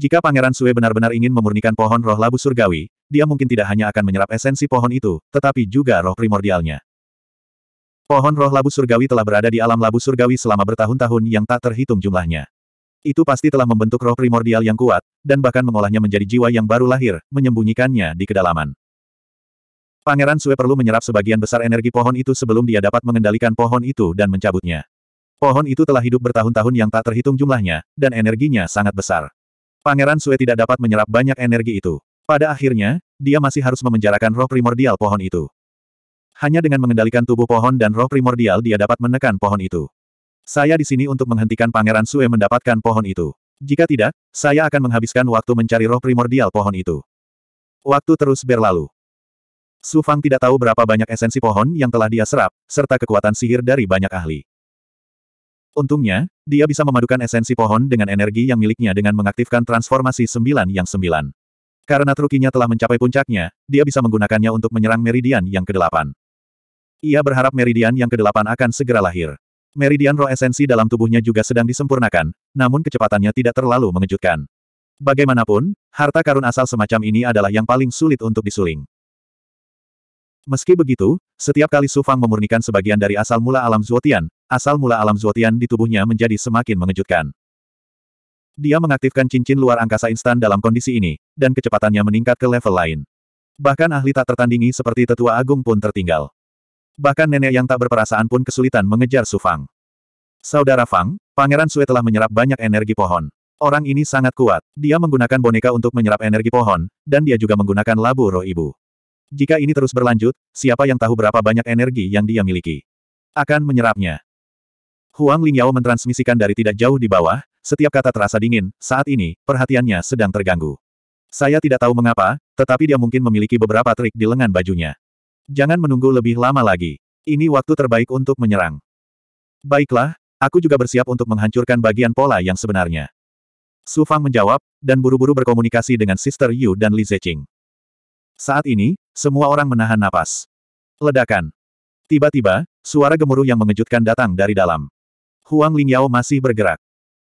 Jika Pangeran Sue benar-benar ingin memurnikan pohon roh labu surgawi, dia mungkin tidak hanya akan menyerap esensi pohon itu, tetapi juga roh primordialnya. Pohon roh labu surgawi telah berada di alam labu surgawi selama bertahun-tahun yang tak terhitung jumlahnya. Itu pasti telah membentuk roh primordial yang kuat, dan bahkan mengolahnya menjadi jiwa yang baru lahir, menyembunyikannya di kedalaman. Pangeran Sue perlu menyerap sebagian besar energi pohon itu sebelum dia dapat mengendalikan pohon itu dan mencabutnya. Pohon itu telah hidup bertahun-tahun yang tak terhitung jumlahnya, dan energinya sangat besar. Pangeran Sue tidak dapat menyerap banyak energi itu. Pada akhirnya, dia masih harus memenjarakan roh primordial pohon itu. Hanya dengan mengendalikan tubuh pohon dan roh primordial dia dapat menekan pohon itu. Saya di sini untuk menghentikan Pangeran Sue mendapatkan pohon itu. Jika tidak, saya akan menghabiskan waktu mencari roh primordial pohon itu. Waktu terus berlalu. Su Fang tidak tahu berapa banyak esensi pohon yang telah dia serap, serta kekuatan sihir dari banyak ahli. Untungnya, dia bisa memadukan esensi pohon dengan energi yang miliknya dengan mengaktifkan transformasi sembilan yang sembilan. Karena trukinya telah mencapai puncaknya, dia bisa menggunakannya untuk menyerang meridian yang kedelapan. Ia berharap meridian yang kedelapan akan segera lahir. Meridian roh esensi dalam tubuhnya juga sedang disempurnakan, namun kecepatannya tidak terlalu mengejutkan. Bagaimanapun, harta karun asal semacam ini adalah yang paling sulit untuk disuling. Meski begitu, setiap kali Sufang memurnikan sebagian dari asal mula alam Zuotian, asal mula alam Zuotian di tubuhnya menjadi semakin mengejutkan. Dia mengaktifkan cincin luar angkasa instan dalam kondisi ini, dan kecepatannya meningkat ke level lain. Bahkan ahli tak tertandingi seperti tetua agung pun tertinggal. Bahkan nenek yang tak berperasaan pun kesulitan mengejar Su Fang. Saudara Fang, Pangeran Sue telah menyerap banyak energi pohon. Orang ini sangat kuat. Dia menggunakan boneka untuk menyerap energi pohon, dan dia juga menggunakan labu roh ibu. Jika ini terus berlanjut, siapa yang tahu berapa banyak energi yang dia miliki? Akan menyerapnya. Huang Lingyao mentransmisikan dari tidak jauh di bawah, setiap kata terasa dingin, saat ini, perhatiannya sedang terganggu. Saya tidak tahu mengapa, tetapi dia mungkin memiliki beberapa trik di lengan bajunya. Jangan menunggu lebih lama lagi. Ini waktu terbaik untuk menyerang. Baiklah, aku juga bersiap untuk menghancurkan bagian pola yang sebenarnya. Su Fang menjawab, dan buru-buru berkomunikasi dengan Sister Yu dan Li Zeqing. Saat ini, semua orang menahan napas. Ledakan. Tiba-tiba, suara gemuruh yang mengejutkan datang dari dalam. Huang Lingyao masih bergerak.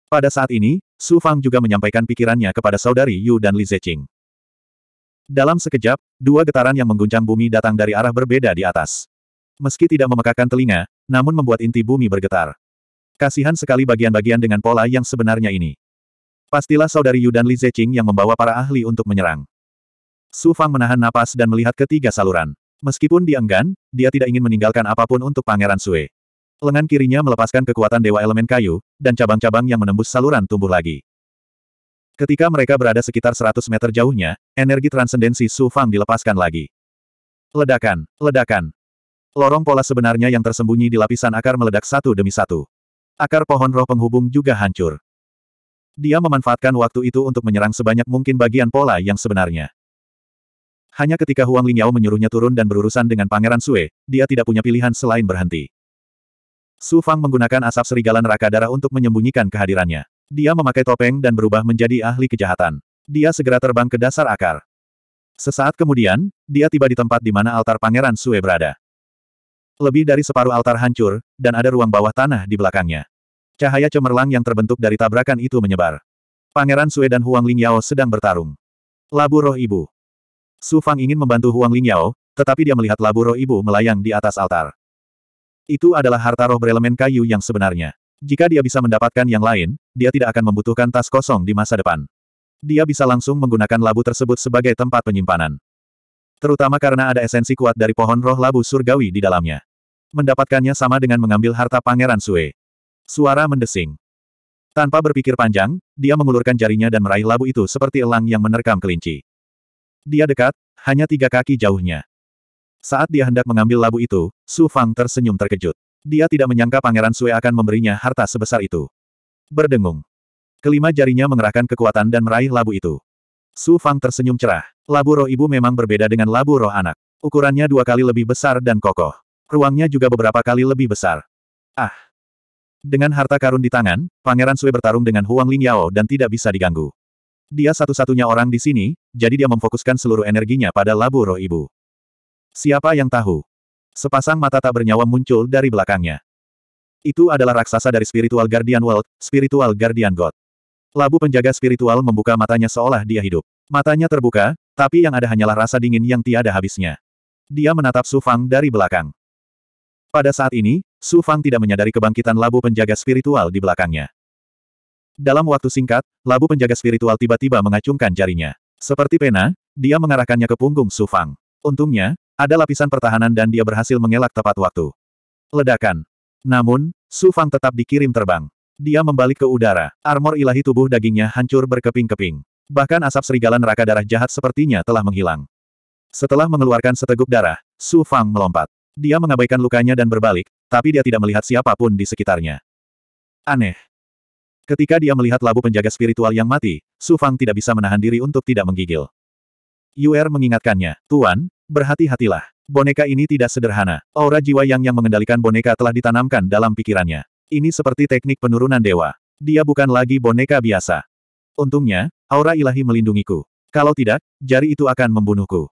Pada saat ini, Su Fang juga menyampaikan pikirannya kepada saudari Yu dan Li Zeqing. Dalam sekejap, dua getaran yang mengguncang bumi datang dari arah berbeda di atas. Meski tidak memekakan telinga, namun membuat inti bumi bergetar. Kasihan sekali bagian-bagian dengan pola yang sebenarnya ini. Pastilah saudari Yu dan Li Zeqing yang membawa para ahli untuk menyerang. Su Fang menahan napas dan melihat ketiga saluran. Meskipun dienggan, dia tidak ingin meninggalkan apapun untuk Pangeran Sue. Lengan kirinya melepaskan kekuatan dewa elemen kayu, dan cabang-cabang yang menembus saluran tumbuh lagi. Ketika mereka berada sekitar 100 meter jauhnya, energi transendensi Su Fang dilepaskan lagi. Ledakan, ledakan. Lorong pola sebenarnya yang tersembunyi di lapisan akar meledak satu demi satu. Akar pohon roh penghubung juga hancur. Dia memanfaatkan waktu itu untuk menyerang sebanyak mungkin bagian pola yang sebenarnya. Hanya ketika Huang Lingyao menyuruhnya turun dan berurusan dengan Pangeran Sue, dia tidak punya pilihan selain berhenti. Su Fang menggunakan asap serigala neraka darah untuk menyembunyikan kehadirannya. Dia memakai topeng dan berubah menjadi ahli kejahatan. Dia segera terbang ke dasar akar. Sesaat kemudian, dia tiba di tempat di mana altar Pangeran Sue berada. Lebih dari separuh altar hancur, dan ada ruang bawah tanah di belakangnya. Cahaya cemerlang yang terbentuk dari tabrakan itu menyebar. Pangeran Sue dan Huang Lingyao sedang bertarung. Labu roh ibu. Su Fang ingin membantu Huang Lingyao, tetapi dia melihat labu roh ibu melayang di atas altar. Itu adalah harta roh berelemen kayu yang sebenarnya. Jika dia bisa mendapatkan yang lain, dia tidak akan membutuhkan tas kosong di masa depan. Dia bisa langsung menggunakan labu tersebut sebagai tempat penyimpanan. Terutama karena ada esensi kuat dari pohon roh labu surgawi di dalamnya. Mendapatkannya sama dengan mengambil harta pangeran Sue. Suara mendesing. Tanpa berpikir panjang, dia mengulurkan jarinya dan meraih labu itu seperti elang yang menerkam kelinci. Dia dekat, hanya tiga kaki jauhnya. Saat dia hendak mengambil labu itu, Su Fang tersenyum terkejut. Dia tidak menyangka Pangeran Sue akan memberinya harta sebesar itu. Berdengung. Kelima jarinya mengerahkan kekuatan dan meraih labu itu. Su Fang tersenyum cerah. Labu roh ibu memang berbeda dengan labu roh anak. Ukurannya dua kali lebih besar dan kokoh. Ruangnya juga beberapa kali lebih besar. Ah! Dengan harta karun di tangan, Pangeran Sue bertarung dengan Huang Yao dan tidak bisa diganggu. Dia satu-satunya orang di sini, jadi dia memfokuskan seluruh energinya pada labu roh ibu. Siapa yang tahu? Sepasang mata tak bernyawa muncul dari belakangnya. Itu adalah raksasa dari Spiritual Guardian World, Spiritual Guardian God. Labu penjaga spiritual membuka matanya seolah dia hidup. Matanya terbuka, tapi yang ada hanyalah rasa dingin yang tiada habisnya. Dia menatap Su Fang dari belakang. Pada saat ini, Su Fang tidak menyadari kebangkitan labu penjaga spiritual di belakangnya. Dalam waktu singkat, labu penjaga spiritual tiba-tiba mengacungkan jarinya. Seperti pena, dia mengarahkannya ke punggung Su Fang. Untungnya, ada lapisan pertahanan dan dia berhasil mengelak tepat waktu. Ledakan. Namun, Su Fang tetap dikirim terbang. Dia membalik ke udara. Armor ilahi tubuh dagingnya hancur berkeping-keping. Bahkan asap serigala neraka darah jahat sepertinya telah menghilang. Setelah mengeluarkan seteguk darah, Su Fang melompat. Dia mengabaikan lukanya dan berbalik, tapi dia tidak melihat siapapun di sekitarnya. Aneh. Ketika dia melihat labu penjaga spiritual yang mati, Su Fang tidak bisa menahan diri untuk tidak menggigil. Yuer mengingatkannya, Tuan, Berhati-hatilah. Boneka ini tidak sederhana. Aura jiwa yang yang mengendalikan boneka telah ditanamkan dalam pikirannya. Ini seperti teknik penurunan dewa. Dia bukan lagi boneka biasa. Untungnya, aura ilahi melindungiku. Kalau tidak, jari itu akan membunuhku.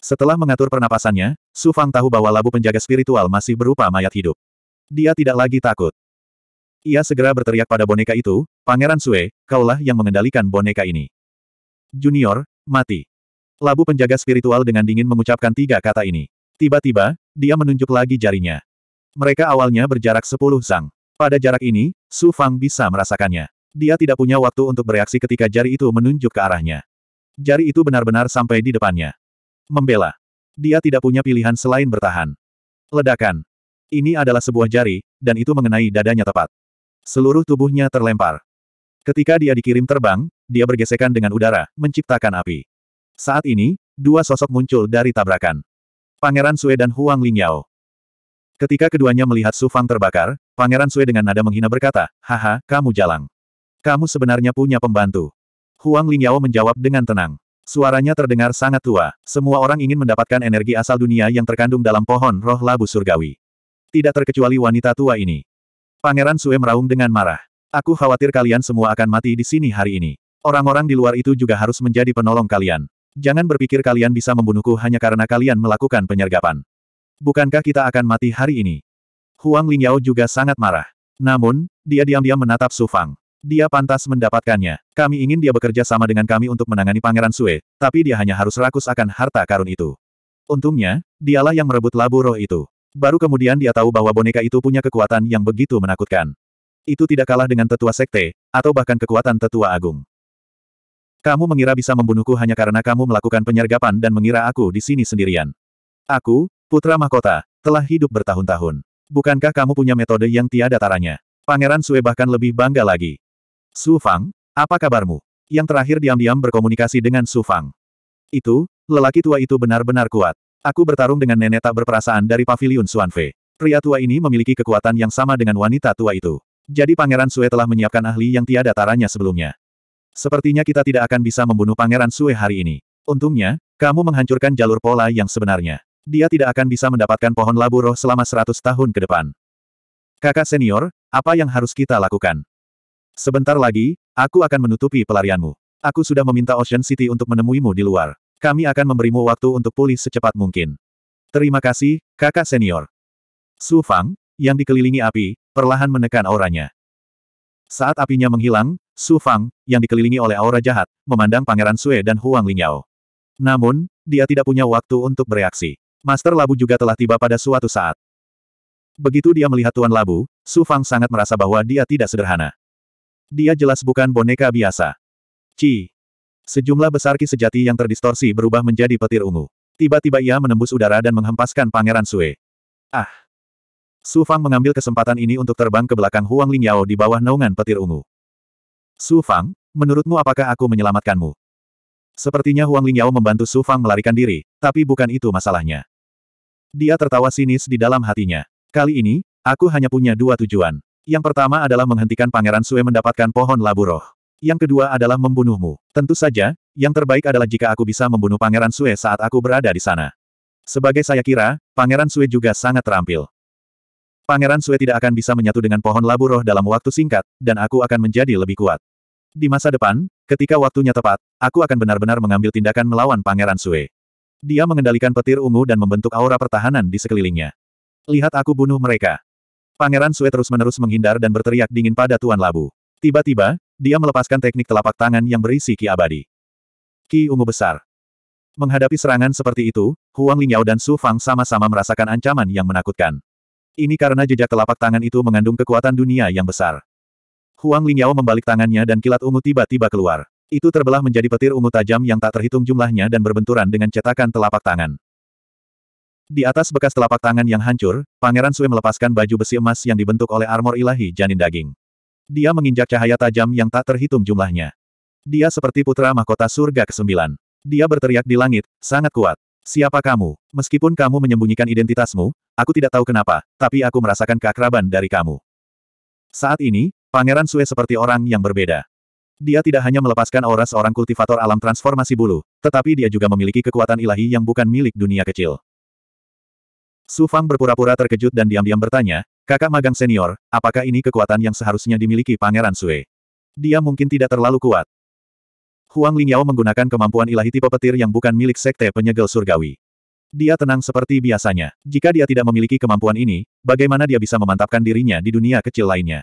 Setelah mengatur pernapasannya, Su Fang tahu bahwa labu penjaga spiritual masih berupa mayat hidup. Dia tidak lagi takut. Ia segera berteriak pada boneka itu, Pangeran Sue, kaulah yang mengendalikan boneka ini. Junior, mati. Labu penjaga spiritual dengan dingin mengucapkan tiga kata ini. Tiba-tiba, dia menunjuk lagi jarinya. Mereka awalnya berjarak sepuluh sang. Pada jarak ini, Su Fang bisa merasakannya. Dia tidak punya waktu untuk bereaksi ketika jari itu menunjuk ke arahnya. Jari itu benar-benar sampai di depannya. Membela. Dia tidak punya pilihan selain bertahan. Ledakan. Ini adalah sebuah jari, dan itu mengenai dadanya tepat. Seluruh tubuhnya terlempar. Ketika dia dikirim terbang, dia bergesekan dengan udara, menciptakan api. Saat ini, dua sosok muncul dari tabrakan. Pangeran Sue dan Huang Lingyao. Ketika keduanya melihat Su Fang terbakar, Pangeran Sue dengan nada menghina berkata, Haha, kamu jalang. Kamu sebenarnya punya pembantu. Huang Lingyao menjawab dengan tenang. Suaranya terdengar sangat tua. Semua orang ingin mendapatkan energi asal dunia yang terkandung dalam pohon roh labu surgawi. Tidak terkecuali wanita tua ini. Pangeran Sue meraung dengan marah. Aku khawatir kalian semua akan mati di sini hari ini. Orang-orang di luar itu juga harus menjadi penolong kalian. Jangan berpikir kalian bisa membunuhku hanya karena kalian melakukan penyergapan. Bukankah kita akan mati hari ini? Huang Lingyao juga sangat marah. Namun, dia diam-diam menatap Su Fang. Dia pantas mendapatkannya. Kami ingin dia bekerja sama dengan kami untuk menangani Pangeran Sue, tapi dia hanya harus rakus akan harta karun itu. Untungnya, dialah yang merebut labu roh itu. Baru kemudian dia tahu bahwa boneka itu punya kekuatan yang begitu menakutkan. Itu tidak kalah dengan tetua sekte, atau bahkan kekuatan tetua agung. Kamu mengira bisa membunuhku hanya karena kamu melakukan penyergapan dan mengira aku di sini sendirian. Aku, putra mahkota, telah hidup bertahun-tahun. Bukankah kamu punya metode yang tiada taranya? Pangeran Sue bahkan lebih bangga lagi. Su Fang, apa kabarmu? Yang terakhir diam-diam berkomunikasi dengan Su Fang. Itu, lelaki tua itu benar-benar kuat. Aku bertarung dengan nenek tak berperasaan dari pavilion Suanfe. Pria tua ini memiliki kekuatan yang sama dengan wanita tua itu. Jadi Pangeran Sue telah menyiapkan ahli yang tiada taranya sebelumnya. Sepertinya kita tidak akan bisa membunuh Pangeran Sue hari ini. Untungnya, kamu menghancurkan jalur pola yang sebenarnya. Dia tidak akan bisa mendapatkan pohon labu roh selama seratus tahun ke depan. Kakak senior, apa yang harus kita lakukan? Sebentar lagi, aku akan menutupi pelarianmu. Aku sudah meminta Ocean City untuk menemuimu di luar. Kami akan memberimu waktu untuk pulih secepat mungkin. Terima kasih, kakak senior. Su Fang, yang dikelilingi api, perlahan menekan auranya. Saat apinya menghilang, Su Fang, yang dikelilingi oleh aura jahat, memandang Pangeran Sue dan Huang Lingyao. Namun, dia tidak punya waktu untuk bereaksi. Master Labu juga telah tiba pada suatu saat. Begitu dia melihat Tuan Labu, Su Fang sangat merasa bahwa dia tidak sederhana. Dia jelas bukan boneka biasa. Ci. Sejumlah besar ki sejati yang terdistorsi berubah menjadi petir ungu. Tiba-tiba ia menembus udara dan menghempaskan Pangeran Sue. Ah! Su Fang mengambil kesempatan ini untuk terbang ke belakang Huang Lingyao di bawah naungan petir ungu. Su Fang, menurutmu apakah aku menyelamatkanmu? Sepertinya Huang Lingyao membantu Su Fang melarikan diri, tapi bukan itu masalahnya. Dia tertawa sinis di dalam hatinya. Kali ini, aku hanya punya dua tujuan. Yang pertama adalah menghentikan Pangeran Sue mendapatkan pohon labu roh. Yang kedua adalah membunuhmu. Tentu saja, yang terbaik adalah jika aku bisa membunuh Pangeran Sue saat aku berada di sana. Sebagai saya kira, Pangeran Sue juga sangat terampil. Pangeran Sue tidak akan bisa menyatu dengan pohon labu roh dalam waktu singkat, dan aku akan menjadi lebih kuat. Di masa depan, ketika waktunya tepat, aku akan benar-benar mengambil tindakan melawan Pangeran Sue. Dia mengendalikan petir ungu dan membentuk aura pertahanan di sekelilingnya. Lihat aku bunuh mereka. Pangeran Sue terus-menerus menghindar dan berteriak dingin pada Tuan Labu. Tiba-tiba, dia melepaskan teknik telapak tangan yang berisi ki abadi. Ki ungu besar. Menghadapi serangan seperti itu, Huang Lingyao dan Su Fang sama-sama merasakan ancaman yang menakutkan. Ini karena jejak telapak tangan itu mengandung kekuatan dunia yang besar. Huang Lingyao membalik tangannya dan kilat ungu tiba-tiba keluar. Itu terbelah menjadi petir ungu tajam yang tak terhitung jumlahnya dan berbenturan dengan cetakan telapak tangan. Di atas bekas telapak tangan yang hancur, Pangeran Sui melepaskan baju besi emas yang dibentuk oleh armor ilahi janin daging. Dia menginjak cahaya tajam yang tak terhitung jumlahnya. Dia seperti putra mahkota surga ke-9. Dia berteriak di langit, sangat kuat. Siapa kamu? Meskipun kamu menyembunyikan identitasmu, aku tidak tahu kenapa, tapi aku merasakan keakraban dari kamu. Saat ini, Pangeran Sue seperti orang yang berbeda. Dia tidak hanya melepaskan aura seorang kultivator alam transformasi bulu, tetapi dia juga memiliki kekuatan ilahi yang bukan milik dunia kecil. Su Fang berpura-pura terkejut dan diam-diam bertanya, kakak magang senior, apakah ini kekuatan yang seharusnya dimiliki Pangeran Sue? Dia mungkin tidak terlalu kuat, Huang Lingyao menggunakan kemampuan ilahi tipe petir yang bukan milik sekte penyegel surgawi. Dia tenang seperti biasanya. Jika dia tidak memiliki kemampuan ini, bagaimana dia bisa memantapkan dirinya di dunia kecil lainnya?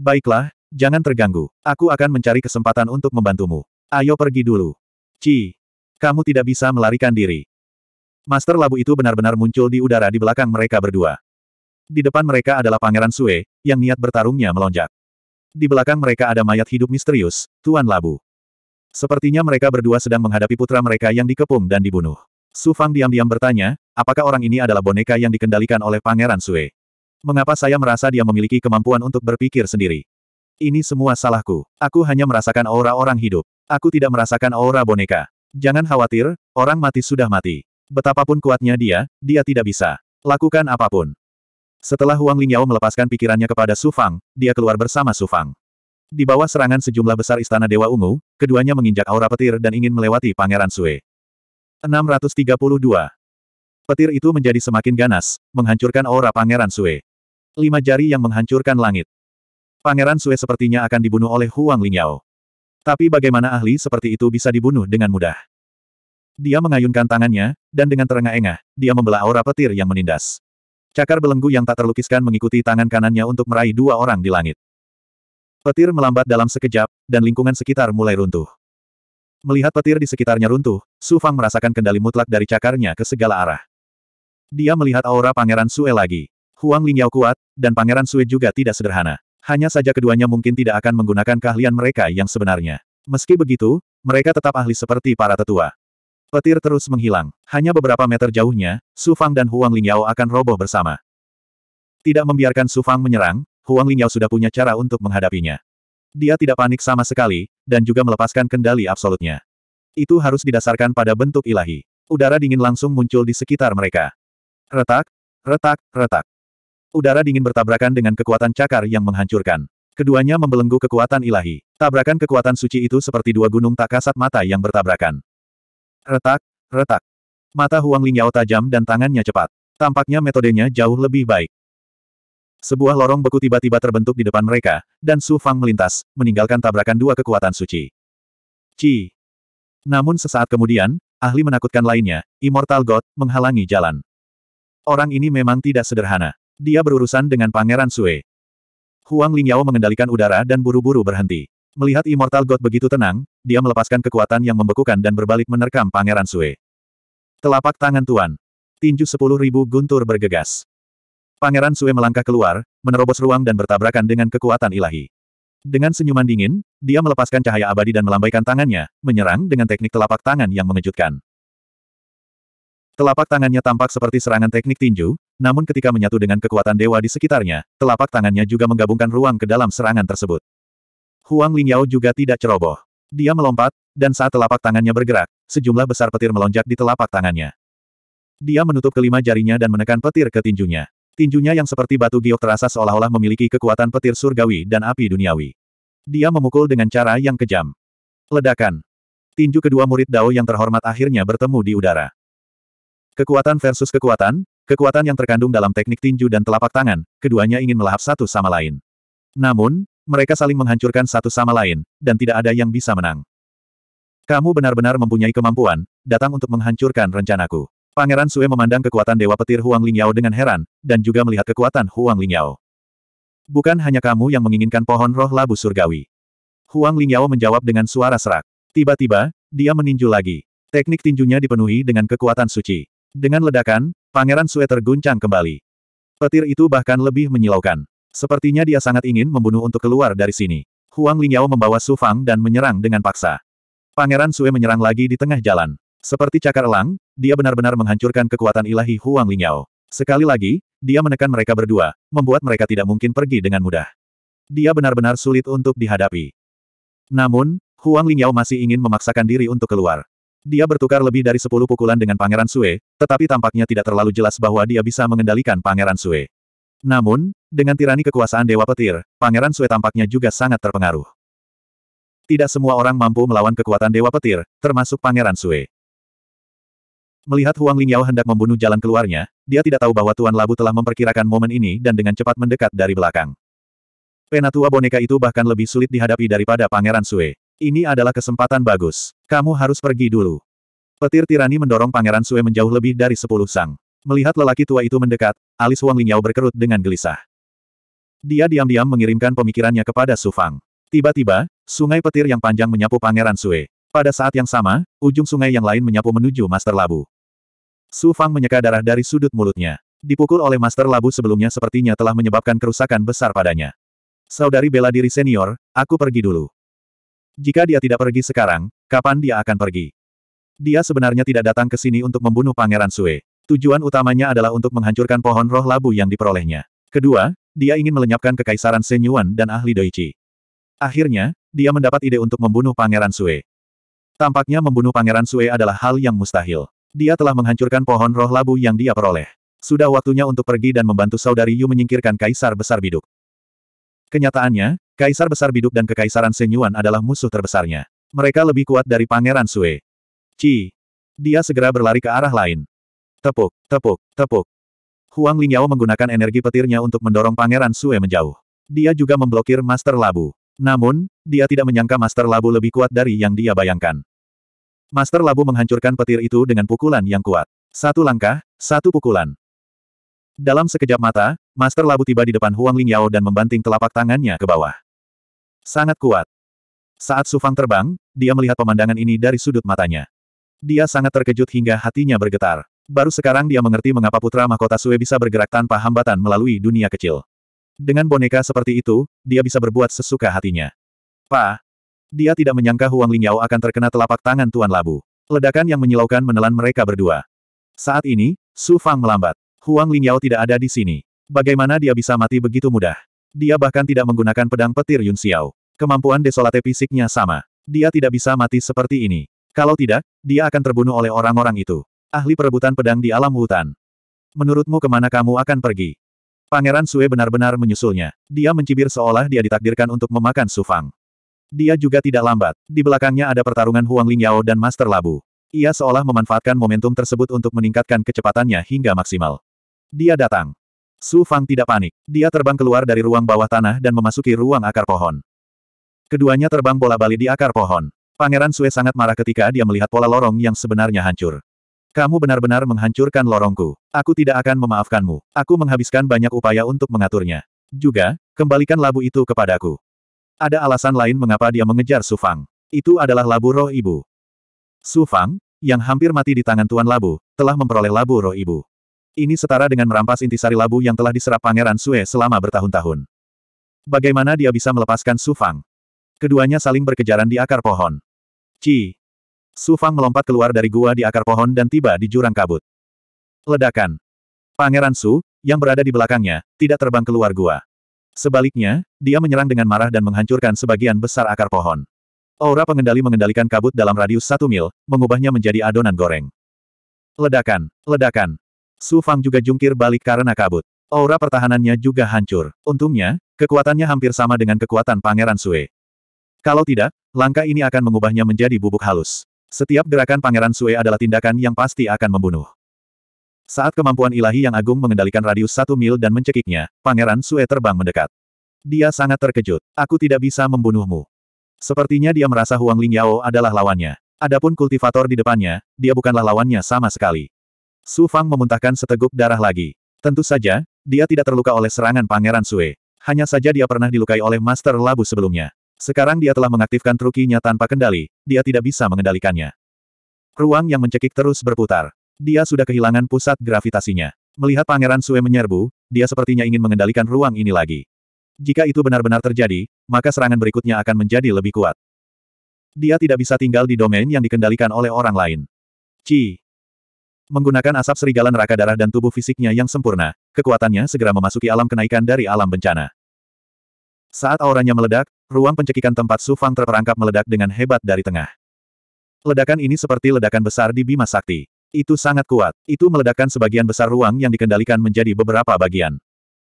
Baiklah, jangan terganggu. Aku akan mencari kesempatan untuk membantumu. Ayo pergi dulu. Ci, kamu tidak bisa melarikan diri. Master Labu itu benar-benar muncul di udara di belakang mereka berdua. Di depan mereka adalah Pangeran Sue, yang niat bertarungnya melonjak. Di belakang mereka ada mayat hidup misterius, Tuan Labu. Sepertinya mereka berdua sedang menghadapi putra mereka yang dikepung dan dibunuh. Su Fang diam-diam bertanya, apakah orang ini adalah boneka yang dikendalikan oleh Pangeran Sue? Mengapa saya merasa dia memiliki kemampuan untuk berpikir sendiri? Ini semua salahku. Aku hanya merasakan aura orang hidup. Aku tidak merasakan aura boneka. Jangan khawatir, orang mati sudah mati. Betapapun kuatnya dia, dia tidak bisa. Lakukan apapun. Setelah Huang Lingyao melepaskan pikirannya kepada Su Fang, dia keluar bersama Su Fang. Di bawah serangan sejumlah besar istana Dewa Ungu, Keduanya menginjak aura petir dan ingin melewati Pangeran Sue. 632. Petir itu menjadi semakin ganas, menghancurkan aura Pangeran Sue. Lima jari yang menghancurkan langit. Pangeran Sue sepertinya akan dibunuh oleh Huang Lingyao. Tapi bagaimana ahli seperti itu bisa dibunuh dengan mudah? Dia mengayunkan tangannya, dan dengan terengah-engah, dia membelah aura petir yang menindas. Cakar belenggu yang tak terlukiskan mengikuti tangan kanannya untuk meraih dua orang di langit. Petir melambat dalam sekejap, dan lingkungan sekitar mulai runtuh. Melihat petir di sekitarnya runtuh, Su Fang merasakan kendali mutlak dari cakarnya ke segala arah. Dia melihat aura Pangeran Sue lagi. Huang Lingyao kuat, dan Pangeran Sue juga tidak sederhana. Hanya saja keduanya mungkin tidak akan menggunakan keahlian mereka yang sebenarnya. Meski begitu, mereka tetap ahli seperti para tetua. Petir terus menghilang. Hanya beberapa meter jauhnya, Su Fang dan Huang Lingyao akan roboh bersama. Tidak membiarkan Su Fang menyerang, Huang Lingyao sudah punya cara untuk menghadapinya. Dia tidak panik sama sekali, dan juga melepaskan kendali absolutnya. Itu harus didasarkan pada bentuk ilahi. Udara dingin langsung muncul di sekitar mereka. Retak, retak, retak. Udara dingin bertabrakan dengan kekuatan cakar yang menghancurkan. Keduanya membelenggu kekuatan ilahi. Tabrakan kekuatan suci itu seperti dua gunung tak kasat mata yang bertabrakan. Retak, retak. Mata Huang Lingyao tajam dan tangannya cepat. Tampaknya metodenya jauh lebih baik. Sebuah lorong beku tiba-tiba terbentuk di depan mereka, dan Su Fang melintas, meninggalkan tabrakan dua kekuatan suci. Ci. Namun sesaat kemudian, ahli menakutkan lainnya, Immortal God, menghalangi jalan. Orang ini memang tidak sederhana. Dia berurusan dengan Pangeran Sue. Huang Lingyao mengendalikan udara dan buru-buru berhenti. Melihat Immortal God begitu tenang, dia melepaskan kekuatan yang membekukan dan berbalik menerkam Pangeran Sue. Telapak tangan Tuan. Tinju sepuluh ribu guntur bergegas. Pangeran Sue melangkah keluar, menerobos ruang dan bertabrakan dengan kekuatan ilahi. Dengan senyuman dingin, dia melepaskan cahaya abadi dan melambaikan tangannya, menyerang dengan teknik telapak tangan yang mengejutkan. Telapak tangannya tampak seperti serangan teknik tinju, namun ketika menyatu dengan kekuatan dewa di sekitarnya, telapak tangannya juga menggabungkan ruang ke dalam serangan tersebut. Huang Lingyao juga tidak ceroboh. Dia melompat, dan saat telapak tangannya bergerak, sejumlah besar petir melonjak di telapak tangannya. Dia menutup kelima jarinya dan menekan petir ke tinjunya. Tinjunya yang seperti batu giok terasa seolah-olah memiliki kekuatan petir surgawi dan api duniawi. Dia memukul dengan cara yang kejam. Ledakan. Tinju kedua murid Dao yang terhormat akhirnya bertemu di udara. Kekuatan versus kekuatan, kekuatan yang terkandung dalam teknik tinju dan telapak tangan, keduanya ingin melahap satu sama lain. Namun, mereka saling menghancurkan satu sama lain, dan tidak ada yang bisa menang. Kamu benar-benar mempunyai kemampuan, datang untuk menghancurkan rencanaku. Pangeran Sue memandang kekuatan Dewa Petir Huang Lingyao dengan heran, dan juga melihat kekuatan Huang Lingyao. Bukan hanya kamu yang menginginkan pohon roh labu surgawi. Huang Lingyao menjawab dengan suara serak. Tiba-tiba, dia meninju lagi. Teknik tinjunya dipenuhi dengan kekuatan suci. Dengan ledakan, Pangeran Sue terguncang kembali. Petir itu bahkan lebih menyilaukan. Sepertinya dia sangat ingin membunuh untuk keluar dari sini. Huang Lingyao membawa Su Fang dan menyerang dengan paksa. Pangeran Sue menyerang lagi di tengah jalan. Seperti cakar elang, dia benar-benar menghancurkan kekuatan ilahi Huang Lingyao. Sekali lagi, dia menekan mereka berdua, membuat mereka tidak mungkin pergi dengan mudah. Dia benar-benar sulit untuk dihadapi. Namun, Huang Lingyao masih ingin memaksakan diri untuk keluar. Dia bertukar lebih dari sepuluh pukulan dengan Pangeran Sue, tetapi tampaknya tidak terlalu jelas bahwa dia bisa mengendalikan Pangeran Sue. Namun, dengan tirani kekuasaan Dewa Petir, Pangeran Sue tampaknya juga sangat terpengaruh. Tidak semua orang mampu melawan kekuatan Dewa Petir, termasuk Pangeran Sue. Melihat Huang Lingyao hendak membunuh jalan keluarnya, dia tidak tahu bahwa Tuan Labu telah memperkirakan momen ini dan dengan cepat mendekat dari belakang. Penatua boneka itu bahkan lebih sulit dihadapi daripada Pangeran Sue. Ini adalah kesempatan bagus. Kamu harus pergi dulu. Petir tirani mendorong Pangeran Sue menjauh lebih dari sepuluh sang. Melihat lelaki tua itu mendekat, alis Huang Lingyao berkerut dengan gelisah. Dia diam-diam mengirimkan pemikirannya kepada Su Fang. Tiba-tiba, sungai petir yang panjang menyapu Pangeran Sue. Pada saat yang sama, ujung sungai yang lain menyapu menuju Master Labu. Su Fang menyeka darah dari sudut mulutnya. Dipukul oleh Master Labu sebelumnya sepertinya telah menyebabkan kerusakan besar padanya. Saudari bela diri senior, aku pergi dulu. Jika dia tidak pergi sekarang, kapan dia akan pergi? Dia sebenarnya tidak datang ke sini untuk membunuh Pangeran Sue. Tujuan utamanya adalah untuk menghancurkan pohon roh labu yang diperolehnya. Kedua, dia ingin melenyapkan kekaisaran Senyuan dan ahli Doichi. Akhirnya, dia mendapat ide untuk membunuh Pangeran Sue. Tampaknya membunuh Pangeran Sue adalah hal yang mustahil. Dia telah menghancurkan pohon roh labu yang dia peroleh. Sudah waktunya untuk pergi dan membantu saudari Yu menyingkirkan Kaisar Besar Biduk. Kenyataannya, Kaisar Besar Biduk dan Kekaisaran Senyuan adalah musuh terbesarnya. Mereka lebih kuat dari Pangeran Sue. Ci. Dia segera berlari ke arah lain. Tepuk, tepuk, tepuk. Huang Lingyao menggunakan energi petirnya untuk mendorong Pangeran Sue menjauh. Dia juga memblokir Master Labu. Namun, dia tidak menyangka Master Labu lebih kuat dari yang dia bayangkan. Master Labu menghancurkan petir itu dengan pukulan yang kuat. Satu langkah, satu pukulan. Dalam sekejap mata, Master Labu tiba di depan Huang Lingyao dan membanting telapak tangannya ke bawah. Sangat kuat. Saat Sufang terbang, dia melihat pemandangan ini dari sudut matanya. Dia sangat terkejut hingga hatinya bergetar. Baru sekarang dia mengerti mengapa putra mahkota Sue bisa bergerak tanpa hambatan melalui dunia kecil. Dengan boneka seperti itu, dia bisa berbuat sesuka hatinya. Pa, dia tidak menyangka Huang Lingyao akan terkena telapak tangan Tuan Labu. Ledakan yang menyilaukan menelan mereka berdua. Saat ini, Su Fang melambat. Huang Lingyao tidak ada di sini. Bagaimana dia bisa mati begitu mudah? Dia bahkan tidak menggunakan pedang petir Yun Xiao. Kemampuan desolate fisiknya sama. Dia tidak bisa mati seperti ini. Kalau tidak, dia akan terbunuh oleh orang-orang itu. Ahli perebutan pedang di alam hutan. Menurutmu kemana kamu akan pergi? Pangeran Sue benar-benar menyusulnya. Dia mencibir seolah dia ditakdirkan untuk memakan Sufang. Dia juga tidak lambat. Di belakangnya ada pertarungan Huang Lingyao dan Master Labu. Ia seolah memanfaatkan momentum tersebut untuk meningkatkan kecepatannya hingga maksimal. Dia datang. Su Fang tidak panik. Dia terbang keluar dari ruang bawah tanah dan memasuki ruang akar pohon. Keduanya terbang bola bali di akar pohon. Pangeran Sue sangat marah ketika dia melihat pola lorong yang sebenarnya hancur. Kamu benar-benar menghancurkan lorongku. Aku tidak akan memaafkanmu. Aku menghabiskan banyak upaya untuk mengaturnya. Juga, kembalikan labu itu kepadaku. Ada alasan lain mengapa dia mengejar Sufang. Itu adalah labu roh ibu. Sufang, yang hampir mati di tangan Tuan Labu, telah memperoleh labu roh ibu. Ini setara dengan merampas intisari labu yang telah diserap Pangeran Sue selama bertahun-tahun. Bagaimana dia bisa melepaskan Sufang? Keduanya saling berkejaran di akar pohon. Ci. Su melompat keluar dari gua di akar pohon dan tiba di jurang kabut. Ledakan. Pangeran Su, yang berada di belakangnya, tidak terbang keluar gua. Sebaliknya, dia menyerang dengan marah dan menghancurkan sebagian besar akar pohon. Aura pengendali mengendalikan kabut dalam radius satu mil, mengubahnya menjadi adonan goreng. Ledakan, ledakan. Su Fang juga jungkir balik karena kabut. Aura pertahanannya juga hancur. Untungnya, kekuatannya hampir sama dengan kekuatan Pangeran Sue. Kalau tidak, langkah ini akan mengubahnya menjadi bubuk halus. Setiap gerakan Pangeran Sue adalah tindakan yang pasti akan membunuh. Saat kemampuan ilahi yang agung mengendalikan radius satu mil dan mencekiknya, Pangeran Sue terbang mendekat. Dia sangat terkejut. Aku tidak bisa membunuhmu. Sepertinya dia merasa Huang Ling Yao adalah lawannya. Adapun kultivator di depannya, dia bukanlah lawannya sama sekali. Su Fang memuntahkan seteguk darah lagi. Tentu saja, dia tidak terluka oleh serangan Pangeran Sue. Hanya saja dia pernah dilukai oleh Master Labu sebelumnya. Sekarang dia telah mengaktifkan trukinya tanpa kendali, dia tidak bisa mengendalikannya. Ruang yang mencekik terus berputar. Dia sudah kehilangan pusat gravitasinya. Melihat Pangeran Sue menyerbu, dia sepertinya ingin mengendalikan ruang ini lagi. Jika itu benar-benar terjadi, maka serangan berikutnya akan menjadi lebih kuat. Dia tidak bisa tinggal di domain yang dikendalikan oleh orang lain. Ci. Menggunakan asap serigala neraka darah dan tubuh fisiknya yang sempurna, kekuatannya segera memasuki alam kenaikan dari alam bencana. Saat auranya meledak, ruang pencekikan tempat Sufang terperangkap meledak dengan hebat dari tengah. Ledakan ini seperti ledakan besar di Bima Sakti. Itu sangat kuat. Itu meledakkan sebagian besar ruang yang dikendalikan menjadi beberapa bagian.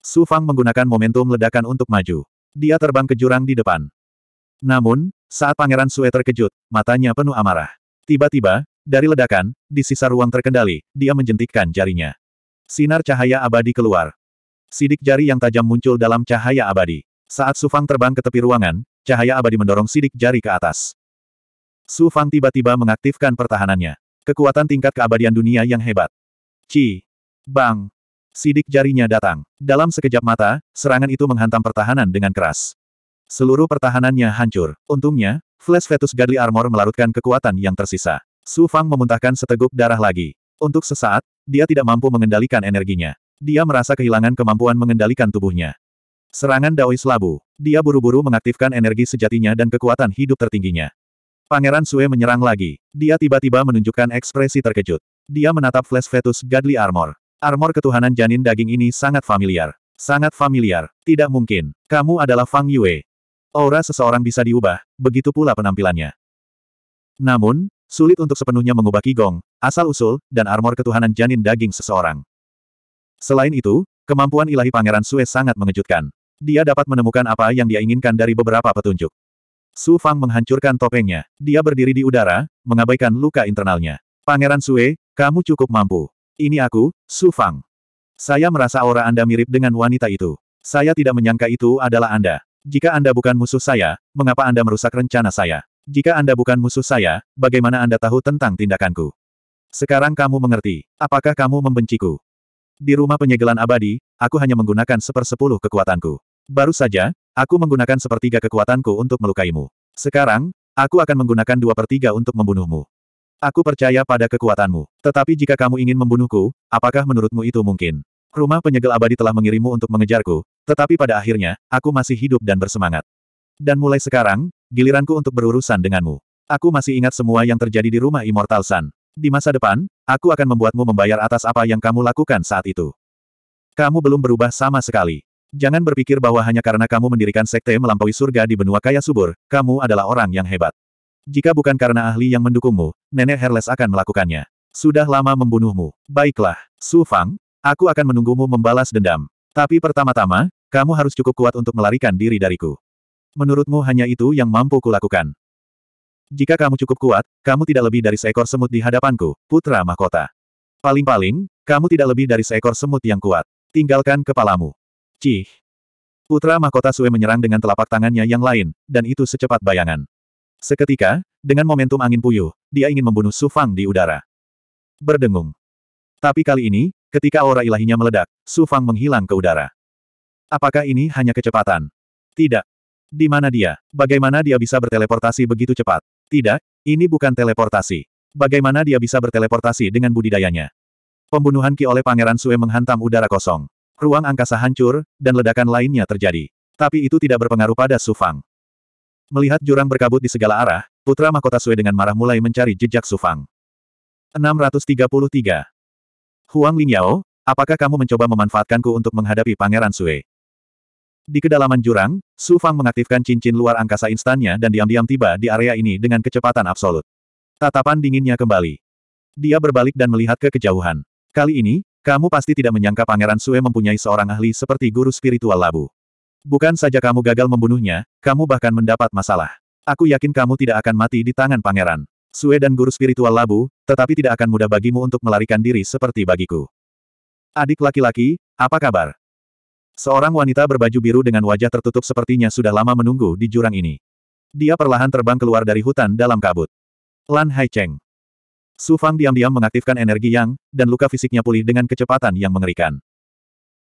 Su Fang menggunakan momentum ledakan untuk maju. Dia terbang ke jurang di depan. Namun, saat Pangeran Sue terkejut, matanya penuh amarah. Tiba-tiba, dari ledakan, di sisa ruang terkendali, dia menjentikkan jarinya. Sinar cahaya abadi keluar. Sidik jari yang tajam muncul dalam cahaya abadi. Saat Su Fang terbang ke tepi ruangan, cahaya abadi mendorong sidik jari ke atas. Su Fang tiba-tiba mengaktifkan pertahanannya. Kekuatan tingkat keabadian dunia yang hebat. Ci. Bang. Sidik jarinya datang. Dalam sekejap mata, serangan itu menghantam pertahanan dengan keras. Seluruh pertahanannya hancur. Untungnya, Flash Vetus Godly Armor melarutkan kekuatan yang tersisa. Su Fang memuntahkan seteguk darah lagi. Untuk sesaat, dia tidak mampu mengendalikan energinya. Dia merasa kehilangan kemampuan mengendalikan tubuhnya. Serangan Daois Labu. Dia buru-buru mengaktifkan energi sejatinya dan kekuatan hidup tertingginya. Pangeran Sue menyerang lagi. Dia tiba-tiba menunjukkan ekspresi terkejut. Dia menatap flash fetus Godly Armor. Armor ketuhanan janin daging ini sangat familiar. Sangat familiar. Tidak mungkin. Kamu adalah Fang Yue. Aura seseorang bisa diubah, begitu pula penampilannya. Namun, sulit untuk sepenuhnya mengubah Qigong, asal-usul, dan armor ketuhanan janin daging seseorang. Selain itu, kemampuan ilahi Pangeran Sue sangat mengejutkan. Dia dapat menemukan apa yang dia inginkan dari beberapa petunjuk. Su Fang menghancurkan topengnya. Dia berdiri di udara, mengabaikan luka internalnya. Pangeran Sue, kamu cukup mampu. Ini aku, Su Fang. Saya merasa aura Anda mirip dengan wanita itu. Saya tidak menyangka itu adalah Anda. Jika Anda bukan musuh saya, mengapa Anda merusak rencana saya? Jika Anda bukan musuh saya, bagaimana Anda tahu tentang tindakanku? Sekarang kamu mengerti. Apakah kamu membenciku? Di rumah penyegelan abadi, aku hanya menggunakan sepersepuluh kekuatanku. Baru saja, Aku menggunakan sepertiga kekuatanku untuk melukaimu. Sekarang, aku akan menggunakan dua pertiga untuk membunuhmu. Aku percaya pada kekuatanmu. Tetapi jika kamu ingin membunuhku, apakah menurutmu itu mungkin? Rumah penyegel abadi telah mengirimmu untuk mengejarku, tetapi pada akhirnya, aku masih hidup dan bersemangat. Dan mulai sekarang, giliranku untuk berurusan denganmu. Aku masih ingat semua yang terjadi di rumah Immortal Sun. Di masa depan, aku akan membuatmu membayar atas apa yang kamu lakukan saat itu. Kamu belum berubah sama sekali. Jangan berpikir bahwa hanya karena kamu mendirikan sekte melampaui surga di benua kaya subur, kamu adalah orang yang hebat. Jika bukan karena ahli yang mendukungmu, Nenek Herles akan melakukannya. Sudah lama membunuhmu. Baiklah, Su Fang, aku akan menunggumu membalas dendam. Tapi pertama-tama, kamu harus cukup kuat untuk melarikan diri dariku. Menurutmu hanya itu yang mampu kulakukan. Jika kamu cukup kuat, kamu tidak lebih dari seekor semut di hadapanku, putra mahkota. Paling-paling, kamu tidak lebih dari seekor semut yang kuat. Tinggalkan kepalamu. Cih! Putra Mahkota Sue menyerang dengan telapak tangannya yang lain, dan itu secepat bayangan. Seketika, dengan momentum angin puyuh, dia ingin membunuh Su Fang di udara. Berdengung. Tapi kali ini, ketika aura ilahinya meledak, Su Fang menghilang ke udara. Apakah ini hanya kecepatan? Tidak. Di mana dia? Bagaimana dia bisa berteleportasi begitu cepat? Tidak, ini bukan teleportasi. Bagaimana dia bisa berteleportasi dengan budidayanya? Pembunuhan Ki oleh Pangeran Sue menghantam udara kosong. Ruang angkasa hancur, dan ledakan lainnya terjadi. Tapi itu tidak berpengaruh pada Sufang. Melihat jurang berkabut di segala arah, putra mahkota Sui dengan marah mulai mencari jejak Sufang. 633. Huang Lingyao, apakah kamu mencoba memanfaatkanku untuk menghadapi Pangeran Sui? Di kedalaman jurang, Su Fang mengaktifkan cincin luar angkasa instannya dan diam-diam tiba di area ini dengan kecepatan absolut. Tatapan dinginnya kembali. Dia berbalik dan melihat ke kejauhan. Kali ini, kamu pasti tidak menyangka Pangeran Sue mempunyai seorang ahli seperti guru spiritual labu. Bukan saja kamu gagal membunuhnya, kamu bahkan mendapat masalah. Aku yakin kamu tidak akan mati di tangan pangeran. Sue dan guru spiritual labu, tetapi tidak akan mudah bagimu untuk melarikan diri seperti bagiku. Adik laki-laki, apa kabar? Seorang wanita berbaju biru dengan wajah tertutup sepertinya sudah lama menunggu di jurang ini. Dia perlahan terbang keluar dari hutan dalam kabut. Lan Haicheng. Su Fang diam-diam mengaktifkan energi yang, dan luka fisiknya pulih dengan kecepatan yang mengerikan.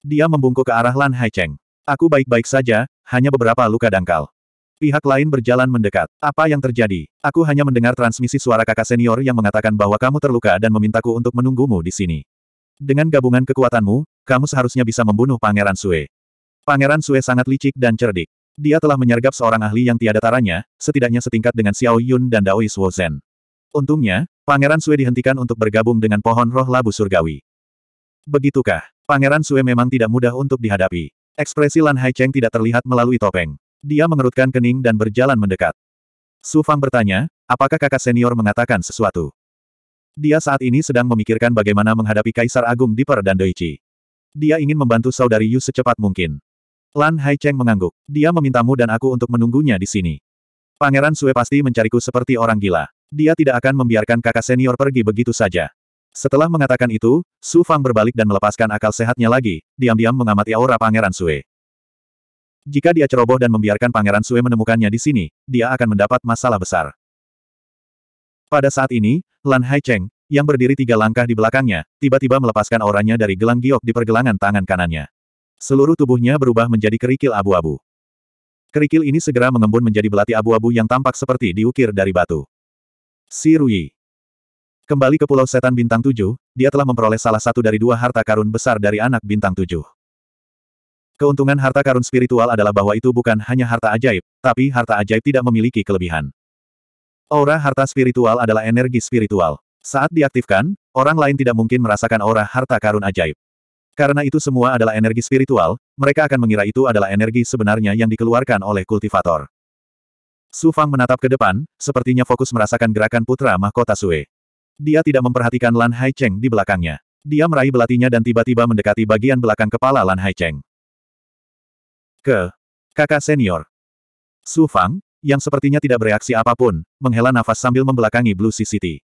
Dia membungkuk ke arah Lan Haicheng. Aku baik-baik saja, hanya beberapa luka dangkal. Pihak lain berjalan mendekat. Apa yang terjadi? Aku hanya mendengar transmisi suara kakak senior yang mengatakan bahwa kamu terluka dan memintaku untuk menunggumu di sini. Dengan gabungan kekuatanmu, kamu seharusnya bisa membunuh Pangeran Sue. Pangeran Sue sangat licik dan cerdik. Dia telah menyergap seorang ahli yang tiada taranya, setidaknya setingkat dengan Xiao Yun dan Daois Wozen. Untungnya, Pangeran Sue dihentikan untuk bergabung dengan pohon roh labu surgawi. Begitukah? Pangeran Sue memang tidak mudah untuk dihadapi. Ekspresi Lan Hai Cheng tidak terlihat melalui topeng. Dia mengerutkan kening dan berjalan mendekat. Su Fang bertanya, apakah kakak senior mengatakan sesuatu? Dia saat ini sedang memikirkan bagaimana menghadapi Kaisar Agung di dan Doichi. Dia ingin membantu saudari Yu secepat mungkin. Lan Hai Cheng mengangguk. Dia memintamu dan aku untuk menunggunya di sini. Pangeran Sue pasti mencariku seperti orang gila. Dia tidak akan membiarkan kakak senior pergi begitu saja. Setelah mengatakan itu, Su Fang berbalik dan melepaskan akal sehatnya lagi, diam-diam mengamati aura Pangeran Sue. Jika dia ceroboh dan membiarkan Pangeran Sue menemukannya di sini, dia akan mendapat masalah besar. Pada saat ini, Lan Hai Cheng, yang berdiri tiga langkah di belakangnya, tiba-tiba melepaskan auranya dari gelang giok di pergelangan tangan kanannya. Seluruh tubuhnya berubah menjadi kerikil abu-abu. Kerikil ini segera mengembun menjadi belati abu-abu yang tampak seperti diukir dari batu. Si Rui. Kembali ke Pulau Setan Bintang Tujuh, dia telah memperoleh salah satu dari dua harta karun besar dari anak Bintang tujuh. Keuntungan harta karun spiritual adalah bahwa itu bukan hanya harta ajaib, tapi harta ajaib tidak memiliki kelebihan. Aura harta spiritual adalah energi spiritual. Saat diaktifkan, orang lain tidak mungkin merasakan aura harta karun ajaib. Karena itu semua adalah energi spiritual, mereka akan mengira itu adalah energi sebenarnya yang dikeluarkan oleh kultivator. Su Fang menatap ke depan, sepertinya fokus merasakan gerakan putra mahkota Sue. Dia tidak memperhatikan Lan Hai Cheng di belakangnya. Dia meraih belatinya dan tiba-tiba mendekati bagian belakang kepala Lan Hai Cheng. Ke kakak senior. Su Fang, yang sepertinya tidak bereaksi apapun, menghela nafas sambil membelakangi Blue City.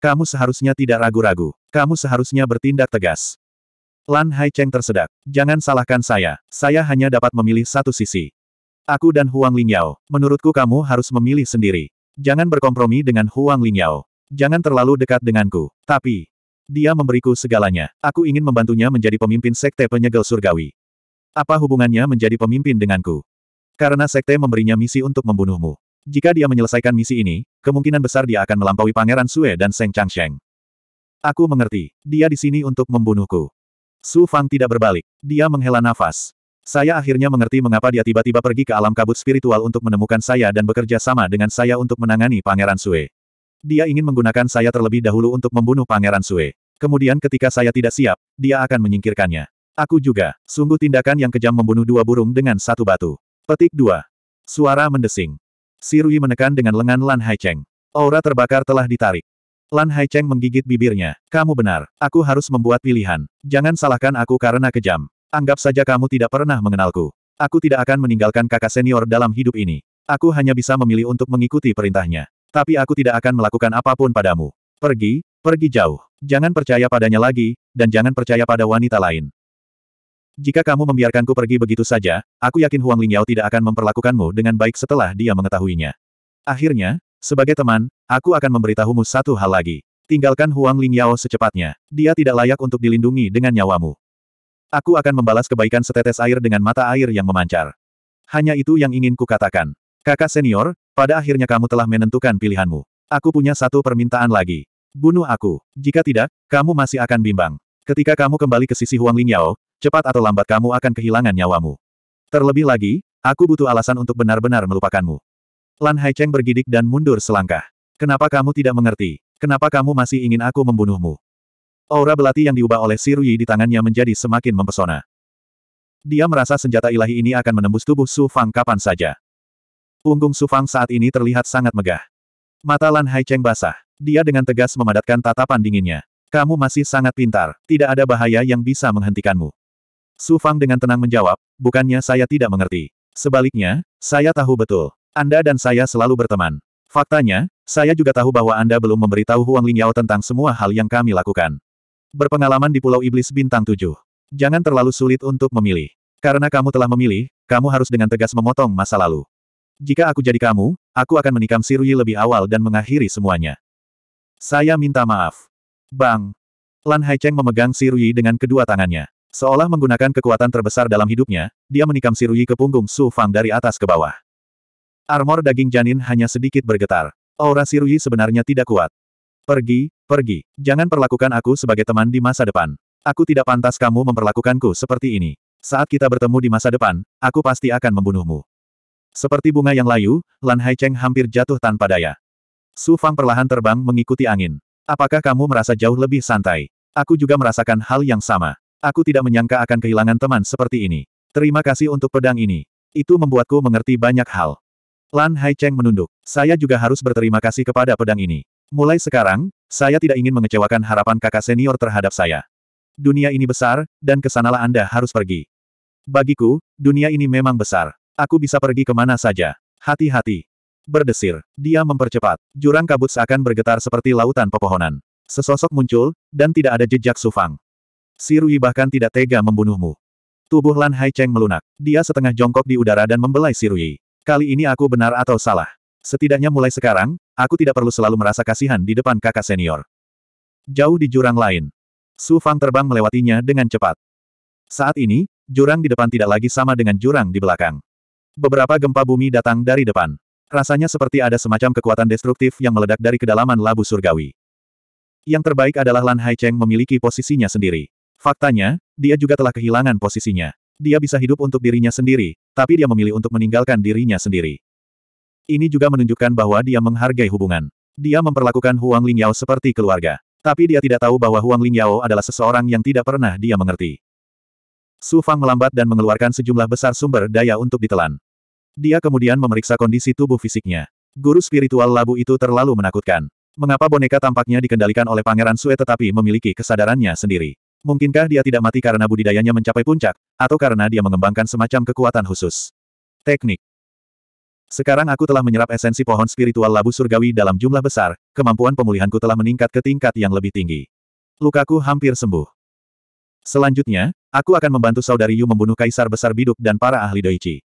Kamu seharusnya tidak ragu-ragu. Kamu seharusnya bertindak tegas. Lan Hai Cheng tersedak. Jangan salahkan saya. Saya hanya dapat memilih satu sisi. Aku dan Huang Lingyao, menurutku kamu harus memilih sendiri. Jangan berkompromi dengan Huang Lingyao. Jangan terlalu dekat denganku. Tapi, dia memberiku segalanya. Aku ingin membantunya menjadi pemimpin sekte penyegel surgawi. Apa hubungannya menjadi pemimpin denganku? Karena sekte memberinya misi untuk membunuhmu. Jika dia menyelesaikan misi ini, kemungkinan besar dia akan melampaui Pangeran Sue dan Seng Changsheng. Aku mengerti. Dia di sini untuk membunuhku. Su Fang tidak berbalik. Dia menghela nafas. Saya akhirnya mengerti mengapa dia tiba-tiba pergi ke alam kabut spiritual untuk menemukan saya dan bekerja sama dengan saya untuk menangani Pangeran Sue. Dia ingin menggunakan saya terlebih dahulu untuk membunuh Pangeran Sue. Kemudian ketika saya tidak siap, dia akan menyingkirkannya. Aku juga, sungguh tindakan yang kejam membunuh dua burung dengan satu batu. Petik 2. Suara mendesing. Sirui menekan dengan lengan Lan Haicheng. Aura terbakar telah ditarik. Lan Haicheng menggigit bibirnya. Kamu benar, aku harus membuat pilihan. Jangan salahkan aku karena kejam. Anggap saja kamu tidak pernah mengenalku. Aku tidak akan meninggalkan kakak senior dalam hidup ini. Aku hanya bisa memilih untuk mengikuti perintahnya. Tapi aku tidak akan melakukan apapun padamu. Pergi, pergi jauh. Jangan percaya padanya lagi, dan jangan percaya pada wanita lain. Jika kamu membiarkanku pergi begitu saja, aku yakin Huang Lingyao tidak akan memperlakukanmu dengan baik setelah dia mengetahuinya. Akhirnya, sebagai teman, aku akan memberitahumu satu hal lagi. Tinggalkan Huang Lingyao secepatnya. Dia tidak layak untuk dilindungi dengan nyawamu. Aku akan membalas kebaikan setetes air dengan mata air yang memancar. Hanya itu yang ingin kukatakan. Kakak senior, pada akhirnya kamu telah menentukan pilihanmu. Aku punya satu permintaan lagi. Bunuh aku. Jika tidak, kamu masih akan bimbang. Ketika kamu kembali ke sisi Huang Lingyao, cepat atau lambat kamu akan kehilangan nyawamu. Terlebih lagi, aku butuh alasan untuk benar-benar melupakanmu. Lan Haicheng bergidik dan mundur selangkah. Kenapa kamu tidak mengerti? Kenapa kamu masih ingin aku membunuhmu? Aura belati yang diubah oleh Sirui di tangannya menjadi semakin mempesona. Dia merasa senjata ilahi ini akan menembus tubuh Su Fang kapan saja. Punggung Su Fang saat ini terlihat sangat megah. Mata Lan Hai Cheng basah. Dia dengan tegas memadatkan tatapan dinginnya. Kamu masih sangat pintar, tidak ada bahaya yang bisa menghentikanmu. Su Fang dengan tenang menjawab, bukannya saya tidak mengerti. Sebaliknya, saya tahu betul. Anda dan saya selalu berteman. Faktanya, saya juga tahu bahwa Anda belum memberitahu Huang Lingyao tentang semua hal yang kami lakukan berpengalaman di Pulau Iblis Bintang 7. Jangan terlalu sulit untuk memilih. Karena kamu telah memilih, kamu harus dengan tegas memotong masa lalu. Jika aku jadi kamu, aku akan menikam Sirui lebih awal dan mengakhiri semuanya. Saya minta maaf. Bang! Lan Haicheng memegang Sirui dengan kedua tangannya. Seolah menggunakan kekuatan terbesar dalam hidupnya, dia menikam Sirui ke punggung Su Fang dari atas ke bawah. Armor daging janin hanya sedikit bergetar. Aura Sirui sebenarnya tidak kuat. Pergi, pergi. Jangan perlakukan aku sebagai teman di masa depan. Aku tidak pantas kamu memperlakukanku seperti ini. Saat kita bertemu di masa depan, aku pasti akan membunuhmu. Seperti bunga yang layu, Lan Haicheng hampir jatuh tanpa daya. Su Fang perlahan terbang mengikuti angin. Apakah kamu merasa jauh lebih santai? Aku juga merasakan hal yang sama. Aku tidak menyangka akan kehilangan teman seperti ini. Terima kasih untuk pedang ini. Itu membuatku mengerti banyak hal. Lan Haicheng menunduk. Saya juga harus berterima kasih kepada pedang ini. Mulai sekarang, saya tidak ingin mengecewakan harapan kakak senior terhadap saya. Dunia ini besar, dan kesanalah Anda harus pergi. Bagiku, dunia ini memang besar. Aku bisa pergi kemana saja. Hati-hati. Berdesir, dia mempercepat. Jurang kabut seakan bergetar seperti lautan pepohonan. Sesosok muncul, dan tidak ada jejak Sufang. Si Rui bahkan tidak tega membunuhmu. Tubuh Lan Hai Cheng melunak. Dia setengah jongkok di udara dan membelai Si Rui. Kali ini aku benar atau salah? Setidaknya mulai sekarang, aku tidak perlu selalu merasa kasihan di depan kakak senior. Jauh di jurang lain. Su Fang terbang melewatinya dengan cepat. Saat ini, jurang di depan tidak lagi sama dengan jurang di belakang. Beberapa gempa bumi datang dari depan. Rasanya seperti ada semacam kekuatan destruktif yang meledak dari kedalaman labu surgawi. Yang terbaik adalah Lan Hai Cheng memiliki posisinya sendiri. Faktanya, dia juga telah kehilangan posisinya. Dia bisa hidup untuk dirinya sendiri, tapi dia memilih untuk meninggalkan dirinya sendiri. Ini juga menunjukkan bahwa dia menghargai hubungan. Dia memperlakukan Huang Lingyao seperti keluarga. Tapi dia tidak tahu bahwa Huang Lingyao adalah seseorang yang tidak pernah dia mengerti. Su Fang melambat dan mengeluarkan sejumlah besar sumber daya untuk ditelan. Dia kemudian memeriksa kondisi tubuh fisiknya. Guru spiritual labu itu terlalu menakutkan. Mengapa boneka tampaknya dikendalikan oleh Pangeran Sue tetapi memiliki kesadarannya sendiri? Mungkinkah dia tidak mati karena budidayanya mencapai puncak, atau karena dia mengembangkan semacam kekuatan khusus? Teknik. Sekarang aku telah menyerap esensi pohon spiritual labu surgawi dalam jumlah besar, kemampuan pemulihanku telah meningkat ke tingkat yang lebih tinggi. Lukaku hampir sembuh. Selanjutnya, aku akan membantu saudari Yu membunuh kaisar besar biduk dan para ahli doichi.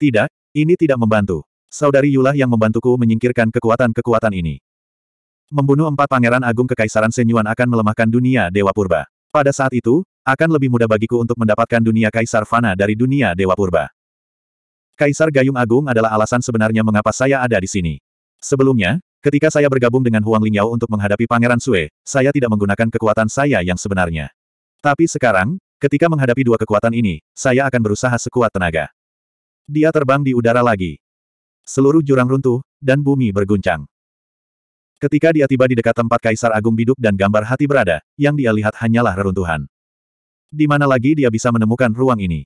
Tidak, ini tidak membantu. Saudari Yulah yang membantuku menyingkirkan kekuatan-kekuatan ini. Membunuh empat pangeran agung kekaisaran Senyuan akan melemahkan dunia Dewa Purba. Pada saat itu, akan lebih mudah bagiku untuk mendapatkan dunia kaisar fana dari dunia Dewa Purba. Kaisar Gayung Agung adalah alasan sebenarnya mengapa saya ada di sini. Sebelumnya, ketika saya bergabung dengan Huang Lingyao untuk menghadapi Pangeran Sue, saya tidak menggunakan kekuatan saya yang sebenarnya. Tapi sekarang, ketika menghadapi dua kekuatan ini, saya akan berusaha sekuat tenaga. Dia terbang di udara lagi. Seluruh jurang runtuh, dan bumi berguncang. Ketika dia tiba di dekat tempat Kaisar Agung Biduk dan gambar hati berada, yang dia lihat hanyalah reruntuhan. Di mana lagi dia bisa menemukan ruang ini?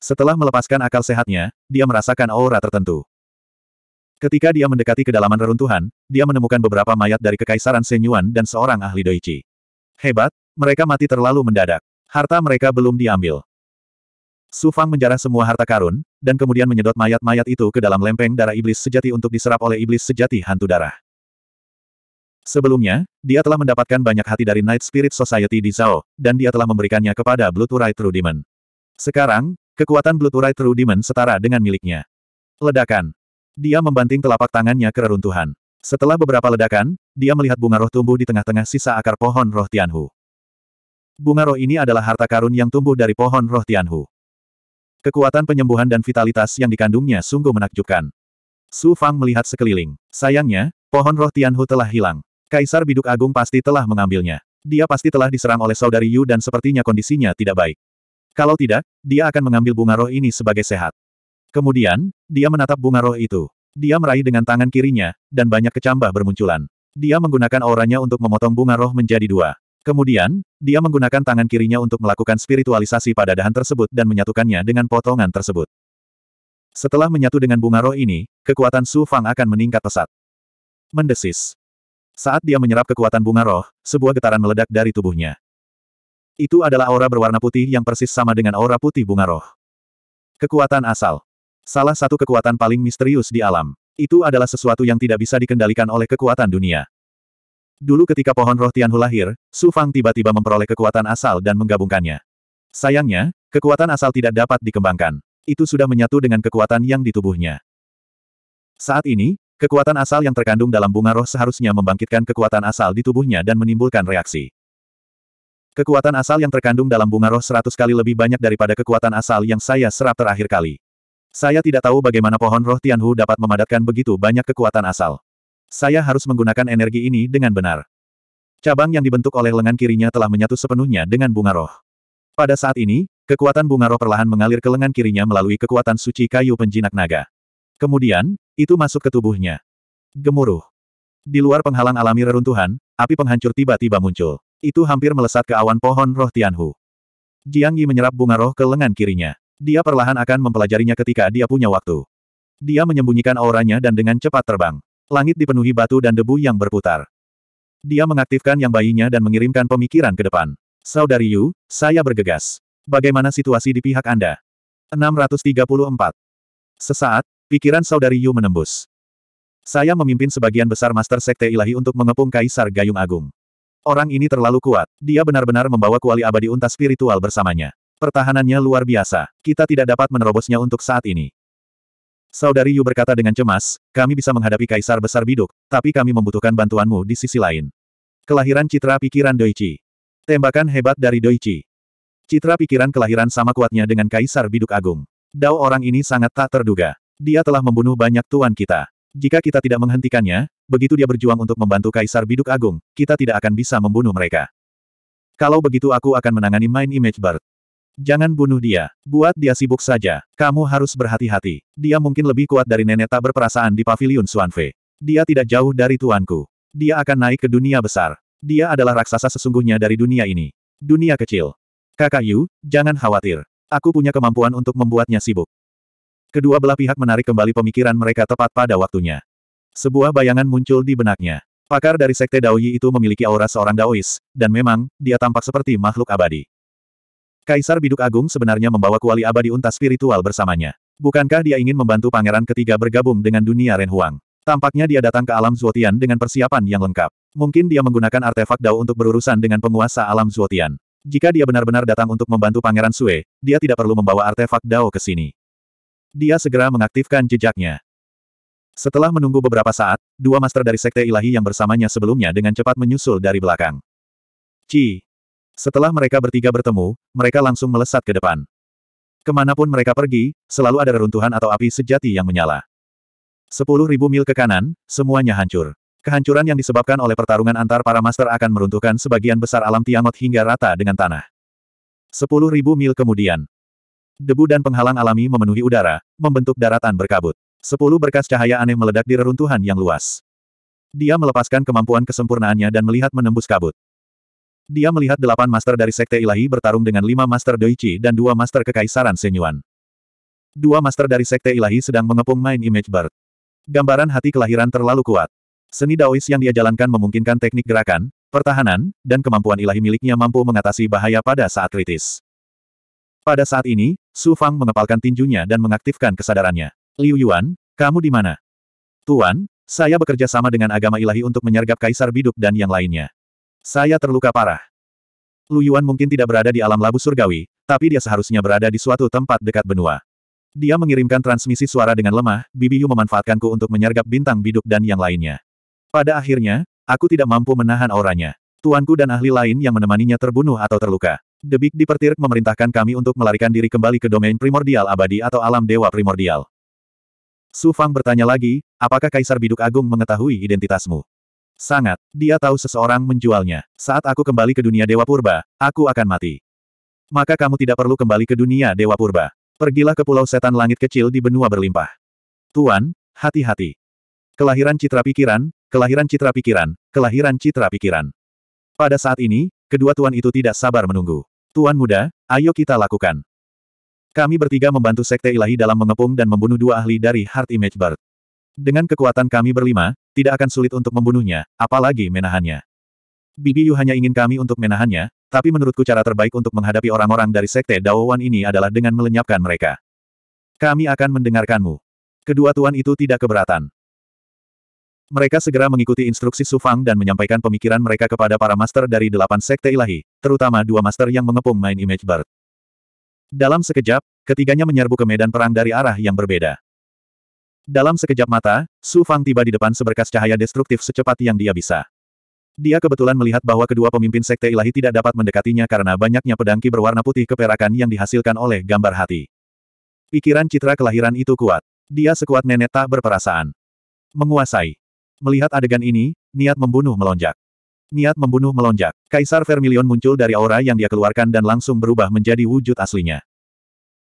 Setelah melepaskan akal sehatnya, dia merasakan aura tertentu. Ketika dia mendekati kedalaman reruntuhan, dia menemukan beberapa mayat dari Kekaisaran Senyuan dan seorang ahli Doichi. Hebat, mereka mati terlalu mendadak. Harta mereka belum diambil. Su Fang menjarah semua harta karun, dan kemudian menyedot mayat-mayat itu ke dalam lempeng darah iblis sejati untuk diserap oleh iblis sejati hantu darah. Sebelumnya, dia telah mendapatkan banyak hati dari Night Spirit Society di Zhao, dan dia telah memberikannya kepada Blue Turai True Demon. Sekarang, Kekuatan beluturai True Demon setara dengan miliknya. Ledakan. Dia membanting telapak tangannya ke reruntuhan. Setelah beberapa ledakan, dia melihat bunga roh tumbuh di tengah-tengah sisa akar pohon roh Tianhu. Bunga roh ini adalah harta karun yang tumbuh dari pohon roh Tianhu. Kekuatan penyembuhan dan vitalitas yang dikandungnya sungguh menakjubkan. Su Fang melihat sekeliling. Sayangnya, pohon roh Tianhu telah hilang. Kaisar Biduk Agung pasti telah mengambilnya. Dia pasti telah diserang oleh saudari Yu dan sepertinya kondisinya tidak baik. Kalau tidak, dia akan mengambil bunga roh ini sebagai sehat. Kemudian, dia menatap bunga roh itu. Dia meraih dengan tangan kirinya, dan banyak kecambah bermunculan. Dia menggunakan auranya untuk memotong bunga roh menjadi dua. Kemudian, dia menggunakan tangan kirinya untuk melakukan spiritualisasi pada dahan tersebut dan menyatukannya dengan potongan tersebut. Setelah menyatu dengan bunga roh ini, kekuatan Su Fang akan meningkat pesat. Mendesis. Saat dia menyerap kekuatan bunga roh, sebuah getaran meledak dari tubuhnya. Itu adalah aura berwarna putih yang persis sama dengan aura putih bunga roh. Kekuatan asal. Salah satu kekuatan paling misterius di alam. Itu adalah sesuatu yang tidak bisa dikendalikan oleh kekuatan dunia. Dulu ketika pohon roh Tianhu lahir, Su Fang tiba-tiba memperoleh kekuatan asal dan menggabungkannya. Sayangnya, kekuatan asal tidak dapat dikembangkan. Itu sudah menyatu dengan kekuatan yang di tubuhnya. Saat ini, Kekuatan asal yang terkandung dalam bunga roh seharusnya membangkitkan kekuatan asal di tubuhnya dan menimbulkan reaksi. Kekuatan asal yang terkandung dalam bunga roh seratus kali lebih banyak daripada kekuatan asal yang saya serap terakhir kali. Saya tidak tahu bagaimana pohon roh Tianhu dapat memadatkan begitu banyak kekuatan asal. Saya harus menggunakan energi ini dengan benar. Cabang yang dibentuk oleh lengan kirinya telah menyatu sepenuhnya dengan bunga roh. Pada saat ini, kekuatan bunga roh perlahan mengalir ke lengan kirinya melalui kekuatan suci kayu penjinak naga. Kemudian, itu masuk ke tubuhnya. Gemuruh. Di luar penghalang alami reruntuhan, api penghancur tiba-tiba muncul. Itu hampir melesat ke awan pohon roh Tianhu. Jiang Yi menyerap bunga roh ke lengan kirinya. Dia perlahan akan mempelajarinya ketika dia punya waktu. Dia menyembunyikan auranya dan dengan cepat terbang. Langit dipenuhi batu dan debu yang berputar. Dia mengaktifkan yang bayinya dan mengirimkan pemikiran ke depan. Saudari Yu, saya bergegas. Bagaimana situasi di pihak Anda? 634. Sesaat, pikiran Saudari Yu menembus. Saya memimpin sebagian besar Master Sekte Ilahi untuk mengepung Kaisar Gayung Agung. Orang ini terlalu kuat. Dia benar-benar membawa kuali abadi unta spiritual bersamanya. Pertahanannya luar biasa. Kita tidak dapat menerobosnya untuk saat ini. Saudari Yu berkata dengan cemas, kami bisa menghadapi Kaisar Besar Biduk, tapi kami membutuhkan bantuanmu di sisi lain. Kelahiran citra pikiran Doichi. Tembakan hebat dari Doichi. Citra pikiran kelahiran sama kuatnya dengan Kaisar Biduk Agung. Dao orang ini sangat tak terduga. Dia telah membunuh banyak tuan kita. Jika kita tidak menghentikannya, begitu dia berjuang untuk membantu Kaisar Biduk Agung, kita tidak akan bisa membunuh mereka. Kalau begitu aku akan menangani Mind Image Bird. Jangan bunuh dia. Buat dia sibuk saja. Kamu harus berhati-hati. Dia mungkin lebih kuat dari nenek tak berperasaan di Paviliun Suanfe. Dia tidak jauh dari tuanku. Dia akan naik ke dunia besar. Dia adalah raksasa sesungguhnya dari dunia ini. Dunia kecil. Kakak Yu, jangan khawatir. Aku punya kemampuan untuk membuatnya sibuk. Kedua belah pihak menarik kembali pemikiran mereka tepat pada waktunya. Sebuah bayangan muncul di benaknya. Pakar dari Sekte Daoyi itu memiliki aura seorang Daois, dan memang, dia tampak seperti makhluk abadi. Kaisar Biduk Agung sebenarnya membawa kuali abadi unta spiritual bersamanya. Bukankah dia ingin membantu pangeran ketiga bergabung dengan dunia Renhuang? Tampaknya dia datang ke alam Zuotian dengan persiapan yang lengkap. Mungkin dia menggunakan artefak Dao untuk berurusan dengan penguasa alam Zuotian. Jika dia benar-benar datang untuk membantu pangeran Sue, dia tidak perlu membawa artefak Dao ke sini. Dia segera mengaktifkan jejaknya. Setelah menunggu beberapa saat, dua master dari Sekte Ilahi yang bersamanya sebelumnya dengan cepat menyusul dari belakang. Ci. Setelah mereka bertiga bertemu, mereka langsung melesat ke depan. Kemanapun mereka pergi, selalu ada reruntuhan atau api sejati yang menyala. Sepuluh ribu mil ke kanan, semuanya hancur. Kehancuran yang disebabkan oleh pertarungan antar para master akan meruntuhkan sebagian besar alam Tiamat hingga rata dengan tanah. Sepuluh ribu mil kemudian. Debu dan penghalang alami memenuhi udara, membentuk daratan berkabut. Sepuluh berkas cahaya aneh meledak di reruntuhan yang luas. Dia melepaskan kemampuan kesempurnaannya dan melihat menembus kabut. Dia melihat delapan master dari Sekte Ilahi bertarung dengan lima master Doichi dan dua master Kekaisaran Senyuan. Dua master dari Sekte Ilahi sedang mengepung main Image Bird. Gambaran hati kelahiran terlalu kuat. Seni Daois yang dia jalankan memungkinkan teknik gerakan, pertahanan, dan kemampuan ilahi miliknya mampu mengatasi bahaya pada saat kritis. Pada saat ini, Su Fang mengepalkan tinjunya dan mengaktifkan kesadarannya. Liu Yuan, kamu di mana? Tuan, saya bekerja sama dengan agama ilahi untuk menyergap Kaisar Biduk dan yang lainnya. Saya terluka parah. Liu Yuan mungkin tidak berada di alam labu surgawi, tapi dia seharusnya berada di suatu tempat dekat benua. Dia mengirimkan transmisi suara dengan lemah, Bibi Yu memanfaatkanku untuk menyergap bintang biduk dan yang lainnya. Pada akhirnya, aku tidak mampu menahan auranya. Tuanku dan ahli lain yang menemaninya terbunuh atau terluka. Debik di memerintahkan kami untuk melarikan diri kembali ke domain primordial abadi atau alam dewa primordial. Su Fang bertanya lagi, apakah Kaisar Biduk Agung mengetahui identitasmu? Sangat, dia tahu seseorang menjualnya. Saat aku kembali ke dunia Dewa Purba, aku akan mati. Maka kamu tidak perlu kembali ke dunia Dewa Purba. Pergilah ke pulau setan langit kecil di benua berlimpah. Tuan, hati-hati. Kelahiran citra pikiran, kelahiran citra pikiran, kelahiran citra pikiran. Pada saat ini, kedua tuan itu tidak sabar menunggu. Tuan muda, ayo kita lakukan. Kami bertiga membantu Sekte Ilahi dalam mengepung dan membunuh dua ahli dari Heart Image Bird. Dengan kekuatan kami berlima, tidak akan sulit untuk membunuhnya, apalagi menahannya. Bibi Yu hanya ingin kami untuk menahannya, tapi menurutku cara terbaik untuk menghadapi orang-orang dari Sekte Dao Wan ini adalah dengan melenyapkan mereka. Kami akan mendengarkanmu. Kedua tuan itu tidak keberatan. Mereka segera mengikuti instruksi Sufang dan menyampaikan pemikiran mereka kepada para master dari delapan sekte ilahi, terutama dua master yang mengepung main Image Bird. Dalam sekejap, ketiganya menyerbu ke medan perang dari arah yang berbeda. Dalam sekejap mata, Su Fang tiba di depan seberkas cahaya destruktif secepat yang dia bisa. Dia kebetulan melihat bahwa kedua pemimpin sekte ilahi tidak dapat mendekatinya karena banyaknya pedangki berwarna putih keperakan yang dihasilkan oleh gambar hati. Pikiran citra kelahiran itu kuat. Dia sekuat nenek tak berperasaan. Menguasai. Melihat adegan ini, niat membunuh melonjak. Niat membunuh melonjak. Kaisar Vermilion muncul dari aura yang dia keluarkan dan langsung berubah menjadi wujud aslinya.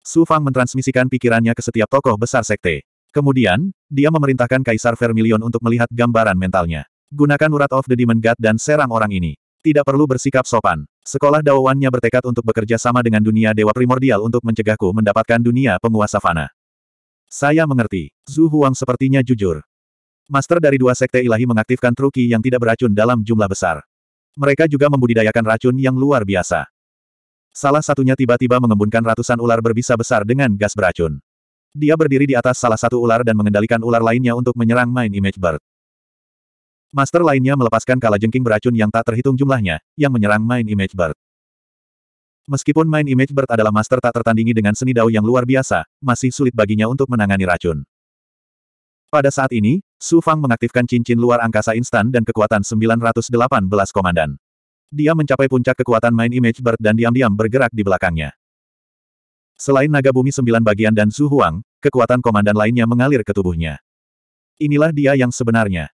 Su Fang mentransmisikan pikirannya ke setiap tokoh besar sekte. Kemudian, dia memerintahkan Kaisar Vermilion untuk melihat gambaran mentalnya. Gunakan urat of the Demon God dan serang orang ini. Tidak perlu bersikap sopan. Sekolah Daoannya bertekad untuk bekerja sama dengan dunia dewa primordial untuk mencegahku mendapatkan dunia penguasa fana. Saya mengerti. Zhu Huang sepertinya jujur. Master dari dua sekte ilahi mengaktifkan truki yang tidak beracun dalam jumlah besar. Mereka juga membudidayakan racun yang luar biasa. Salah satunya tiba-tiba mengembunkan ratusan ular berbisa besar dengan gas beracun. Dia berdiri di atas salah satu ular dan mengendalikan ular lainnya untuk menyerang main Image Bird. Master lainnya melepaskan kalajengking beracun yang tak terhitung jumlahnya, yang menyerang main Image Bird. Meskipun main Image Bird adalah master tak tertandingi dengan seni dao yang luar biasa, masih sulit baginya untuk menangani racun. Pada saat ini, Su Fang mengaktifkan cincin luar angkasa instan dan kekuatan 918 komandan. Dia mencapai puncak kekuatan main image bird dan diam-diam bergerak di belakangnya. Selain naga bumi sembilan bagian dan Su Huang, kekuatan komandan lainnya mengalir ke tubuhnya. Inilah dia yang sebenarnya.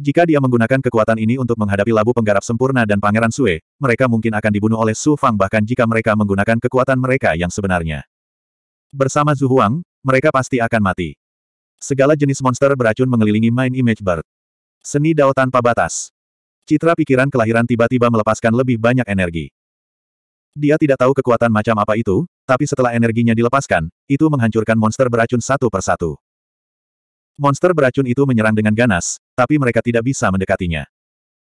Jika dia menggunakan kekuatan ini untuk menghadapi labu penggarap sempurna dan Pangeran Sue, mereka mungkin akan dibunuh oleh Su Fang bahkan jika mereka menggunakan kekuatan mereka yang sebenarnya. Bersama Zhu Huang, mereka pasti akan mati. Segala jenis monster beracun mengelilingi Mind Image Bird. Seni Dao tanpa batas. Citra pikiran kelahiran tiba-tiba melepaskan lebih banyak energi. Dia tidak tahu kekuatan macam apa itu, tapi setelah energinya dilepaskan, itu menghancurkan monster beracun satu persatu. Monster beracun itu menyerang dengan ganas, tapi mereka tidak bisa mendekatinya.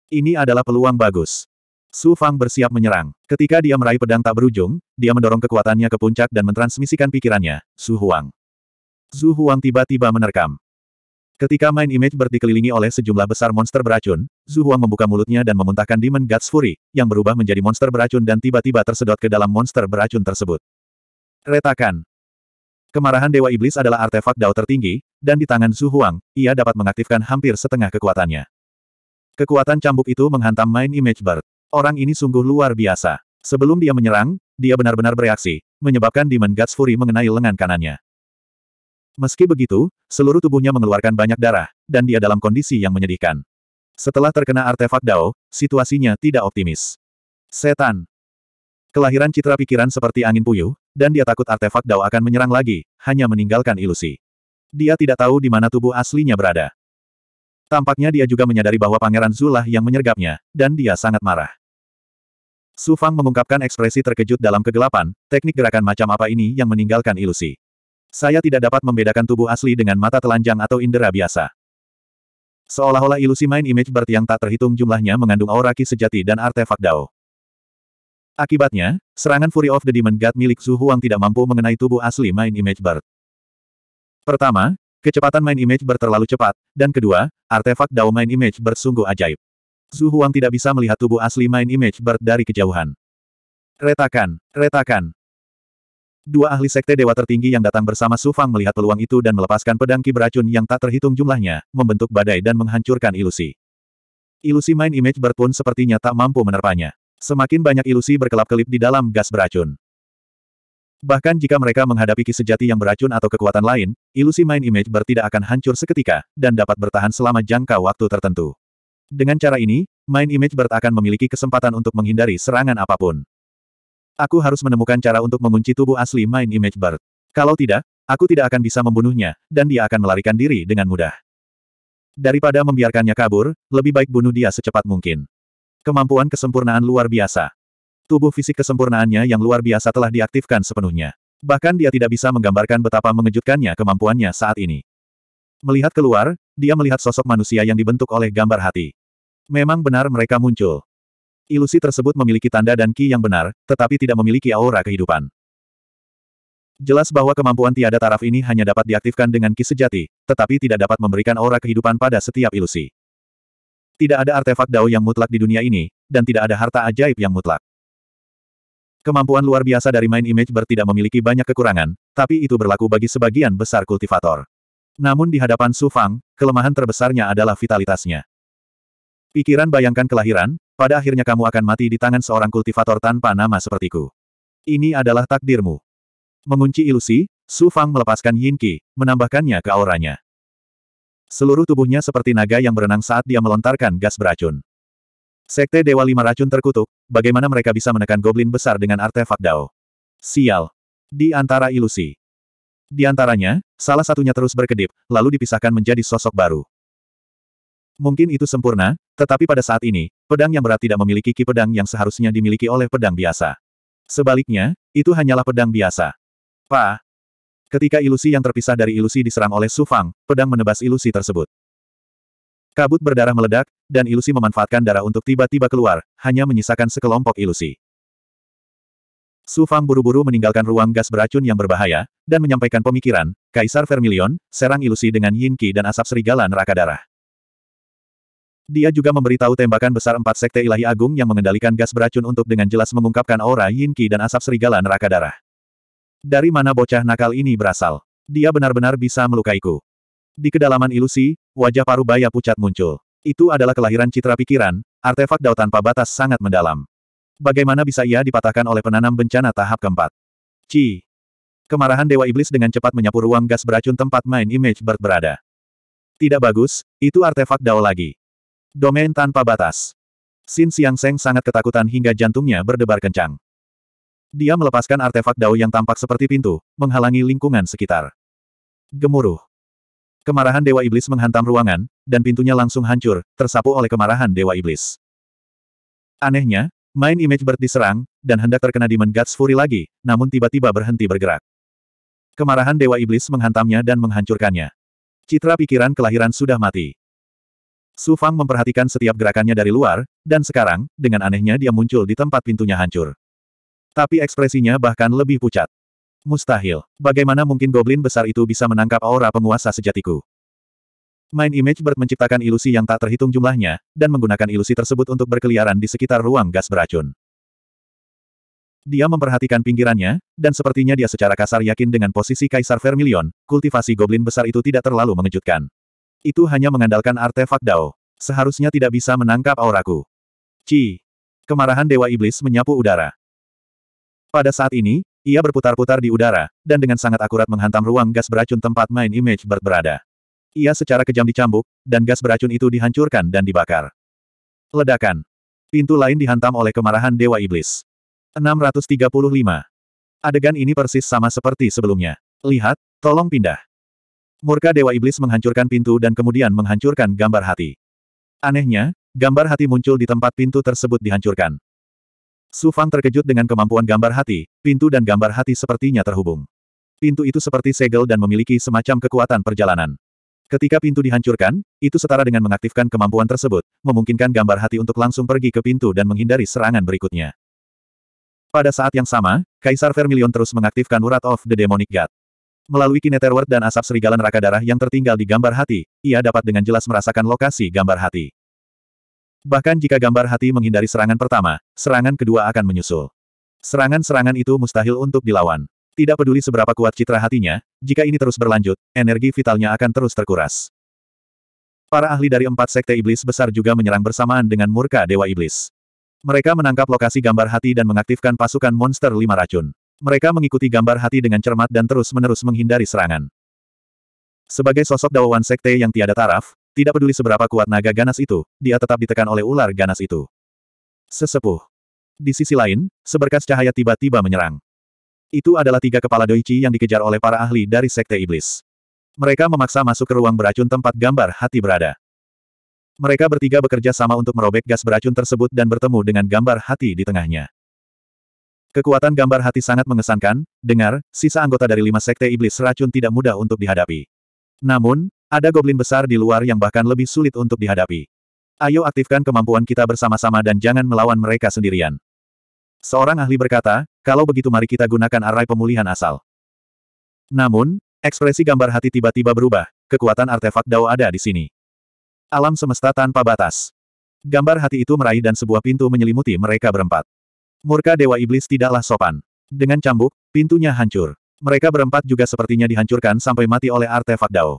Ini adalah peluang bagus. Su Fang bersiap menyerang. Ketika dia meraih pedang tak berujung, dia mendorong kekuatannya ke puncak dan mentransmisikan pikirannya, Su Huang. Zhu Huang tiba-tiba menerkam. Ketika Main Image Bird dikelilingi oleh sejumlah besar monster beracun, Zhu Huang membuka mulutnya dan memuntahkan Demon Guts Fury, yang berubah menjadi monster beracun dan tiba-tiba tersedot ke dalam monster beracun tersebut. Retakan. Kemarahan Dewa Iblis adalah artefak Dao tertinggi, dan di tangan Zhu Huang, ia dapat mengaktifkan hampir setengah kekuatannya. Kekuatan cambuk itu menghantam Main Image Bird. Orang ini sungguh luar biasa. Sebelum dia menyerang, dia benar-benar bereaksi, menyebabkan Demon Guts Fury mengenai lengan kanannya. Meski begitu, seluruh tubuhnya mengeluarkan banyak darah, dan dia dalam kondisi yang menyedihkan. Setelah terkena artefak Dao, situasinya tidak optimis. Setan. Kelahiran citra pikiran seperti angin puyuh, dan dia takut artefak Dao akan menyerang lagi, hanya meninggalkan ilusi. Dia tidak tahu di mana tubuh aslinya berada. Tampaknya dia juga menyadari bahwa Pangeran Zulah yang menyergapnya, dan dia sangat marah. Su Fang mengungkapkan ekspresi terkejut dalam kegelapan, teknik gerakan macam apa ini yang meninggalkan ilusi. Saya tidak dapat membedakan tubuh asli dengan mata telanjang atau indera biasa. Seolah-olah ilusi main image Bert yang tak terhitung jumlahnya mengandung aura ki sejati dan artefak Dao. Akibatnya, serangan Fury of the Demon God milik Zhu Huang tidak mampu mengenai tubuh asli main image Bert. Pertama, kecepatan main image Bert terlalu cepat, dan kedua, artefak Dao main image bird sungguh ajaib. Zhu Huang tidak bisa melihat tubuh asli main image Bert dari kejauhan. Retakan, retakan, Dua ahli sekte dewa tertinggi yang datang bersama Su Fang melihat peluang itu dan melepaskan pedang ki beracun yang tak terhitung jumlahnya, membentuk badai dan menghancurkan ilusi. Ilusi main image bird pun sepertinya tak mampu menerpanya. Semakin banyak ilusi berkelap-kelip di dalam gas beracun. Bahkan jika mereka menghadapi ki sejati yang beracun atau kekuatan lain, ilusi main image bird tidak akan hancur seketika, dan dapat bertahan selama jangka waktu tertentu. Dengan cara ini, main Image Bird akan memiliki kesempatan untuk menghindari serangan apapun. Aku harus menemukan cara untuk mengunci tubuh asli Mind Image Bird. Kalau tidak, aku tidak akan bisa membunuhnya, dan dia akan melarikan diri dengan mudah. Daripada membiarkannya kabur, lebih baik bunuh dia secepat mungkin. Kemampuan kesempurnaan luar biasa. Tubuh fisik kesempurnaannya yang luar biasa telah diaktifkan sepenuhnya. Bahkan dia tidak bisa menggambarkan betapa mengejutkannya kemampuannya saat ini. Melihat keluar, dia melihat sosok manusia yang dibentuk oleh gambar hati. Memang benar mereka muncul. Ilusi tersebut memiliki tanda dan ki yang benar, tetapi tidak memiliki aura kehidupan. Jelas bahwa kemampuan tiada taraf ini hanya dapat diaktifkan dengan ki sejati, tetapi tidak dapat memberikan aura kehidupan pada setiap ilusi. Tidak ada artefak dao yang mutlak di dunia ini, dan tidak ada harta ajaib yang mutlak. Kemampuan luar biasa dari main Image bertidak memiliki banyak kekurangan, tapi itu berlaku bagi sebagian besar kultivator. Namun di hadapan Su Fang, kelemahan terbesarnya adalah vitalitasnya. Pikiran bayangkan kelahiran, pada akhirnya kamu akan mati di tangan seorang kultivator tanpa nama sepertiku. Ini adalah takdirmu. Mengunci ilusi, Su Fang melepaskan Yin Qi, menambahkannya ke auranya. Seluruh tubuhnya seperti naga yang berenang saat dia melontarkan gas beracun. Sekte Dewa Lima Racun terkutuk, bagaimana mereka bisa menekan goblin besar dengan artefak Dao? Sial. Di antara ilusi. Di antaranya, salah satunya terus berkedip, lalu dipisahkan menjadi sosok baru. Mungkin itu sempurna, tetapi pada saat ini, pedang yang berat tidak memiliki ki pedang yang seharusnya dimiliki oleh pedang biasa. Sebaliknya, itu hanyalah pedang biasa. Pa. Ketika ilusi yang terpisah dari ilusi diserang oleh Su Fang, pedang menebas ilusi tersebut. Kabut berdarah meledak, dan ilusi memanfaatkan darah untuk tiba-tiba keluar, hanya menyisakan sekelompok ilusi. Su Fang buru-buru meninggalkan ruang gas beracun yang berbahaya, dan menyampaikan pemikiran, Kaisar Vermilion, serang ilusi dengan Yin Qi dan asap serigala neraka darah. Dia juga memberitahu tembakan besar empat sekte ilahi agung yang mengendalikan gas beracun untuk dengan jelas mengungkapkan aura Yin Qi dan asap serigala neraka darah. Dari mana bocah nakal ini berasal? Dia benar-benar bisa melukaiku. Di kedalaman ilusi, wajah Parubaya pucat muncul. Itu adalah kelahiran citra pikiran, artefak dao tanpa batas sangat mendalam. Bagaimana bisa ia dipatahkan oleh penanam bencana tahap keempat? Ci. Kemarahan Dewa Iblis dengan cepat menyapu ruang gas beracun tempat main Image Bert berada. Tidak bagus, itu artefak Dao lagi. Domain tanpa batas. Xin Siang Seng sangat ketakutan hingga jantungnya berdebar kencang. Dia melepaskan artefak dao yang tampak seperti pintu, menghalangi lingkungan sekitar. Gemuruh. Kemarahan Dewa Iblis menghantam ruangan, dan pintunya langsung hancur, tersapu oleh kemarahan Dewa Iblis. Anehnya, main Image Bird diserang, dan hendak terkena Demon Guts Fury lagi, namun tiba-tiba berhenti bergerak. Kemarahan Dewa Iblis menghantamnya dan menghancurkannya. Citra pikiran kelahiran sudah mati. Su Fang memperhatikan setiap gerakannya dari luar, dan sekarang, dengan anehnya dia muncul di tempat pintunya hancur. Tapi ekspresinya bahkan lebih pucat. Mustahil. Bagaimana mungkin goblin besar itu bisa menangkap aura penguasa sejatiku? Main Image Bird menciptakan ilusi yang tak terhitung jumlahnya, dan menggunakan ilusi tersebut untuk berkeliaran di sekitar ruang gas beracun. Dia memperhatikan pinggirannya, dan sepertinya dia secara kasar yakin dengan posisi Kaisar Vermilion, kultivasi goblin besar itu tidak terlalu mengejutkan. Itu hanya mengandalkan artefak Dao. Seharusnya tidak bisa menangkap auraku. Ci. Kemarahan Dewa Iblis menyapu udara. Pada saat ini, ia berputar-putar di udara, dan dengan sangat akurat menghantam ruang gas beracun tempat main Image Bert berada. Ia secara kejam dicambuk, dan gas beracun itu dihancurkan dan dibakar. Ledakan. Pintu lain dihantam oleh kemarahan Dewa Iblis. 635. Adegan ini persis sama seperti sebelumnya. Lihat, tolong pindah. Murka Dewa Iblis menghancurkan pintu dan kemudian menghancurkan gambar hati. Anehnya, gambar hati muncul di tempat pintu tersebut dihancurkan. Su Fang terkejut dengan kemampuan gambar hati, pintu dan gambar hati sepertinya terhubung. Pintu itu seperti segel dan memiliki semacam kekuatan perjalanan. Ketika pintu dihancurkan, itu setara dengan mengaktifkan kemampuan tersebut, memungkinkan gambar hati untuk langsung pergi ke pintu dan menghindari serangan berikutnya. Pada saat yang sama, Kaisar Vermilion terus mengaktifkan urat of the Demonic God. Melalui kineterward dan asap serigala neraka darah yang tertinggal di gambar hati, ia dapat dengan jelas merasakan lokasi gambar hati. Bahkan jika gambar hati menghindari serangan pertama, serangan kedua akan menyusul. Serangan-serangan itu mustahil untuk dilawan. Tidak peduli seberapa kuat citra hatinya, jika ini terus berlanjut, energi vitalnya akan terus terkuras. Para ahli dari empat sekte iblis besar juga menyerang bersamaan dengan murka Dewa Iblis. Mereka menangkap lokasi gambar hati dan mengaktifkan pasukan monster lima racun. Mereka mengikuti gambar hati dengan cermat dan terus-menerus menghindari serangan. Sebagai sosok dawawan sekte yang tiada taraf, tidak peduli seberapa kuat naga ganas itu, dia tetap ditekan oleh ular ganas itu. Sesepuh. Di sisi lain, seberkas cahaya tiba-tiba menyerang. Itu adalah tiga kepala doichi yang dikejar oleh para ahli dari sekte iblis. Mereka memaksa masuk ke ruang beracun tempat gambar hati berada. Mereka bertiga bekerja sama untuk merobek gas beracun tersebut dan bertemu dengan gambar hati di tengahnya. Kekuatan gambar hati sangat mengesankan, dengar, sisa anggota dari lima sekte iblis racun tidak mudah untuk dihadapi. Namun, ada goblin besar di luar yang bahkan lebih sulit untuk dihadapi. Ayo aktifkan kemampuan kita bersama-sama dan jangan melawan mereka sendirian. Seorang ahli berkata, kalau begitu mari kita gunakan arai pemulihan asal. Namun, ekspresi gambar hati tiba-tiba berubah, kekuatan artefak Dao ada di sini. Alam semesta tanpa batas. Gambar hati itu meraih dan sebuah pintu menyelimuti mereka berempat. Murka Dewa Iblis tidaklah sopan. Dengan cambuk, pintunya hancur. Mereka berempat juga sepertinya dihancurkan sampai mati oleh artefak Dao.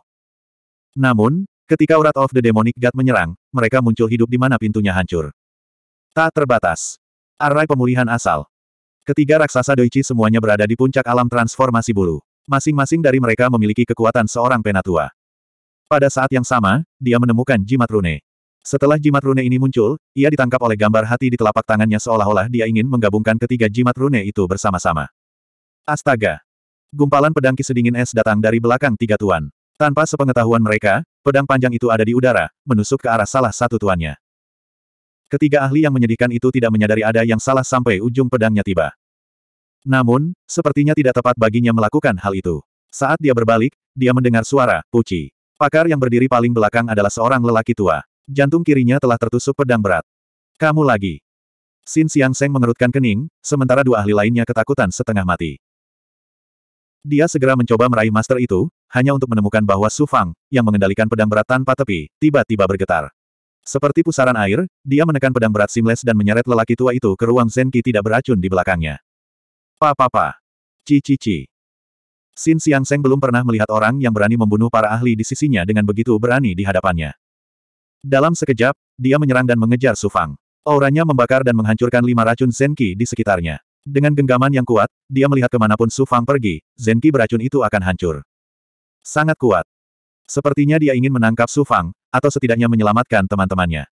Namun, ketika Urat of the Demonic God menyerang, mereka muncul hidup di mana pintunya hancur. Tak terbatas. Arai pemulihan asal. Ketiga raksasa Doichi semuanya berada di puncak alam transformasi bulu. Masing-masing dari mereka memiliki kekuatan seorang penatua. Pada saat yang sama, dia menemukan jimat rune. Setelah jimat rune ini muncul, ia ditangkap oleh gambar hati di telapak tangannya seolah-olah dia ingin menggabungkan ketiga jimat rune itu bersama-sama. Astaga! Gumpalan pedang sedingin es datang dari belakang tiga tuan. Tanpa sepengetahuan mereka, pedang panjang itu ada di udara, menusuk ke arah salah satu tuannya. Ketiga ahli yang menyedihkan itu tidak menyadari ada yang salah sampai ujung pedangnya tiba. Namun, sepertinya tidak tepat baginya melakukan hal itu. Saat dia berbalik, dia mendengar suara, Puci. Pakar yang berdiri paling belakang adalah seorang lelaki tua. Jantung kirinya telah tertusuk pedang berat. Kamu lagi. Xin Xiang Seng mengerutkan kening, sementara dua ahli lainnya ketakutan setengah mati. Dia segera mencoba meraih master itu, hanya untuk menemukan bahwa Su Fang, yang mengendalikan pedang berat tanpa tepi, tiba-tiba bergetar. Seperti pusaran air, dia menekan pedang berat seamless dan menyeret lelaki tua itu ke ruang Zenki tidak beracun di belakangnya. Pa-pa-pa. Ci-ci-ci. Xin Xiang Seng belum pernah melihat orang yang berani membunuh para ahli di sisinya dengan begitu berani di hadapannya. Dalam sekejap, dia menyerang dan mengejar Sufang. Auranya membakar dan menghancurkan lima racun Zenki di sekitarnya. Dengan genggaman yang kuat, dia melihat kemanapun Sufang pergi, Zenki beracun itu akan hancur. Sangat kuat. Sepertinya dia ingin menangkap Sufang, atau setidaknya menyelamatkan teman-temannya.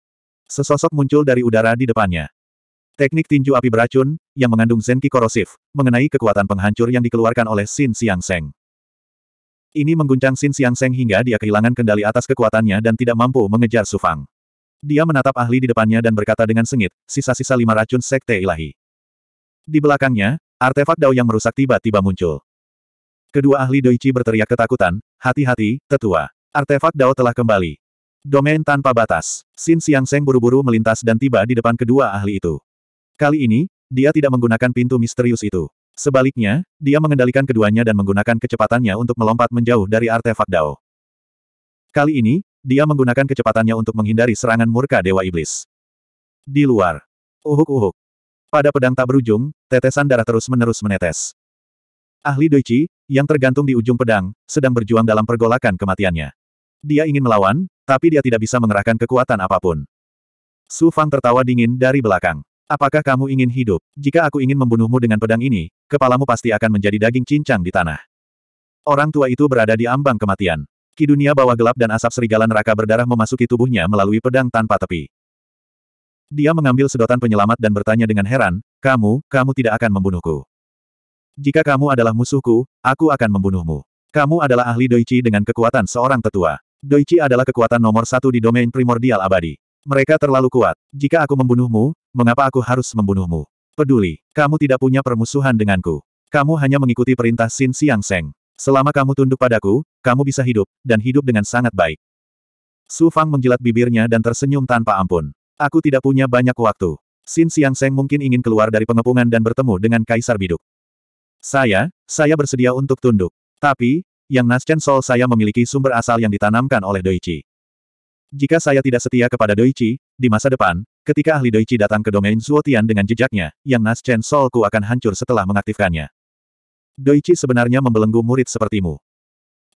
Sesosok muncul dari udara di depannya. Teknik tinju api beracun, yang mengandung zenki korosif, mengenai kekuatan penghancur yang dikeluarkan oleh Xin Siang Seng. Ini mengguncang Xin Seng hingga dia kehilangan kendali atas kekuatannya dan tidak mampu mengejar Su Fang. Dia menatap ahli di depannya dan berkata dengan sengit, sisa-sisa lima racun sekte ilahi. Di belakangnya, artefak dao yang merusak tiba-tiba muncul. Kedua ahli Doichi berteriak ketakutan, hati-hati, tetua. Artefak dao telah kembali. Domain tanpa batas. Xin Seng buru-buru melintas dan tiba di depan kedua ahli itu. Kali ini, dia tidak menggunakan pintu misterius itu. Sebaliknya, dia mengendalikan keduanya dan menggunakan kecepatannya untuk melompat menjauh dari artefak Dao. Kali ini, dia menggunakan kecepatannya untuk menghindari serangan murka Dewa Iblis. Di luar. Uhuk-uhuk. Pada pedang tak berujung, tetesan darah terus-menerus menetes. Ahli Doichi, yang tergantung di ujung pedang, sedang berjuang dalam pergolakan kematiannya. Dia ingin melawan, tapi dia tidak bisa mengerahkan kekuatan apapun. Su Fang tertawa dingin dari belakang. Apakah kamu ingin hidup? Jika aku ingin membunuhmu dengan pedang ini, kepalamu pasti akan menjadi daging cincang di tanah. Orang tua itu berada di ambang kematian. Ki dunia bawah gelap dan asap serigala neraka berdarah memasuki tubuhnya melalui pedang tanpa tepi. Dia mengambil sedotan penyelamat dan bertanya dengan heran, kamu, kamu tidak akan membunuhku. Jika kamu adalah musuhku, aku akan membunuhmu. Kamu adalah ahli doichi dengan kekuatan seorang tetua. Doichi adalah kekuatan nomor satu di domain primordial abadi. Mereka terlalu kuat. Jika aku membunuhmu, mengapa aku harus membunuhmu? Peduli. Kamu tidak punya permusuhan denganku. Kamu hanya mengikuti perintah Xin Siang Seng. Selama kamu tunduk padaku, kamu bisa hidup, dan hidup dengan sangat baik. Su Fang menjilat bibirnya dan tersenyum tanpa ampun. Aku tidak punya banyak waktu. Xin Siang Seng mungkin ingin keluar dari pengepungan dan bertemu dengan Kaisar Biduk. Saya, saya bersedia untuk tunduk. Tapi, yang Naschen Sol saya memiliki sumber asal yang ditanamkan oleh Doichi. Jika saya tidak setia kepada Doichi, di masa depan, ketika ahli Doichi datang ke domain Zuotian dengan jejaknya, yang Nas Chen Solku akan hancur setelah mengaktifkannya. Doichi sebenarnya membelenggu murid sepertimu.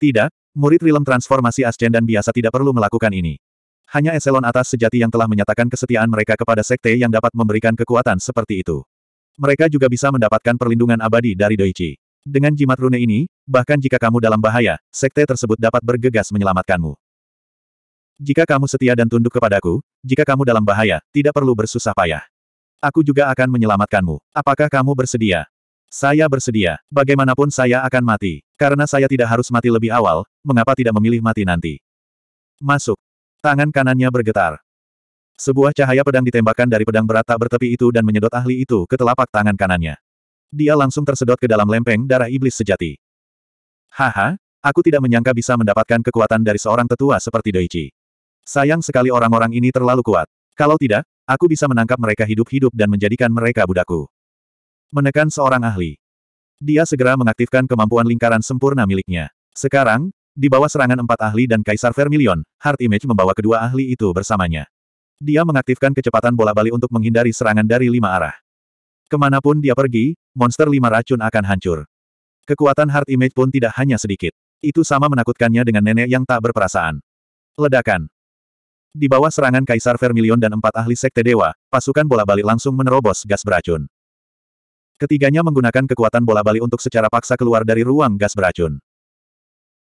Tidak, murid realm transformasi dan biasa tidak perlu melakukan ini. Hanya eselon atas sejati yang telah menyatakan kesetiaan mereka kepada sekte yang dapat memberikan kekuatan seperti itu. Mereka juga bisa mendapatkan perlindungan abadi dari Doichi. Dengan jimat rune ini, bahkan jika kamu dalam bahaya, sekte tersebut dapat bergegas menyelamatkanmu. Jika kamu setia dan tunduk kepadaku, jika kamu dalam bahaya, tidak perlu bersusah payah. Aku juga akan menyelamatkanmu. Apakah kamu bersedia? Saya bersedia. Bagaimanapun saya akan mati. Karena saya tidak harus mati lebih awal, mengapa tidak memilih mati nanti? Masuk. Tangan kanannya bergetar. Sebuah cahaya pedang ditembakkan dari pedang berat tak bertepi itu dan menyedot ahli itu ke telapak tangan kanannya. Dia langsung tersedot ke dalam lempeng darah iblis sejati. Haha, aku tidak menyangka bisa mendapatkan kekuatan dari seorang tetua seperti Doichi. Sayang sekali orang-orang ini terlalu kuat. Kalau tidak, aku bisa menangkap mereka hidup-hidup dan menjadikan mereka budakku. Menekan seorang ahli. Dia segera mengaktifkan kemampuan lingkaran sempurna miliknya. Sekarang, di bawah serangan empat ahli dan Kaisar Vermilion, Heart Image membawa kedua ahli itu bersamanya. Dia mengaktifkan kecepatan bola balik untuk menghindari serangan dari lima arah. Kemanapun dia pergi, monster lima racun akan hancur. Kekuatan Heart Image pun tidak hanya sedikit. Itu sama menakutkannya dengan nenek yang tak berperasaan. Ledakan. Di bawah serangan Kaisar Vermilion dan empat ahli Sekte Dewa, pasukan bola balik langsung menerobos gas beracun. Ketiganya menggunakan kekuatan bola balik untuk secara paksa keluar dari ruang gas beracun.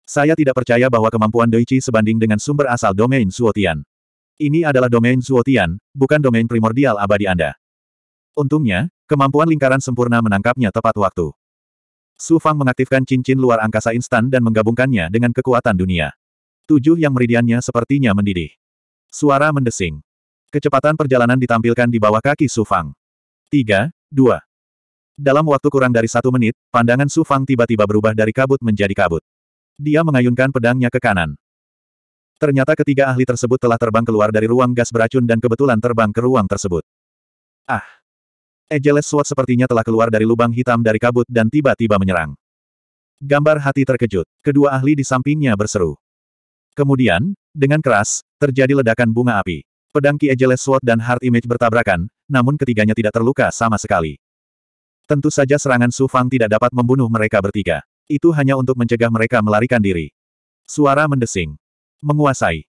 Saya tidak percaya bahwa kemampuan Doichi sebanding dengan sumber asal domain Suotian. Ini adalah domain Suotian, bukan domain primordial abadi Anda. Untungnya, kemampuan lingkaran sempurna menangkapnya tepat waktu. Su Fang mengaktifkan cincin luar angkasa instan dan menggabungkannya dengan kekuatan dunia. Tujuh yang meridiannya sepertinya mendidih. Suara mendesing. Kecepatan perjalanan ditampilkan di bawah kaki Su Fang. Tiga, dua. Dalam waktu kurang dari satu menit, pandangan Su Fang tiba-tiba berubah dari kabut menjadi kabut. Dia mengayunkan pedangnya ke kanan. Ternyata ketiga ahli tersebut telah terbang keluar dari ruang gas beracun dan kebetulan terbang ke ruang tersebut. Ah! Ejeles SWAT sepertinya telah keluar dari lubang hitam dari kabut dan tiba-tiba menyerang. Gambar hati terkejut. Kedua ahli di sampingnya berseru. Kemudian, dengan keras, Terjadi ledakan bunga api. Pedang Ki Ejeles Sword dan Heart Image bertabrakan, namun ketiganya tidak terluka sama sekali. Tentu saja serangan Su Fang tidak dapat membunuh mereka bertiga. Itu hanya untuk mencegah mereka melarikan diri. Suara mendesing. Menguasai.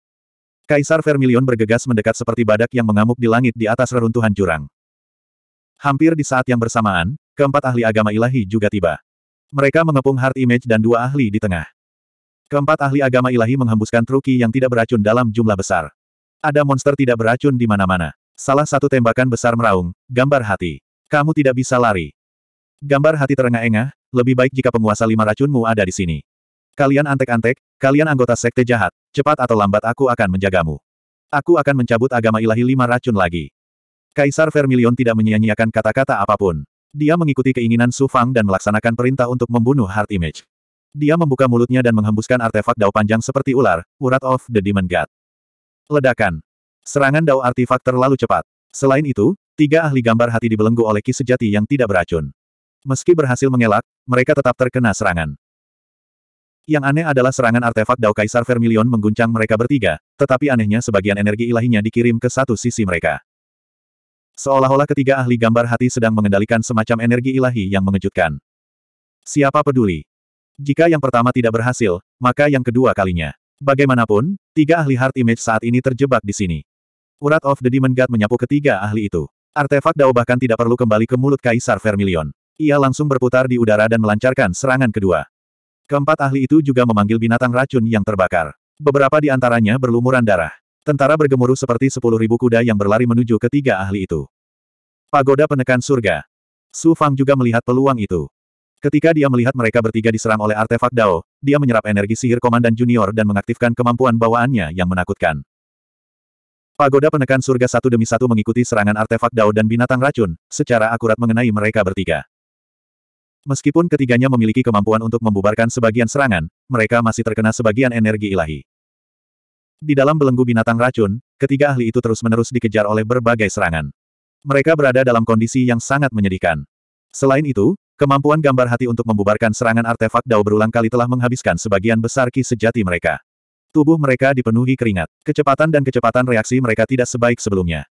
Kaisar Vermilion bergegas mendekat seperti badak yang mengamuk di langit di atas reruntuhan jurang. Hampir di saat yang bersamaan, keempat ahli agama ilahi juga tiba. Mereka mengepung Heart Image dan dua ahli di tengah. Keempat ahli agama ilahi menghembuskan truki yang tidak beracun dalam jumlah besar. Ada monster tidak beracun di mana-mana. Salah satu tembakan besar meraung, gambar hati. Kamu tidak bisa lari. Gambar hati terengah-engah, lebih baik jika penguasa lima racunmu ada di sini. Kalian antek-antek, kalian anggota sekte jahat, cepat atau lambat aku akan menjagamu. Aku akan mencabut agama ilahi lima racun lagi. Kaisar Vermilion tidak menyia-nyiakan kata-kata apapun. Dia mengikuti keinginan Su Fang dan melaksanakan perintah untuk membunuh Heart Image. Dia membuka mulutnya dan menghembuskan artefak dao panjang seperti ular, urat of the Demon God. Ledakan. Serangan dao artefak terlalu cepat. Selain itu, tiga ahli gambar hati dibelenggu oleh ki sejati yang tidak beracun. Meski berhasil mengelak, mereka tetap terkena serangan. Yang aneh adalah serangan artefak Dao Kaisar Vermilion mengguncang mereka bertiga, tetapi anehnya sebagian energi ilahinya dikirim ke satu sisi mereka. Seolah-olah ketiga ahli gambar hati sedang mengendalikan semacam energi ilahi yang mengejutkan. Siapa peduli? Jika yang pertama tidak berhasil, maka yang kedua kalinya. Bagaimanapun, tiga ahli Heart Image saat ini terjebak di sini. Urat of the Demon God menyapu ketiga ahli itu. Artefak Dao bahkan tidak perlu kembali ke mulut Kaisar Vermilion. Ia langsung berputar di udara dan melancarkan serangan kedua. Keempat ahli itu juga memanggil binatang racun yang terbakar. Beberapa di antaranya berlumuran darah. Tentara bergemuruh seperti sepuluh ribu kuda yang berlari menuju ketiga ahli itu. Pagoda penekan surga. Su Fang juga melihat peluang itu. Ketika dia melihat mereka bertiga diserang oleh artefak Dao, dia menyerap energi sihir komandan junior dan mengaktifkan kemampuan bawaannya yang menakutkan. Pagoda penekan surga satu demi satu mengikuti serangan artefak Dao dan binatang racun, secara akurat mengenai mereka bertiga. Meskipun ketiganya memiliki kemampuan untuk membubarkan sebagian serangan, mereka masih terkena sebagian energi ilahi. Di dalam belenggu binatang racun, ketiga ahli itu terus-menerus dikejar oleh berbagai serangan. Mereka berada dalam kondisi yang sangat menyedihkan. Selain itu, Kemampuan gambar hati untuk membubarkan serangan artefak Dao berulang kali telah menghabiskan sebagian besar ki sejati mereka. Tubuh mereka dipenuhi keringat. Kecepatan dan kecepatan reaksi mereka tidak sebaik sebelumnya.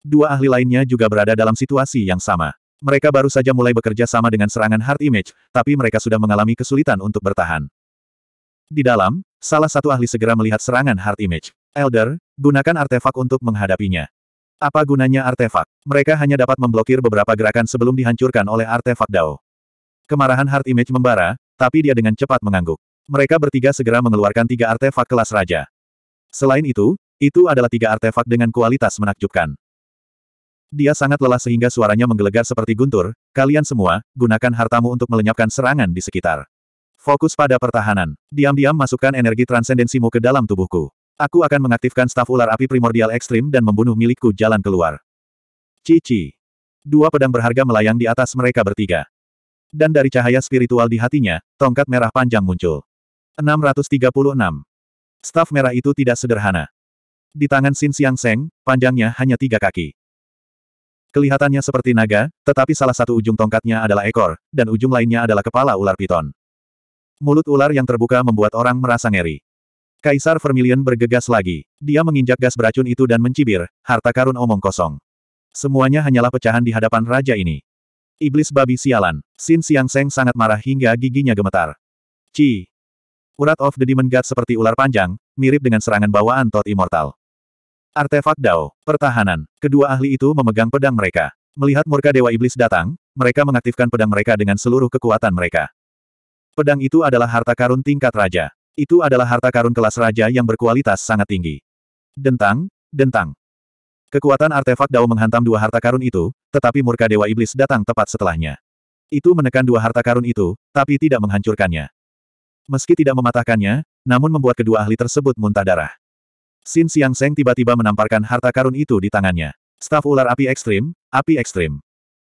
Dua ahli lainnya juga berada dalam situasi yang sama. Mereka baru saja mulai bekerja sama dengan serangan heart image, tapi mereka sudah mengalami kesulitan untuk bertahan. Di dalam, salah satu ahli segera melihat serangan heart image. Elder, gunakan artefak untuk menghadapinya. Apa gunanya artefak? Mereka hanya dapat memblokir beberapa gerakan sebelum dihancurkan oleh artefak Dao. Kemarahan heart image membara, tapi dia dengan cepat mengangguk. Mereka bertiga segera mengeluarkan tiga artefak kelas raja. Selain itu, itu adalah tiga artefak dengan kualitas menakjubkan. Dia sangat lelah sehingga suaranya menggelegar seperti guntur, kalian semua, gunakan hartamu untuk melenyapkan serangan di sekitar. Fokus pada pertahanan. Diam-diam masukkan energi transendensimu ke dalam tubuhku. Aku akan mengaktifkan staf ular api primordial ekstrim dan membunuh milikku jalan keluar. Cici. Dua pedang berharga melayang di atas mereka bertiga. Dan dari cahaya spiritual di hatinya, tongkat merah panjang muncul. 636. Staf merah itu tidak sederhana. Di tangan Xin Siang Seng, panjangnya hanya tiga kaki. Kelihatannya seperti naga, tetapi salah satu ujung tongkatnya adalah ekor, dan ujung lainnya adalah kepala ular piton. Mulut ular yang terbuka membuat orang merasa ngeri. Kaisar Vermilion bergegas lagi. Dia menginjak gas beracun itu dan mencibir, harta karun omong kosong. Semuanya hanyalah pecahan di hadapan raja ini. Iblis babi sialan. Xin Siang Seng sangat marah hingga giginya gemetar. Ci. Urat of the Demon God seperti ular panjang, mirip dengan serangan bawaan Tot Immortal. Artefak Dao. Pertahanan. Kedua ahli itu memegang pedang mereka. Melihat murka Dewa Iblis datang, mereka mengaktifkan pedang mereka dengan seluruh kekuatan mereka. Pedang itu adalah harta karun tingkat raja. Itu adalah harta karun kelas raja yang berkualitas sangat tinggi. Dentang, dentang. Kekuatan artefak Dao menghantam dua harta karun itu, tetapi murka Dewa Iblis datang tepat setelahnya. Itu menekan dua harta karun itu, tapi tidak menghancurkannya. Meski tidak mematahkannya, namun membuat kedua ahli tersebut muntah darah. Xin Siang Seng tiba-tiba menamparkan harta karun itu di tangannya. Staf ular api ekstrim, api ekstrim.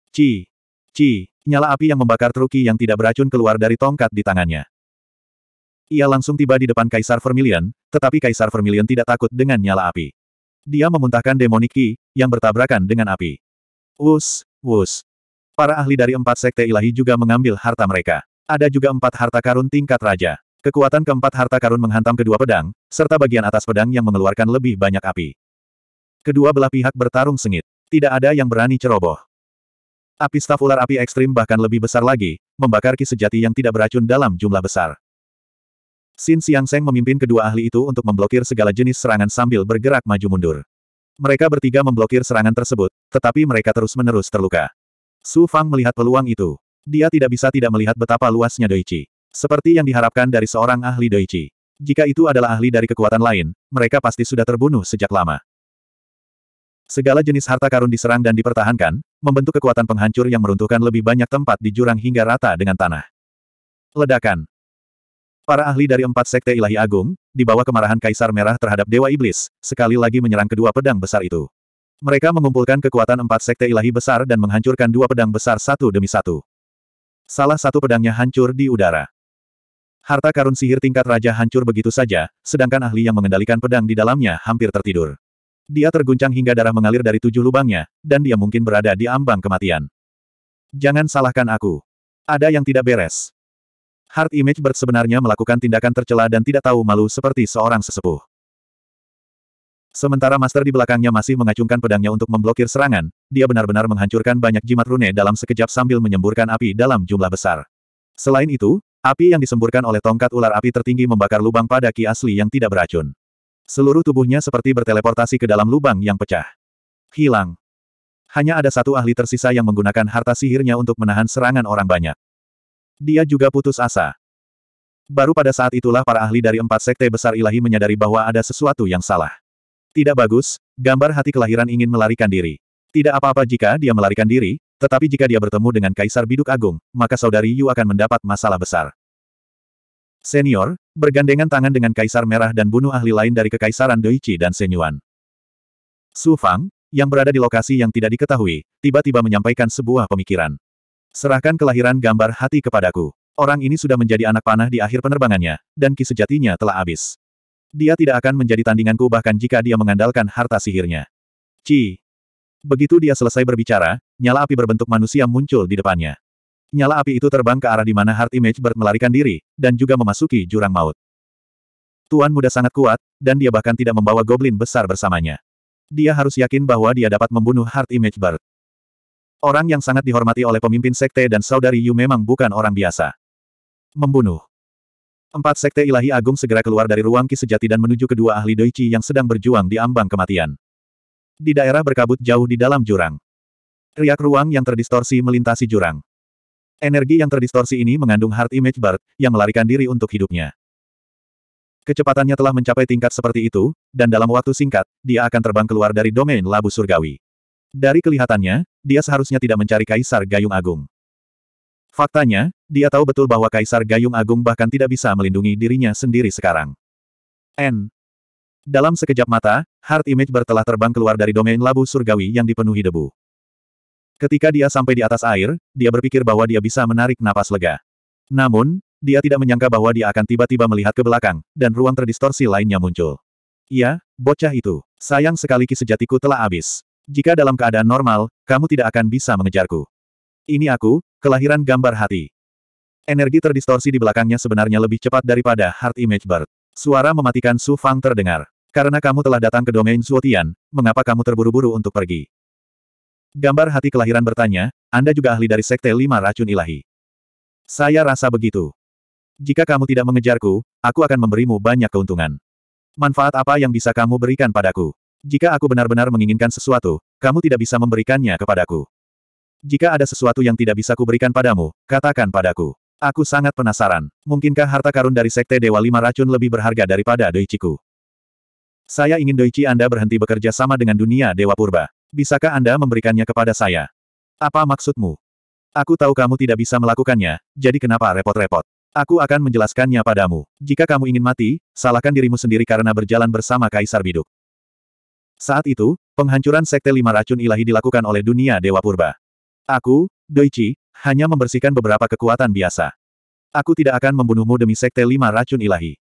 Ci, ci, nyala api yang membakar truki yang tidak beracun keluar dari tongkat di tangannya. Ia langsung tiba di depan Kaisar Vermilion, tetapi Kaisar Vermilion tidak takut dengan nyala api. Dia memuntahkan demoniki, yang bertabrakan dengan api. Wus, wus. Para ahli dari empat sekte ilahi juga mengambil harta mereka. Ada juga empat harta karun tingkat raja. Kekuatan keempat harta karun menghantam kedua pedang, serta bagian atas pedang yang mengeluarkan lebih banyak api. Kedua belah pihak bertarung sengit. Tidak ada yang berani ceroboh. Api staf ular api ekstrim bahkan lebih besar lagi, membakar ki sejati yang tidak beracun dalam jumlah besar. Xin Seng memimpin kedua ahli itu untuk memblokir segala jenis serangan sambil bergerak maju mundur. Mereka bertiga memblokir serangan tersebut, tetapi mereka terus-menerus terluka. Su Fang melihat peluang itu. Dia tidak bisa tidak melihat betapa luasnya Doichi. Seperti yang diharapkan dari seorang ahli Doichi. Jika itu adalah ahli dari kekuatan lain, mereka pasti sudah terbunuh sejak lama. Segala jenis harta karun diserang dan dipertahankan, membentuk kekuatan penghancur yang meruntuhkan lebih banyak tempat di jurang hingga rata dengan tanah. Ledakan. Para ahli dari empat sekte ilahi agung, di bawah kemarahan Kaisar Merah terhadap Dewa Iblis, sekali lagi menyerang kedua pedang besar itu. Mereka mengumpulkan kekuatan empat sekte ilahi besar dan menghancurkan dua pedang besar satu demi satu. Salah satu pedangnya hancur di udara. Harta karun sihir tingkat raja hancur begitu saja, sedangkan ahli yang mengendalikan pedang di dalamnya hampir tertidur. Dia terguncang hingga darah mengalir dari tujuh lubangnya, dan dia mungkin berada di ambang kematian. Jangan salahkan aku. Ada yang tidak beres. Heart Image Bird sebenarnya melakukan tindakan tercela dan tidak tahu malu seperti seorang sesepuh. Sementara Master di belakangnya masih mengacungkan pedangnya untuk memblokir serangan, dia benar-benar menghancurkan banyak jimat rune dalam sekejap sambil menyemburkan api dalam jumlah besar. Selain itu, api yang disemburkan oleh tongkat ular api tertinggi membakar lubang pada ki asli yang tidak beracun. Seluruh tubuhnya seperti berteleportasi ke dalam lubang yang pecah. Hilang. Hanya ada satu ahli tersisa yang menggunakan harta sihirnya untuk menahan serangan orang banyak. Dia juga putus asa. Baru pada saat itulah para ahli dari empat sekte besar ilahi menyadari bahwa ada sesuatu yang salah. Tidak bagus, gambar hati kelahiran ingin melarikan diri. Tidak apa-apa jika dia melarikan diri, tetapi jika dia bertemu dengan Kaisar Biduk Agung, maka Saudari Yu akan mendapat masalah besar. Senior, bergandengan tangan dengan Kaisar Merah dan bunuh ahli lain dari Kekaisaran Doichi dan Senyuan. Su Fang, yang berada di lokasi yang tidak diketahui, tiba-tiba menyampaikan sebuah pemikiran. Serahkan kelahiran gambar hati kepadaku. Orang ini sudah menjadi anak panah di akhir penerbangannya, dan ki telah habis. Dia tidak akan menjadi tandinganku bahkan jika dia mengandalkan harta sihirnya. Ci. Begitu dia selesai berbicara, nyala api berbentuk manusia muncul di depannya. Nyala api itu terbang ke arah di mana Heart Image Bird melarikan diri, dan juga memasuki jurang maut. Tuan muda sangat kuat, dan dia bahkan tidak membawa goblin besar bersamanya. Dia harus yakin bahwa dia dapat membunuh Heart Image Bird. Orang yang sangat dihormati oleh pemimpin sekte dan saudari Yu memang bukan orang biasa. Membunuh. Empat sekte ilahi agung segera keluar dari ruang ki sejati dan menuju kedua ahli doichi yang sedang berjuang di ambang kematian. Di daerah berkabut jauh di dalam jurang. Riak ruang yang terdistorsi melintasi jurang. Energi yang terdistorsi ini mengandung heart image Bart, yang melarikan diri untuk hidupnya. Kecepatannya telah mencapai tingkat seperti itu, dan dalam waktu singkat, dia akan terbang keluar dari domain labu surgawi. Dari kelihatannya, dia seharusnya tidak mencari Kaisar Gayung Agung. Faktanya, dia tahu betul bahwa Kaisar Gayung Agung bahkan tidak bisa melindungi dirinya sendiri sekarang. N. Dalam sekejap mata, Heart Image bertelah terbang keluar dari domain labu surgawi yang dipenuhi debu. Ketika dia sampai di atas air, dia berpikir bahwa dia bisa menarik napas lega. Namun, dia tidak menyangka bahwa dia akan tiba-tiba melihat ke belakang, dan ruang terdistorsi lainnya muncul. Ya, bocah itu. Sayang sekali ki sejatiku telah habis. Jika dalam keadaan normal, kamu tidak akan bisa mengejarku. Ini aku, Kelahiran gambar hati. Energi terdistorsi di belakangnya sebenarnya lebih cepat daripada Heart Image Bird. Suara mematikan Su Fang terdengar. Karena kamu telah datang ke domain Suotian, mengapa kamu terburu-buru untuk pergi? Gambar hati kelahiran bertanya, Anda juga ahli dari Sekte Lima Racun Ilahi. Saya rasa begitu. Jika kamu tidak mengejarku, aku akan memberimu banyak keuntungan. Manfaat apa yang bisa kamu berikan padaku? Jika aku benar-benar menginginkan sesuatu, kamu tidak bisa memberikannya kepadaku. Jika ada sesuatu yang tidak bisa kuberikan padamu, katakan padaku. Aku sangat penasaran. Mungkinkah harta karun dari Sekte Dewa Lima Racun lebih berharga daripada Doichiku? Saya ingin Doichi Anda berhenti bekerja sama dengan dunia Dewa Purba. Bisakah Anda memberikannya kepada saya? Apa maksudmu? Aku tahu kamu tidak bisa melakukannya, jadi kenapa repot-repot? Aku akan menjelaskannya padamu. Jika kamu ingin mati, salahkan dirimu sendiri karena berjalan bersama Kaisar Biduk. Saat itu, penghancuran Sekte Lima Racun Ilahi dilakukan oleh dunia Dewa Purba. Aku, Doichi, hanya membersihkan beberapa kekuatan biasa. Aku tidak akan membunuhmu demi sekte lima racun ilahi.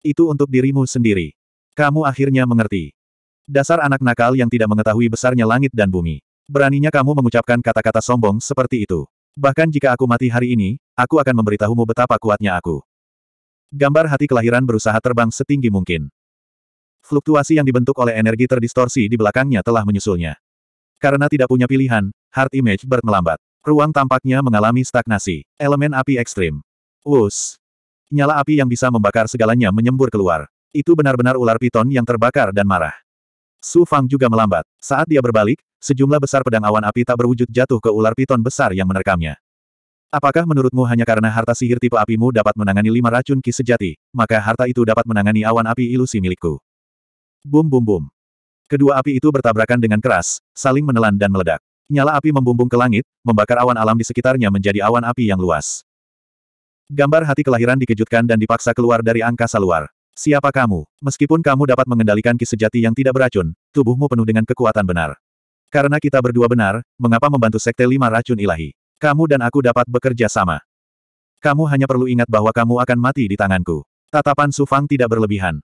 Itu untuk dirimu sendiri. Kamu akhirnya mengerti. Dasar anak nakal yang tidak mengetahui besarnya langit dan bumi. Beraninya kamu mengucapkan kata-kata sombong seperti itu. Bahkan jika aku mati hari ini, aku akan memberitahumu betapa kuatnya aku. Gambar hati kelahiran berusaha terbang setinggi mungkin. Fluktuasi yang dibentuk oleh energi terdistorsi di belakangnya telah menyusulnya. Karena tidak punya pilihan, Heart image Bird melambat. Ruang tampaknya mengalami stagnasi. Elemen api ekstrim. Wus. Nyala api yang bisa membakar segalanya menyembur keluar. Itu benar-benar ular piton yang terbakar dan marah. Su Fang juga melambat. Saat dia berbalik, sejumlah besar pedang awan api tak berwujud jatuh ke ular piton besar yang menerkamnya. Apakah menurutmu hanya karena harta sihir tipe apimu dapat menangani lima racun ki sejati, maka harta itu dapat menangani awan api ilusi milikku? Bum bum bum. Kedua api itu bertabrakan dengan keras, saling menelan dan meledak. Nyala api membumbung ke langit, membakar awan alam di sekitarnya menjadi awan api yang luas. Gambar hati kelahiran dikejutkan dan dipaksa keluar dari angkasa luar. Siapa kamu? Meskipun kamu dapat mengendalikan ki sejati yang tidak beracun, tubuhmu penuh dengan kekuatan benar. Karena kita berdua benar, mengapa membantu sekte lima racun ilahi? Kamu dan aku dapat bekerja sama. Kamu hanya perlu ingat bahwa kamu akan mati di tanganku. Tatapan Sufang tidak berlebihan.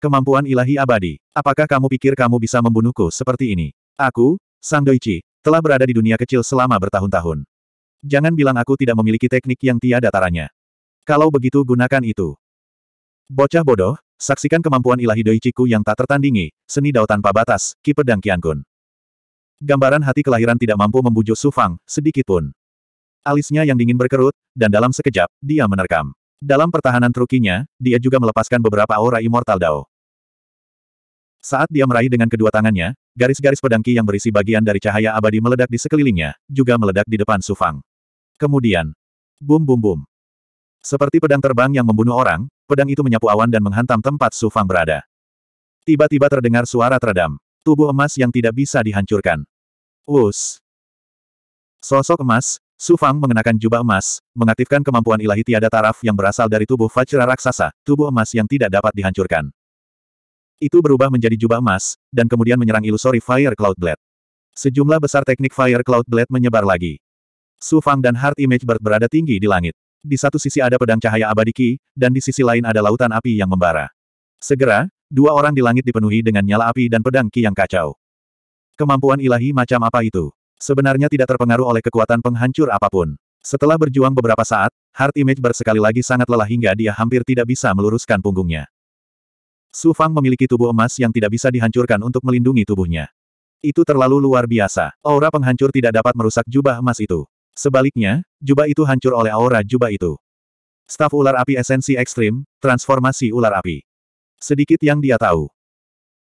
Kemampuan ilahi abadi. Apakah kamu pikir kamu bisa membunuhku seperti ini? Aku, Sang Doichi, telah berada di dunia kecil selama bertahun-tahun. Jangan bilang aku tidak memiliki teknik yang tiada taranya. Kalau begitu gunakan itu. Bocah bodoh, saksikan kemampuan ilahi Doichiku yang tak tertandingi, seni dao tanpa batas, ki pedang Qiankun. Gambaran hati kelahiran tidak mampu membujuk Sufang, sedikitpun. Alisnya yang dingin berkerut, dan dalam sekejap, dia menerkam. Dalam pertahanan trukinya, dia juga melepaskan beberapa aura immortal Dao. Saat dia meraih dengan kedua tangannya, garis-garis pedangki yang berisi bagian dari cahaya abadi meledak di sekelilingnya, juga meledak di depan Sufang. Kemudian, bum bum bum. Seperti pedang terbang yang membunuh orang, pedang itu menyapu awan dan menghantam tempat Sufang berada. Tiba-tiba terdengar suara teredam, tubuh emas yang tidak bisa dihancurkan. Us. Sosok emas, Sufang mengenakan jubah emas, mengaktifkan kemampuan ilahi tiada taraf yang berasal dari tubuh Vajra Raksasa, tubuh emas yang tidak dapat dihancurkan itu berubah menjadi jubah emas, dan kemudian menyerang ilusori Fire Cloud Blade. Sejumlah besar teknik Fire Cloud Blade menyebar lagi. Su Fang dan Heart Image Bird berada tinggi di langit. Di satu sisi ada pedang cahaya abadi Ki, dan di sisi lain ada lautan api yang membara. Segera, dua orang di langit dipenuhi dengan nyala api dan pedang Ki yang kacau. Kemampuan ilahi macam apa itu? Sebenarnya tidak terpengaruh oleh kekuatan penghancur apapun. Setelah berjuang beberapa saat, Heart Image bersekali lagi sangat lelah hingga dia hampir tidak bisa meluruskan punggungnya. Su Fang memiliki tubuh emas yang tidak bisa dihancurkan untuk melindungi tubuhnya. Itu terlalu luar biasa. Aura penghancur tidak dapat merusak jubah emas itu. Sebaliknya, jubah itu hancur oleh aura jubah itu. Staf ular api esensi ekstrim, transformasi ular api. Sedikit yang dia tahu.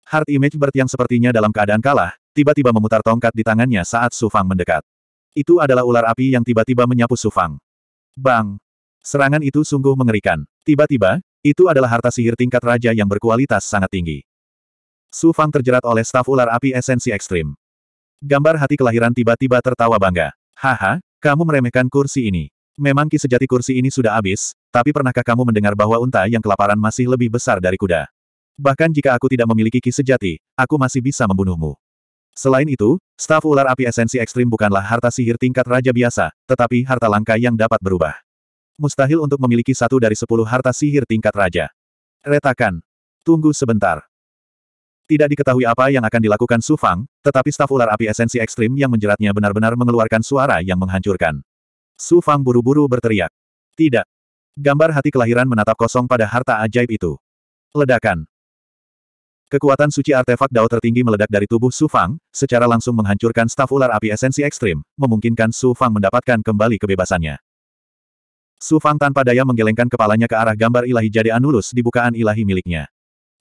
Heart Image Bert yang sepertinya dalam keadaan kalah, tiba-tiba memutar tongkat di tangannya saat Su Fang mendekat. Itu adalah ular api yang tiba-tiba menyapu Su Fang. Bang! Serangan itu sungguh mengerikan. Tiba-tiba, itu adalah harta sihir tingkat raja yang berkualitas sangat tinggi. Su Fang terjerat oleh staf ular api esensi ekstrim. Gambar hati kelahiran tiba-tiba tertawa bangga. Haha, kamu meremehkan kursi ini. Memang ki sejati kursi ini sudah habis, tapi pernahkah kamu mendengar bahwa unta yang kelaparan masih lebih besar dari kuda? Bahkan jika aku tidak memiliki ki sejati, aku masih bisa membunuhmu. Selain itu, staf ular api esensi ekstrim bukanlah harta sihir tingkat raja biasa, tetapi harta langka yang dapat berubah. Mustahil untuk memiliki satu dari sepuluh harta sihir tingkat raja. Retakan. Tunggu sebentar. Tidak diketahui apa yang akan dilakukan Su Fang, tetapi staf ular api esensi ekstrim yang menjeratnya benar-benar mengeluarkan suara yang menghancurkan. Su Fang buru-buru berteriak. Tidak. Gambar hati kelahiran menatap kosong pada harta ajaib itu. Ledakan. Kekuatan suci artefak Dao tertinggi meledak dari tubuh Su Fang, secara langsung menghancurkan staf ular api esensi ekstrim, memungkinkan Su Fang mendapatkan kembali kebebasannya. Su Fang tanpa daya menggelengkan kepalanya ke arah gambar ilahi jade Anulus di bukaan ilahi miliknya.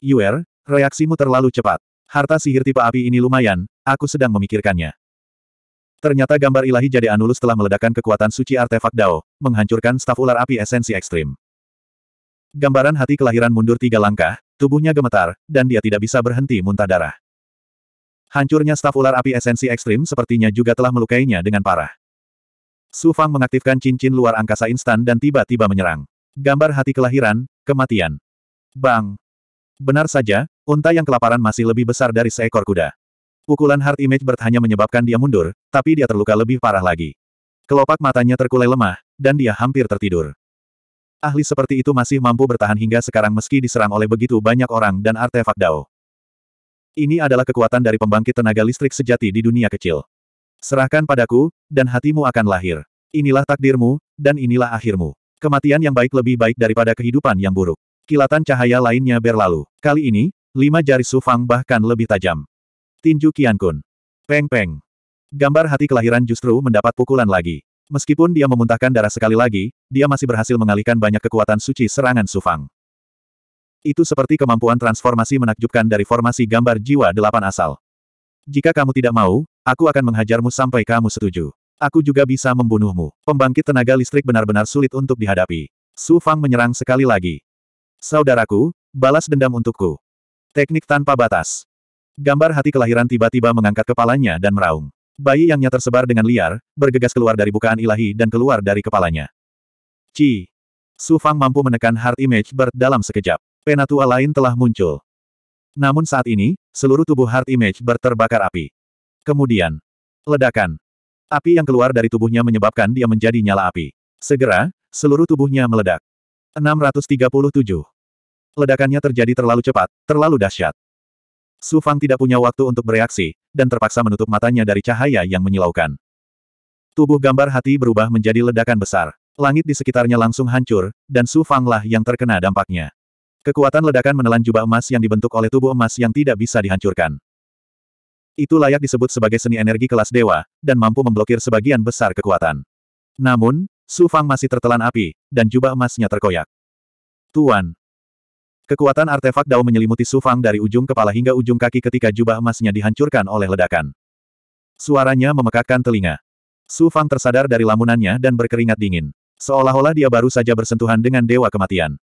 Yuer, reaksimu terlalu cepat. Harta sihir tipe api ini lumayan, aku sedang memikirkannya. Ternyata gambar ilahi jade Anulus telah meledakkan kekuatan suci artefak Dao, menghancurkan staf ular api esensi ekstrim. Gambaran hati kelahiran mundur tiga langkah, tubuhnya gemetar, dan dia tidak bisa berhenti muntah darah. Hancurnya staf ular api esensi ekstrim sepertinya juga telah melukainya dengan parah. Su Fang mengaktifkan cincin luar angkasa instan dan tiba-tiba menyerang. Gambar hati kelahiran, kematian. Bang! Benar saja, unta yang kelaparan masih lebih besar dari seekor kuda. Pukulan heart image Bert hanya menyebabkan dia mundur, tapi dia terluka lebih parah lagi. Kelopak matanya terkulai lemah, dan dia hampir tertidur. Ahli seperti itu masih mampu bertahan hingga sekarang meski diserang oleh begitu banyak orang dan artefak Dao. Ini adalah kekuatan dari pembangkit tenaga listrik sejati di dunia kecil. Serahkan padaku, dan hatimu akan lahir. Inilah takdirmu, dan inilah akhirmu. Kematian yang baik lebih baik daripada kehidupan yang buruk. Kilatan cahaya lainnya berlalu. Kali ini, lima jari Sufang bahkan lebih tajam. Tinju Kian Kun. Peng-peng. Gambar hati kelahiran justru mendapat pukulan lagi. Meskipun dia memuntahkan darah sekali lagi, dia masih berhasil mengalihkan banyak kekuatan suci serangan Sufang. Itu seperti kemampuan transformasi menakjubkan dari formasi gambar jiwa delapan asal. Jika kamu tidak mau, Aku akan menghajarmu sampai kamu setuju. Aku juga bisa membunuhmu. Pembangkit tenaga listrik benar-benar sulit untuk dihadapi. Su Fang menyerang sekali lagi. Saudaraku, balas dendam untukku. Teknik tanpa batas. Gambar hati kelahiran tiba-tiba mengangkat kepalanya dan meraung. Bayi yangnya tersebar dengan liar, bergegas keluar dari bukaan ilahi dan keluar dari kepalanya. Ci. Su Fang mampu menekan heart image bird dalam sekejap. Penatua lain telah muncul. Namun saat ini, seluruh tubuh heart image bird terbakar api. Kemudian, ledakan. Api yang keluar dari tubuhnya menyebabkan dia menjadi nyala api. Segera, seluruh tubuhnya meledak. 637. Ledakannya terjadi terlalu cepat, terlalu dahsyat. Su Fang tidak punya waktu untuk bereaksi, dan terpaksa menutup matanya dari cahaya yang menyilaukan. Tubuh gambar hati berubah menjadi ledakan besar. Langit di sekitarnya langsung hancur, dan Su Fang lah yang terkena dampaknya. Kekuatan ledakan menelan jubah emas yang dibentuk oleh tubuh emas yang tidak bisa dihancurkan. Itu layak disebut sebagai seni energi kelas dewa, dan mampu memblokir sebagian besar kekuatan. Namun, Su Fang masih tertelan api, dan jubah emasnya terkoyak. Tuan. Kekuatan artefak Dao menyelimuti Su Fang dari ujung kepala hingga ujung kaki ketika jubah emasnya dihancurkan oleh ledakan. Suaranya memekakkan telinga. Su Fang tersadar dari lamunannya dan berkeringat dingin. Seolah-olah dia baru saja bersentuhan dengan dewa kematian.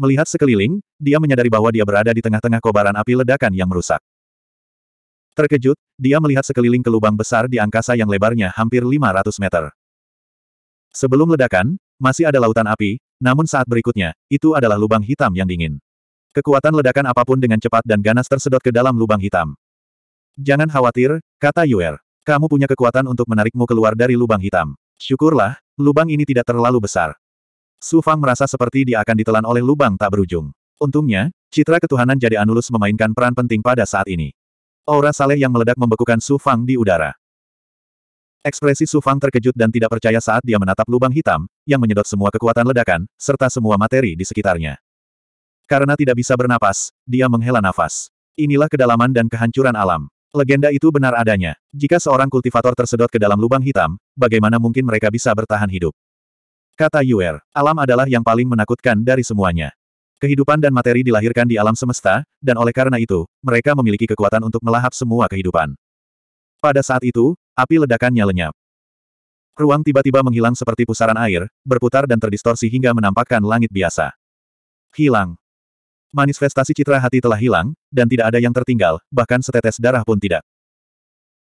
Melihat sekeliling, dia menyadari bahwa dia berada di tengah-tengah kobaran api ledakan yang merusak. Terkejut, dia melihat sekeliling ke lubang besar di angkasa yang lebarnya hampir 500 meter. Sebelum ledakan, masih ada lautan api, namun saat berikutnya, itu adalah lubang hitam yang dingin. Kekuatan ledakan apapun dengan cepat dan ganas tersedot ke dalam lubang hitam. Jangan khawatir, kata Yuer. Kamu punya kekuatan untuk menarikmu keluar dari lubang hitam. Syukurlah, lubang ini tidak terlalu besar. Su Fang merasa seperti dia akan ditelan oleh lubang tak berujung. Untungnya, citra ketuhanan jadi Anulus memainkan peran penting pada saat ini. Aura Saleh yang meledak membekukan Su Fang di udara. Ekspresi Su Fang terkejut dan tidak percaya saat dia menatap lubang hitam, yang menyedot semua kekuatan ledakan, serta semua materi di sekitarnya. Karena tidak bisa bernapas, dia menghela nafas. Inilah kedalaman dan kehancuran alam. Legenda itu benar adanya. Jika seorang kultivator tersedot ke dalam lubang hitam, bagaimana mungkin mereka bisa bertahan hidup? Kata Yuer, alam adalah yang paling menakutkan dari semuanya. Kehidupan dan materi dilahirkan di alam semesta, dan oleh karena itu, mereka memiliki kekuatan untuk melahap semua kehidupan. Pada saat itu, api ledakannya lenyap. Ruang tiba-tiba menghilang seperti pusaran air, berputar dan terdistorsi hingga menampakkan langit biasa. Hilang. Manifestasi citra hati telah hilang, dan tidak ada yang tertinggal, bahkan setetes darah pun tidak.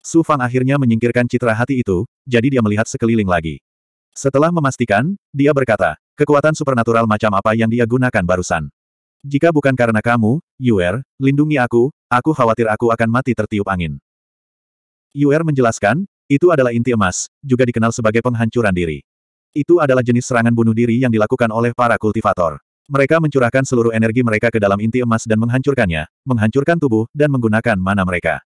Su Fang akhirnya menyingkirkan citra hati itu, jadi dia melihat sekeliling lagi. Setelah memastikan, dia berkata, kekuatan supernatural macam apa yang dia gunakan barusan. Jika bukan karena kamu, Yuer, lindungi aku, aku khawatir aku akan mati tertiup angin. Yuer menjelaskan, itu adalah inti emas, juga dikenal sebagai penghancuran diri. Itu adalah jenis serangan bunuh diri yang dilakukan oleh para kultivator. Mereka mencurahkan seluruh energi mereka ke dalam inti emas dan menghancurkannya, menghancurkan tubuh, dan menggunakan mana mereka.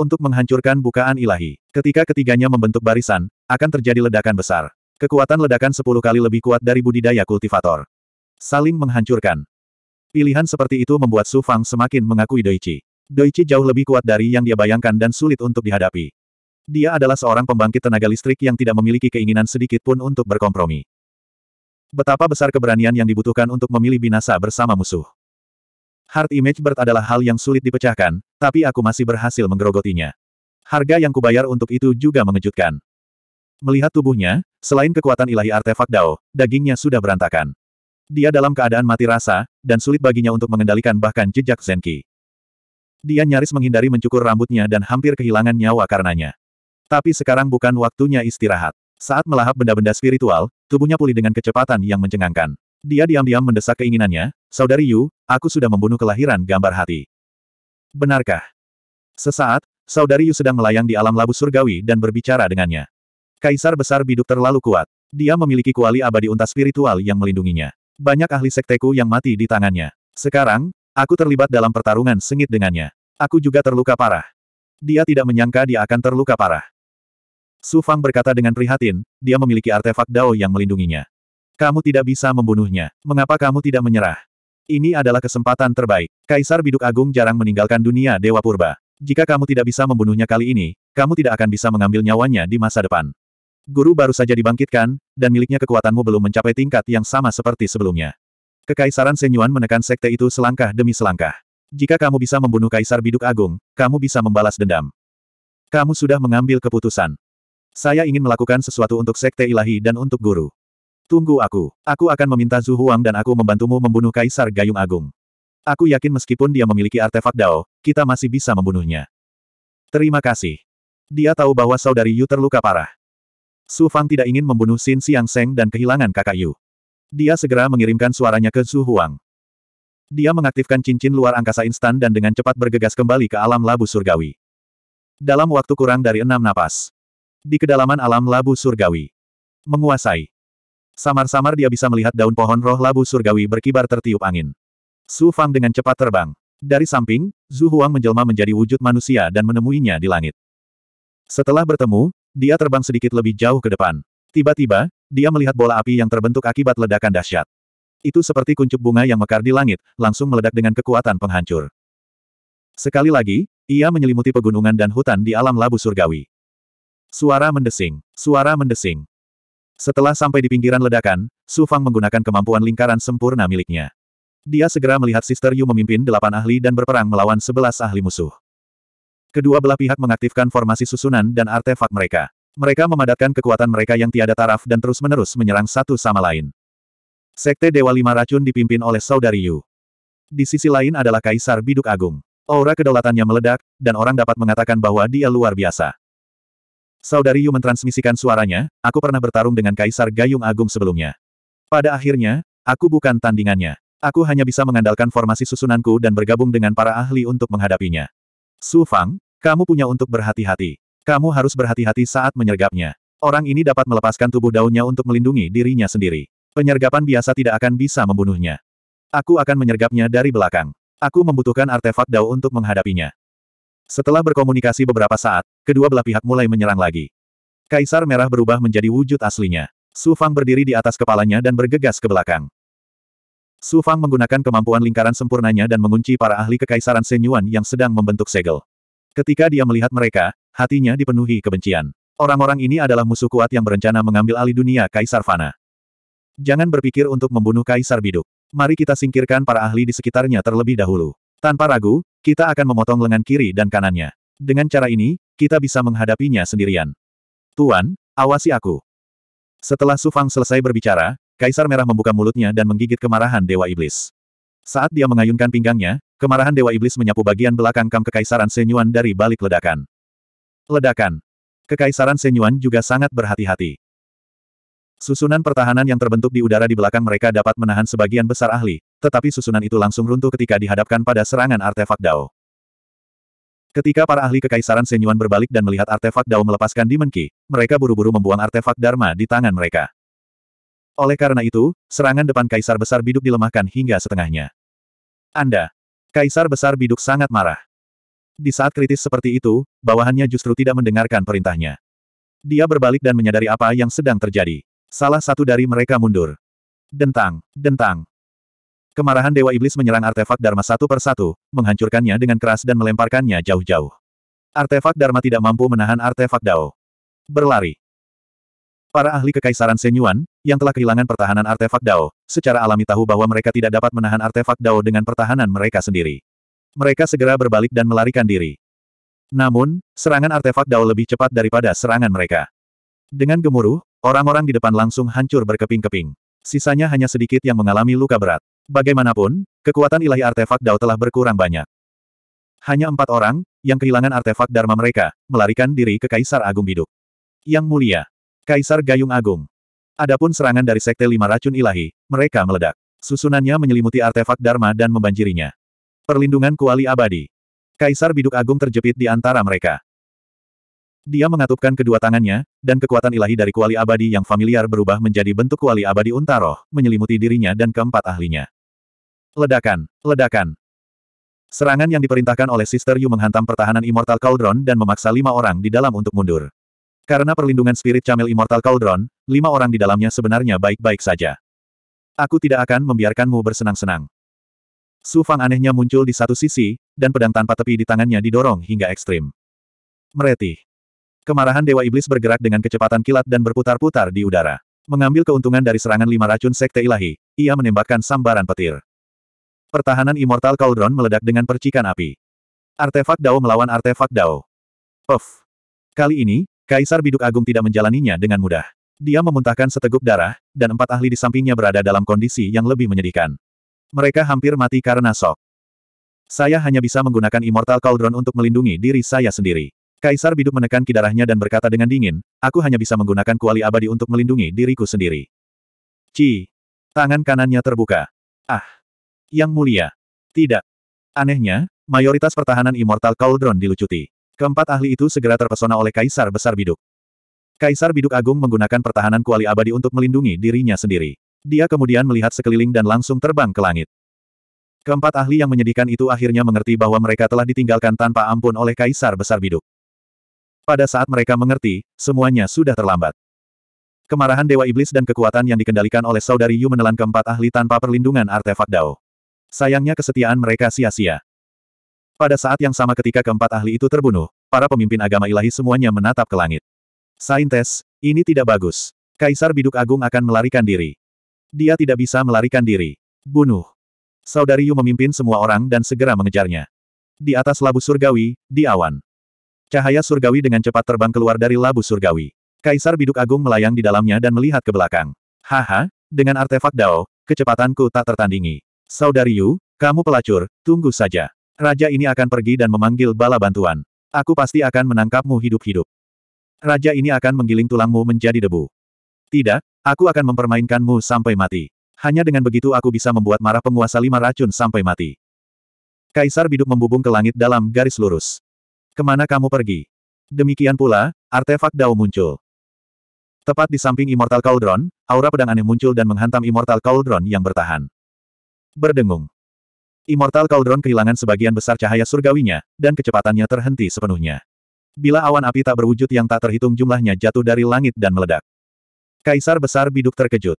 Untuk menghancurkan bukaan ilahi, ketika ketiganya membentuk barisan, akan terjadi ledakan besar. Kekuatan ledakan sepuluh kali lebih kuat dari budidaya kultivator. Saling menghancurkan. Pilihan seperti itu membuat Su Fang semakin mengakui Doichi. Doichi jauh lebih kuat dari yang dia bayangkan dan sulit untuk dihadapi. Dia adalah seorang pembangkit tenaga listrik yang tidak memiliki keinginan sedikit pun untuk berkompromi. Betapa besar keberanian yang dibutuhkan untuk memilih binasa bersama musuh. Hard image Bird adalah hal yang sulit dipecahkan, tapi aku masih berhasil menggerogotinya. Harga yang kubayar untuk itu juga mengejutkan. Melihat tubuhnya, selain kekuatan ilahi artefak Dao, dagingnya sudah berantakan. Dia dalam keadaan mati rasa, dan sulit baginya untuk mengendalikan bahkan jejak Zenki. Dia nyaris menghindari mencukur rambutnya dan hampir kehilangan nyawa karenanya. Tapi sekarang bukan waktunya istirahat. Saat melahap benda-benda spiritual, tubuhnya pulih dengan kecepatan yang mencengangkan. Dia diam-diam mendesak keinginannya, Saudari Yu, aku sudah membunuh kelahiran gambar hati. Benarkah? Sesaat, Saudari Yu sedang melayang di alam labu surgawi dan berbicara dengannya. Kaisar Besar Biduk terlalu kuat. Dia memiliki kuali abadi unta spiritual yang melindunginya. Banyak ahli sekteku yang mati di tangannya. Sekarang, aku terlibat dalam pertarungan sengit dengannya. Aku juga terluka parah. Dia tidak menyangka dia akan terluka parah. Su Fang berkata dengan prihatin, dia memiliki artefak Dao yang melindunginya. Kamu tidak bisa membunuhnya. Mengapa kamu tidak menyerah? Ini adalah kesempatan terbaik. Kaisar Biduk Agung jarang meninggalkan dunia Dewa Purba. Jika kamu tidak bisa membunuhnya kali ini, kamu tidak akan bisa mengambil nyawanya di masa depan. Guru baru saja dibangkitkan, dan miliknya kekuatanmu belum mencapai tingkat yang sama seperti sebelumnya. Kekaisaran Senyuan menekan sekte itu selangkah demi selangkah. Jika kamu bisa membunuh Kaisar Biduk Agung, kamu bisa membalas dendam. Kamu sudah mengambil keputusan. Saya ingin melakukan sesuatu untuk sekte ilahi dan untuk guru. Tunggu aku. Aku akan meminta Zhu Huang dan aku membantumu membunuh Kaisar Gayung Agung. Aku yakin meskipun dia memiliki artefak Dao, kita masih bisa membunuhnya. Terima kasih. Dia tahu bahwa saudari Yu terluka parah. Su Fang tidak ingin membunuh Xin Xiang Seng dan kehilangan kakak Yu. Dia segera mengirimkan suaranya ke Su Huang. Dia mengaktifkan cincin luar angkasa instan dan dengan cepat bergegas kembali ke alam labu surgawi. Dalam waktu kurang dari enam napas. Di kedalaman alam labu surgawi. Menguasai. Samar-samar dia bisa melihat daun pohon roh labu surgawi berkibar tertiup angin. Su Fang dengan cepat terbang. Dari samping, Zhu Huang menjelma menjadi wujud manusia dan menemuinya di langit. Setelah bertemu, dia terbang sedikit lebih jauh ke depan. Tiba-tiba, dia melihat bola api yang terbentuk akibat ledakan dahsyat. Itu seperti kuncup bunga yang mekar di langit, langsung meledak dengan kekuatan penghancur. Sekali lagi, ia menyelimuti pegunungan dan hutan di alam labu surgawi. Suara mendesing, suara mendesing. Setelah sampai di pinggiran ledakan, Su Fang menggunakan kemampuan lingkaran sempurna miliknya. Dia segera melihat Sister Yu memimpin delapan ahli dan berperang melawan sebelas ahli musuh. Kedua belah pihak mengaktifkan formasi susunan dan artefak mereka. Mereka memadatkan kekuatan mereka yang tiada taraf dan terus-menerus menyerang satu sama lain. Sekte Dewa Lima Racun dipimpin oleh Saudari Yu. Di sisi lain adalah Kaisar Biduk Agung. Aura kedaulatannya meledak, dan orang dapat mengatakan bahwa dia luar biasa. Saudari Yu mentransmisikan suaranya, aku pernah bertarung dengan Kaisar Gayung Agung sebelumnya. Pada akhirnya, aku bukan tandingannya. Aku hanya bisa mengandalkan formasi susunanku dan bergabung dengan para ahli untuk menghadapinya. Su Fang, kamu punya untuk berhati-hati. Kamu harus berhati-hati saat menyergapnya. Orang ini dapat melepaskan tubuh daunnya untuk melindungi dirinya sendiri. Penyergapan biasa tidak akan bisa membunuhnya. Aku akan menyergapnya dari belakang. Aku membutuhkan artefak dao untuk menghadapinya. Setelah berkomunikasi beberapa saat, kedua belah pihak mulai menyerang lagi. Kaisar Merah berubah menjadi wujud aslinya. Su Fang berdiri di atas kepalanya dan bergegas ke belakang. Su Fang menggunakan kemampuan lingkaran sempurnanya dan mengunci para ahli kekaisaran Senyuan yang sedang membentuk segel. Ketika dia melihat mereka, hatinya dipenuhi kebencian. Orang-orang ini adalah musuh kuat yang berencana mengambil alih dunia Kaisar Fana. Jangan berpikir untuk membunuh Kaisar Biduk. Mari kita singkirkan para ahli di sekitarnya terlebih dahulu. Tanpa ragu, kita akan memotong lengan kiri dan kanannya. Dengan cara ini, kita bisa menghadapinya sendirian. Tuan, awasi aku. Setelah Su Fang selesai berbicara, Kaisar Merah membuka mulutnya dan menggigit kemarahan Dewa Iblis. Saat dia mengayunkan pinggangnya, kemarahan Dewa Iblis menyapu bagian belakang kam Kekaisaran Senyuan dari balik ledakan. Ledakan. Kekaisaran Senyuan juga sangat berhati-hati. Susunan pertahanan yang terbentuk di udara di belakang mereka dapat menahan sebagian besar ahli, tetapi susunan itu langsung runtuh ketika dihadapkan pada serangan artefak Dao. Ketika para ahli Kekaisaran Senyuan berbalik dan melihat artefak Dao melepaskan Demon Key, mereka buru-buru membuang artefak Dharma di tangan mereka. Oleh karena itu, serangan depan Kaisar Besar Biduk dilemahkan hingga setengahnya. Anda! Kaisar Besar Biduk sangat marah. Di saat kritis seperti itu, bawahannya justru tidak mendengarkan perintahnya. Dia berbalik dan menyadari apa yang sedang terjadi. Salah satu dari mereka mundur. Dentang, dentang. Kemarahan Dewa Iblis menyerang artefak Dharma satu persatu, menghancurkannya dengan keras dan melemparkannya jauh-jauh. Artefak Dharma tidak mampu menahan artefak Dao. Berlari. Para ahli kekaisaran Senyuan, yang telah kehilangan pertahanan artefak Dao, secara alami tahu bahwa mereka tidak dapat menahan artefak Dao dengan pertahanan mereka sendiri. Mereka segera berbalik dan melarikan diri. Namun, serangan artefak Dao lebih cepat daripada serangan mereka. Dengan gemuruh, orang-orang di depan langsung hancur berkeping-keping. Sisanya hanya sedikit yang mengalami luka berat. Bagaimanapun, kekuatan ilahi artefak Dao telah berkurang banyak. Hanya empat orang, yang kehilangan artefak Dharma mereka, melarikan diri ke Kaisar Agung Biduk. Yang mulia, Kaisar Gayung Agung. Adapun serangan dari Sekte Lima Racun Ilahi, mereka meledak. Susunannya menyelimuti artefak Dharma dan membanjirinya. Perlindungan Kuali Abadi. Kaisar Biduk Agung terjepit di antara mereka. Dia mengatupkan kedua tangannya, dan kekuatan ilahi dari kuali abadi yang familiar berubah menjadi bentuk kuali abadi untaroh, menyelimuti dirinya dan keempat ahlinya. Ledakan! Ledakan! Serangan yang diperintahkan oleh Sister Yu menghantam pertahanan Immortal Cauldron dan memaksa lima orang di dalam untuk mundur. Karena perlindungan spirit Camel Immortal Cauldron, lima orang di dalamnya sebenarnya baik-baik saja. Aku tidak akan membiarkanmu bersenang-senang. Su Fang anehnya muncul di satu sisi, dan pedang tanpa tepi di tangannya didorong hingga ekstrim. Meretih. Kemarahan Dewa Iblis bergerak dengan kecepatan kilat dan berputar-putar di udara. Mengambil keuntungan dari serangan lima racun Sekte Ilahi, ia menembakkan sambaran petir. Pertahanan Immortal Cauldron meledak dengan percikan api. Artefak Dao melawan Artefak Dao. Puff. Kali ini, Kaisar Biduk Agung tidak menjalaninya dengan mudah. Dia memuntahkan seteguk darah, dan empat ahli di sampingnya berada dalam kondisi yang lebih menyedihkan. Mereka hampir mati karena sok. Saya hanya bisa menggunakan Immortal Cauldron untuk melindungi diri saya sendiri. Kaisar Biduk menekan kidarahnya dan berkata dengan dingin, aku hanya bisa menggunakan kuali abadi untuk melindungi diriku sendiri. Ci. Tangan kanannya terbuka. Ah. Yang mulia. Tidak. Anehnya, mayoritas pertahanan Immortal Cauldron dilucuti. Keempat ahli itu segera terpesona oleh Kaisar Besar Biduk. Kaisar Biduk Agung menggunakan pertahanan kuali abadi untuk melindungi dirinya sendiri. Dia kemudian melihat sekeliling dan langsung terbang ke langit. Keempat ahli yang menyedihkan itu akhirnya mengerti bahwa mereka telah ditinggalkan tanpa ampun oleh Kaisar Besar Biduk. Pada saat mereka mengerti, semuanya sudah terlambat. Kemarahan Dewa Iblis dan kekuatan yang dikendalikan oleh Saudari Yu menelan keempat ahli tanpa perlindungan artefak Dao. Sayangnya kesetiaan mereka sia-sia. Pada saat yang sama ketika keempat ahli itu terbunuh, para pemimpin agama ilahi semuanya menatap ke langit. Saintes, ini tidak bagus. Kaisar Biduk Agung akan melarikan diri. Dia tidak bisa melarikan diri. Bunuh. Saudari Yu memimpin semua orang dan segera mengejarnya. Di atas labu surgawi, di awan. Cahaya surgawi dengan cepat terbang keluar dari labu surgawi. Kaisar Biduk Agung melayang di dalamnya dan melihat ke belakang. Haha, dengan artefak Dao, kecepatanku tak tertandingi. Saudari Yu, kamu pelacur, tunggu saja. Raja ini akan pergi dan memanggil bala bantuan. Aku pasti akan menangkapmu hidup-hidup. Raja ini akan menggiling tulangmu menjadi debu. Tidak, aku akan mempermainkanmu sampai mati. Hanya dengan begitu aku bisa membuat marah penguasa lima racun sampai mati. Kaisar Biduk membubung ke langit dalam garis lurus. Kemana kamu pergi? Demikian pula, artefak Dao muncul. Tepat di samping Immortal Cauldron, aura pedang aneh muncul dan menghantam Immortal Cauldron yang bertahan. Berdengung. Immortal Cauldron kehilangan sebagian besar cahaya surgawinya, dan kecepatannya terhenti sepenuhnya. Bila awan api tak berwujud yang tak terhitung jumlahnya jatuh dari langit dan meledak. Kaisar Besar Biduk terkejut.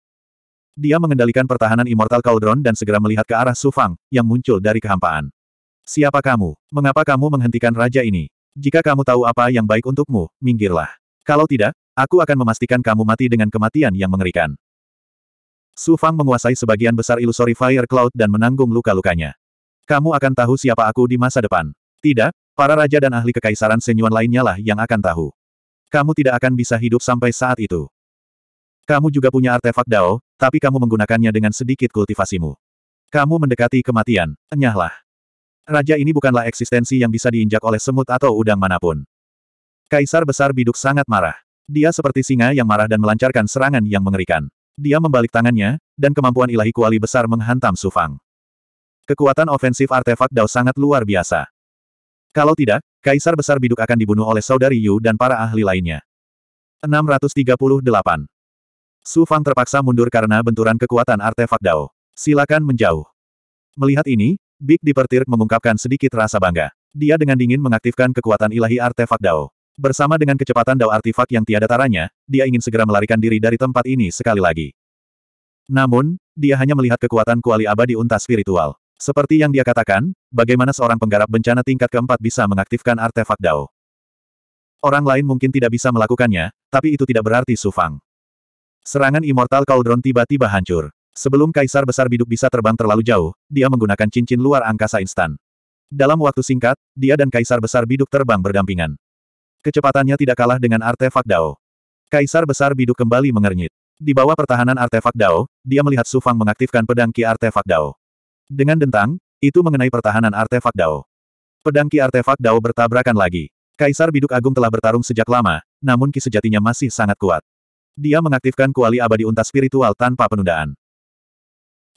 Dia mengendalikan pertahanan Immortal Cauldron dan segera melihat ke arah Sufang, yang muncul dari kehampaan. Siapa kamu? Mengapa kamu menghentikan raja ini? Jika kamu tahu apa yang baik untukmu, minggirlah. Kalau tidak, aku akan memastikan kamu mati dengan kematian yang mengerikan. Su Fang menguasai sebagian besar ilusori fire cloud dan menanggung luka-lukanya. Kamu akan tahu siapa aku di masa depan. Tidak, para raja dan ahli kekaisaran Senyuan lainnya lah yang akan tahu. Kamu tidak akan bisa hidup sampai saat itu. Kamu juga punya artefak Dao, tapi kamu menggunakannya dengan sedikit kultivasimu. Kamu mendekati kematian, enyahlah. Raja ini bukanlah eksistensi yang bisa diinjak oleh semut atau udang manapun. Kaisar Besar Biduk sangat marah. Dia seperti singa yang marah dan melancarkan serangan yang mengerikan. Dia membalik tangannya, dan kemampuan ilahi kuali besar menghantam Sufang. Kekuatan ofensif artefak Dao sangat luar biasa. Kalau tidak, Kaisar Besar Biduk akan dibunuh oleh saudari Yu dan para ahli lainnya. 638. Su Fang terpaksa mundur karena benturan kekuatan artefak Dao. Silakan menjauh. Melihat ini, Big Dipertirk mengungkapkan sedikit rasa bangga. Dia dengan dingin mengaktifkan kekuatan ilahi artefak Dao. Bersama dengan kecepatan dao artifak yang tiada taranya, dia ingin segera melarikan diri dari tempat ini sekali lagi. Namun, dia hanya melihat kekuatan kuali abadi unta spiritual. Seperti yang dia katakan, bagaimana seorang penggarap bencana tingkat keempat bisa mengaktifkan artefak dao. Orang lain mungkin tidak bisa melakukannya, tapi itu tidak berarti Sufang. Serangan Immortal Cauldron tiba-tiba hancur. Sebelum Kaisar Besar Biduk bisa terbang terlalu jauh, dia menggunakan cincin luar angkasa instan. Dalam waktu singkat, dia dan Kaisar Besar Biduk terbang berdampingan. Kecepatannya tidak kalah dengan artefak Dao. Kaisar Besar Biduk kembali mengernyit. Di bawah pertahanan artefak Dao, dia melihat Sufang mengaktifkan pedang Ki artefak Dao. Dengan dentang, itu mengenai pertahanan artefak Dao. Pedang Ki artefak Dao bertabrakan lagi. Kaisar Biduk Agung telah bertarung sejak lama, namun Ki sejatinya masih sangat kuat. Dia mengaktifkan kuali abadi unta spiritual tanpa penundaan.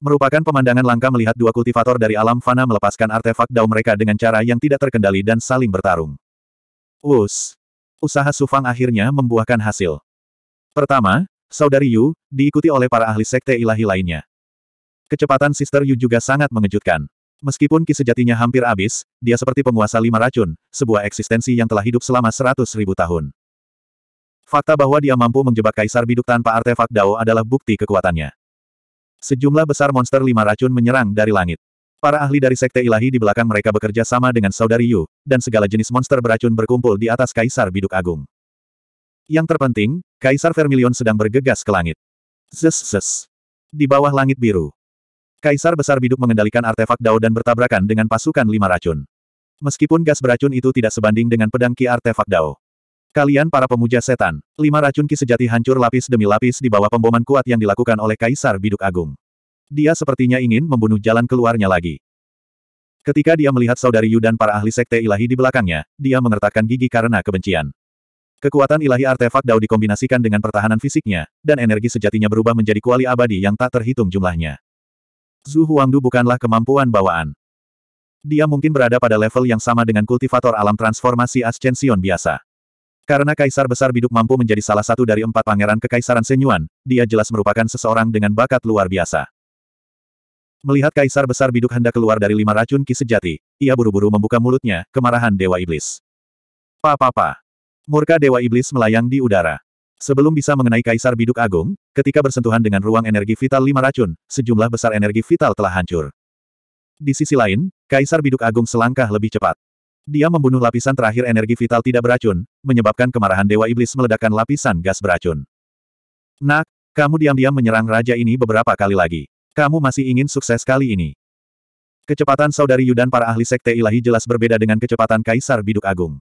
Merupakan pemandangan langka melihat dua kultivator dari alam fana melepaskan artefak dao mereka dengan cara yang tidak terkendali dan saling bertarung. Us. Usaha Sufang akhirnya membuahkan hasil. Pertama, saudari Yu, diikuti oleh para ahli sekte ilahi lainnya. Kecepatan Sister Yu juga sangat mengejutkan. Meskipun ki sejatinya hampir habis, dia seperti penguasa lima racun, sebuah eksistensi yang telah hidup selama seratus ribu tahun. Fakta bahwa dia mampu menjebak Kaisar Biduk tanpa artefak Dao adalah bukti kekuatannya. Sejumlah besar monster lima racun menyerang dari langit. Para ahli dari Sekte Ilahi di belakang mereka bekerja sama dengan Saudari Yu, dan segala jenis monster beracun berkumpul di atas Kaisar Biduk Agung. Yang terpenting, Kaisar Vermilion sedang bergegas ke langit. Zes zes. Di bawah langit biru. Kaisar Besar Biduk mengendalikan artefak Dao dan bertabrakan dengan pasukan lima racun. Meskipun gas beracun itu tidak sebanding dengan pedang Ki artefak Dao. Kalian para pemuja setan, lima racun Ki sejati hancur lapis demi lapis di bawah pemboman kuat yang dilakukan oleh Kaisar Biduk Agung. Dia sepertinya ingin membunuh jalan keluarnya lagi. Ketika dia melihat saudari Yu dan para ahli sekte ilahi di belakangnya, dia mengertakkan gigi karena kebencian. Kekuatan ilahi artefak Dao dikombinasikan dengan pertahanan fisiknya, dan energi sejatinya berubah menjadi kuali abadi yang tak terhitung jumlahnya. Zhu Huangdu bukanlah kemampuan bawaan. Dia mungkin berada pada level yang sama dengan kultivator alam transformasi ascension biasa. Karena Kaisar Besar Biduk mampu menjadi salah satu dari empat pangeran kekaisaran Senyuan, dia jelas merupakan seseorang dengan bakat luar biasa. Melihat kaisar besar biduk hendak keluar dari lima racun ki sejati, ia buru-buru membuka mulutnya, kemarahan Dewa Iblis. Pa-pa-pa. Murka Dewa Iblis melayang di udara. Sebelum bisa mengenai kaisar biduk agung, ketika bersentuhan dengan ruang energi vital lima racun, sejumlah besar energi vital telah hancur. Di sisi lain, kaisar biduk agung selangkah lebih cepat. Dia membunuh lapisan terakhir energi vital tidak beracun, menyebabkan kemarahan Dewa Iblis meledakkan lapisan gas beracun. Nak, kamu diam-diam menyerang raja ini beberapa kali lagi. Kamu masih ingin sukses kali ini. Kecepatan saudari Yudan para ahli sekte ilahi jelas berbeda dengan kecepatan Kaisar Biduk Agung.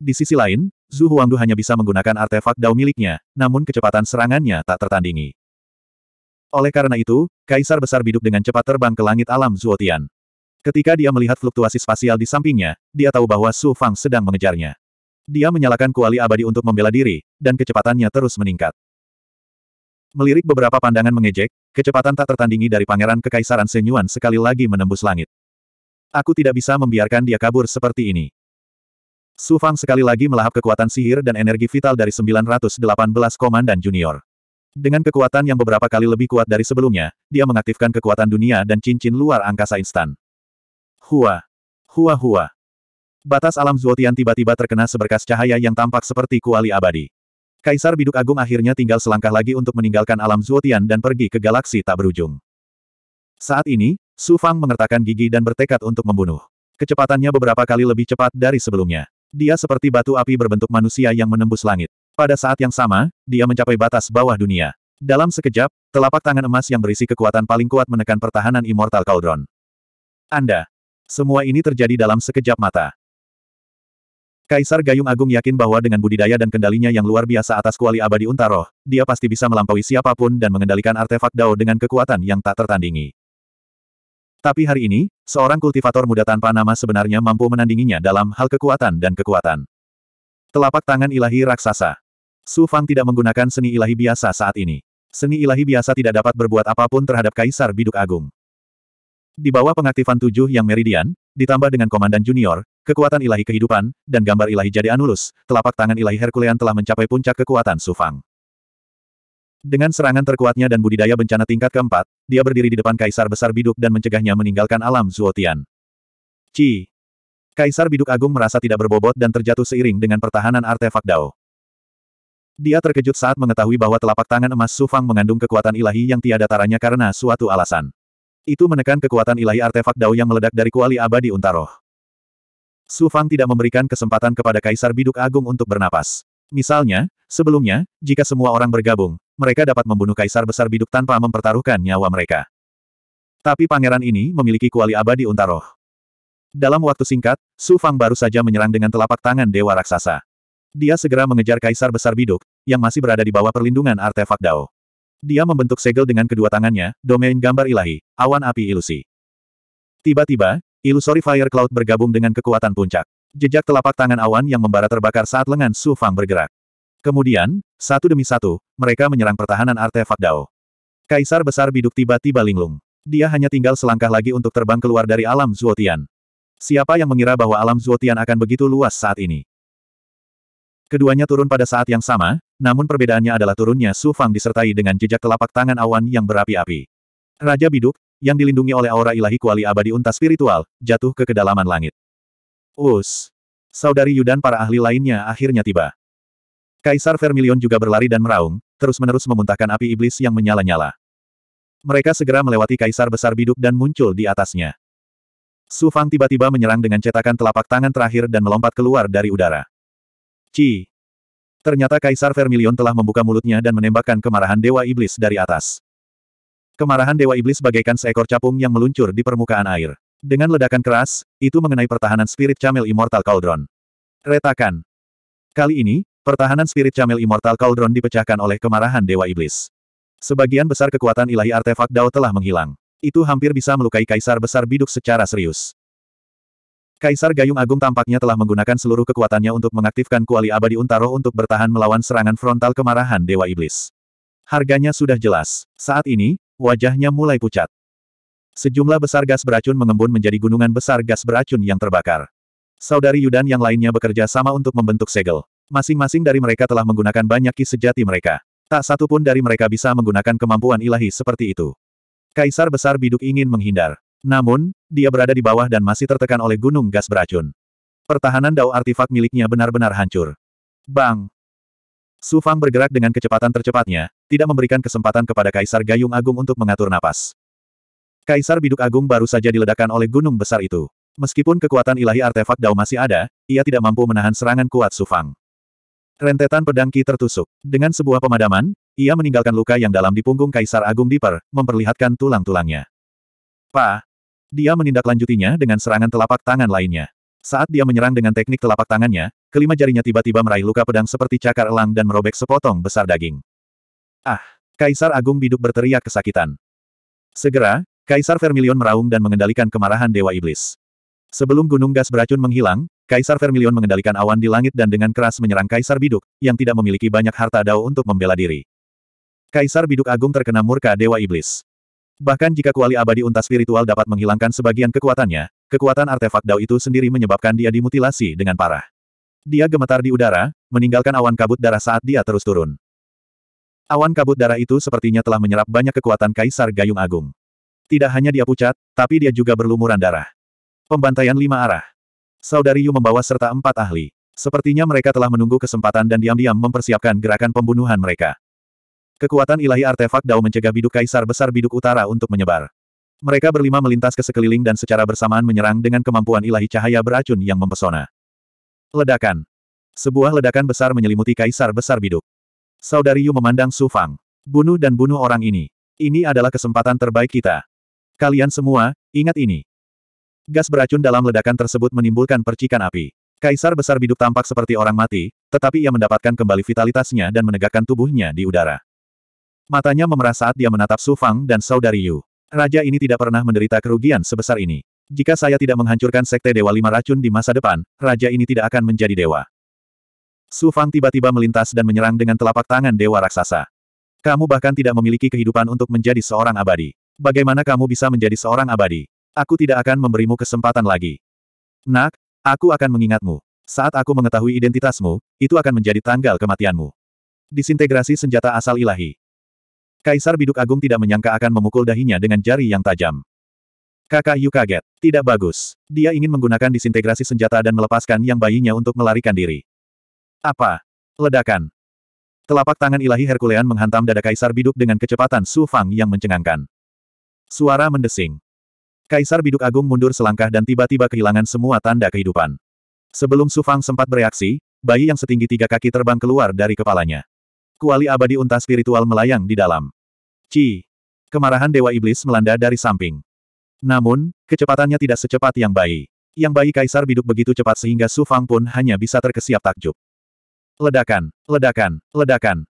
Di sisi lain, Zhu Huangdu hanya bisa menggunakan artefak dao miliknya, namun kecepatan serangannya tak tertandingi. Oleh karena itu, Kaisar Besar Biduk dengan cepat terbang ke langit alam Zuotian. Ketika dia melihat fluktuasi spasial di sampingnya, dia tahu bahwa Su Fang sedang mengejarnya. Dia menyalakan kuali abadi untuk membela diri, dan kecepatannya terus meningkat. Melirik beberapa pandangan mengejek, kecepatan tak tertandingi dari pangeran kekaisaran Senyuan sekali lagi menembus langit. Aku tidak bisa membiarkan dia kabur seperti ini. Su Fang sekali lagi melahap kekuatan sihir dan energi vital dari 918 komandan junior. Dengan kekuatan yang beberapa kali lebih kuat dari sebelumnya, dia mengaktifkan kekuatan dunia dan cincin luar angkasa instan. Hua! Hua hua! Batas alam Zuotian tiba-tiba terkena seberkas cahaya yang tampak seperti kuali abadi. Kaisar Biduk Agung akhirnya tinggal selangkah lagi untuk meninggalkan alam Zuotian dan pergi ke galaksi tak berujung. Saat ini, Su Fang mengertakkan gigi dan bertekad untuk membunuh. Kecepatannya beberapa kali lebih cepat dari sebelumnya. Dia seperti batu api berbentuk manusia yang menembus langit. Pada saat yang sama, dia mencapai batas bawah dunia. Dalam sekejap, telapak tangan emas yang berisi kekuatan paling kuat menekan pertahanan Immortal Cauldron. Anda. Semua ini terjadi dalam sekejap mata. Kaisar Gayung Agung yakin bahwa dengan budidaya dan kendalinya yang luar biasa atas kuali abadi Untaro, dia pasti bisa melampaui siapapun dan mengendalikan artefak Dao dengan kekuatan yang tak tertandingi. Tapi hari ini, seorang kultivator muda tanpa nama sebenarnya mampu menandinginya dalam hal kekuatan dan kekuatan. Telapak tangan ilahi raksasa. Su Fang tidak menggunakan seni ilahi biasa saat ini. Seni ilahi biasa tidak dapat berbuat apapun terhadap Kaisar Biduk Agung. Di bawah pengaktifan tujuh yang meridian, ditambah dengan komandan junior, kekuatan ilahi kehidupan, dan gambar ilahi jadi anulus, telapak tangan ilahi Herculean telah mencapai puncak kekuatan Sufang. Dengan serangan terkuatnya dan budidaya bencana tingkat keempat, dia berdiri di depan Kaisar Besar Biduk dan mencegahnya meninggalkan alam Zuotian. Ci. Kaisar Biduk Agung merasa tidak berbobot dan terjatuh seiring dengan pertahanan artefak Dao. Dia terkejut saat mengetahui bahwa telapak tangan emas Sufang mengandung kekuatan ilahi yang tiada taranya karena suatu alasan. Itu menekan kekuatan ilahi artefak Dao yang meledak dari kuali abadi Untaroh. Su Fang tidak memberikan kesempatan kepada Kaisar Biduk Agung untuk bernapas. Misalnya, sebelumnya, jika semua orang bergabung, mereka dapat membunuh Kaisar Besar Biduk tanpa mempertaruhkan nyawa mereka. Tapi pangeran ini memiliki kuali abadi Untaro. Dalam waktu singkat, Su Fang baru saja menyerang dengan telapak tangan Dewa Raksasa. Dia segera mengejar Kaisar Besar Biduk, yang masih berada di bawah perlindungan artefak Dao. Dia membentuk segel dengan kedua tangannya, domain gambar ilahi, awan api ilusi. Tiba-tiba, ilusori Fire Cloud bergabung dengan kekuatan puncak. Jejak telapak tangan awan yang membara terbakar saat lengan Su Fang bergerak. Kemudian, satu demi satu, mereka menyerang pertahanan artefak Dao. Kaisar Besar Biduk tiba-tiba linglung. Dia hanya tinggal selangkah lagi untuk terbang keluar dari alam Zuotian. Siapa yang mengira bahwa alam Zuotian akan begitu luas saat ini? Keduanya turun pada saat yang sama, namun perbedaannya adalah turunnya Su Fang disertai dengan jejak telapak tangan awan yang berapi-api. Raja Biduk, yang dilindungi oleh aura ilahi kuali abadi unta spiritual, jatuh ke kedalaman langit. Us! Saudari Yudan para ahli lainnya akhirnya tiba. Kaisar Vermilion juga berlari dan meraung, terus-menerus memuntahkan api iblis yang menyala-nyala. Mereka segera melewati Kaisar Besar Biduk dan muncul di atasnya. Su Fang tiba-tiba menyerang dengan cetakan telapak tangan terakhir dan melompat keluar dari udara. Ci. Ternyata Kaisar Vermilion telah membuka mulutnya dan menembakkan kemarahan Dewa Iblis dari atas. Kemarahan Dewa Iblis bagaikan seekor capung yang meluncur di permukaan air. Dengan ledakan keras, itu mengenai pertahanan Spirit Camel Immortal Cauldron. Retakan. Kali ini, pertahanan Spirit Camel Immortal Cauldron dipecahkan oleh kemarahan Dewa Iblis. Sebagian besar kekuatan ilahi artefak Dao telah menghilang. Itu hampir bisa melukai Kaisar Besar Biduk secara serius. Kaisar Gayung Agung tampaknya telah menggunakan seluruh kekuatannya untuk mengaktifkan kuali abadi Untaro untuk bertahan melawan serangan frontal kemarahan Dewa Iblis. Harganya sudah jelas. Saat ini, wajahnya mulai pucat. Sejumlah besar gas beracun mengembun menjadi gunungan besar gas beracun yang terbakar. Saudari Yudan yang lainnya bekerja sama untuk membentuk segel. Masing-masing dari mereka telah menggunakan banyak ki sejati mereka. Tak satu pun dari mereka bisa menggunakan kemampuan ilahi seperti itu. Kaisar Besar Biduk ingin menghindar. Namun, dia berada di bawah dan masih tertekan oleh gunung gas beracun. Pertahanan dao artifak miliknya benar-benar hancur. Bang! Su Fang bergerak dengan kecepatan tercepatnya, tidak memberikan kesempatan kepada Kaisar Gayung Agung untuk mengatur napas. Kaisar Biduk Agung baru saja diledakkan oleh gunung besar itu. Meskipun kekuatan ilahi artefak Dao masih ada, ia tidak mampu menahan serangan kuat Su Fang. Rentetan pedang Ki tertusuk. Dengan sebuah pemadaman, ia meninggalkan luka yang dalam di punggung Kaisar Agung Diper, memperlihatkan tulang-tulangnya. Pa! Dia menindaklanjutinya dengan serangan telapak tangan lainnya. Saat dia menyerang dengan teknik telapak tangannya, kelima jarinya tiba-tiba meraih luka pedang seperti cakar elang dan merobek sepotong besar daging. Ah! Kaisar Agung Biduk berteriak kesakitan. Segera, Kaisar Vermilion meraung dan mengendalikan kemarahan Dewa Iblis. Sebelum gunung gas beracun menghilang, Kaisar Vermilion mengendalikan awan di langit dan dengan keras menyerang Kaisar Biduk, yang tidak memiliki banyak harta dao untuk membela diri. Kaisar Biduk Agung terkena murka Dewa Iblis. Bahkan jika kuali abadi unta spiritual dapat menghilangkan sebagian kekuatannya, kekuatan artefak Dao itu sendiri menyebabkan dia dimutilasi dengan parah. Dia gemetar di udara, meninggalkan awan kabut darah saat dia terus turun. Awan kabut darah itu sepertinya telah menyerap banyak kekuatan Kaisar Gayung Agung. Tidak hanya dia pucat, tapi dia juga berlumuran darah. Pembantaian lima arah. Saudari Yu membawa serta empat ahli. Sepertinya mereka telah menunggu kesempatan dan diam-diam mempersiapkan gerakan pembunuhan mereka. Kekuatan ilahi artefak Dao mencegah biduk kaisar besar biduk utara untuk menyebar. Mereka berlima melintas ke sekeliling dan secara bersamaan menyerang dengan kemampuan ilahi cahaya beracun yang mempesona. Ledakan. Sebuah ledakan besar menyelimuti kaisar besar biduk. Saudari Yu memandang Su Fang. Bunuh dan bunuh orang ini. Ini adalah kesempatan terbaik kita. Kalian semua, ingat ini. Gas beracun dalam ledakan tersebut menimbulkan percikan api. Kaisar besar biduk tampak seperti orang mati, tetapi ia mendapatkan kembali vitalitasnya dan menegakkan tubuhnya di udara. Matanya memerah saat dia menatap Su Fang dan saudari Yu. Raja ini tidak pernah menderita kerugian sebesar ini. Jika saya tidak menghancurkan Sekte Dewa Lima Racun di masa depan, raja ini tidak akan menjadi dewa. Su Fang tiba-tiba melintas dan menyerang dengan telapak tangan Dewa Raksasa. Kamu bahkan tidak memiliki kehidupan untuk menjadi seorang abadi. Bagaimana kamu bisa menjadi seorang abadi? Aku tidak akan memberimu kesempatan lagi. Nak, aku akan mengingatmu. Saat aku mengetahui identitasmu, itu akan menjadi tanggal kematianmu. Disintegrasi senjata asal ilahi. Kaisar Biduk Agung tidak menyangka akan memukul dahinya dengan jari yang tajam. Kakak Yu kaget. Tidak bagus. Dia ingin menggunakan disintegrasi senjata dan melepaskan yang bayinya untuk melarikan diri. Apa? Ledakan. Telapak tangan ilahi Herkulean menghantam dada Kaisar Biduk dengan kecepatan Su Fang yang mencengangkan. Suara mendesing. Kaisar Biduk Agung mundur selangkah dan tiba-tiba kehilangan semua tanda kehidupan. Sebelum Su Fang sempat bereaksi, bayi yang setinggi tiga kaki terbang keluar dari kepalanya. Kuali abadi unta spiritual melayang di dalam. Ci. Kemarahan Dewa Iblis melanda dari samping. Namun, kecepatannya tidak secepat yang bayi. Yang bayi kaisar biduk begitu cepat sehingga Su Fang pun hanya bisa terkesiap takjub. Ledakan, ledakan, ledakan.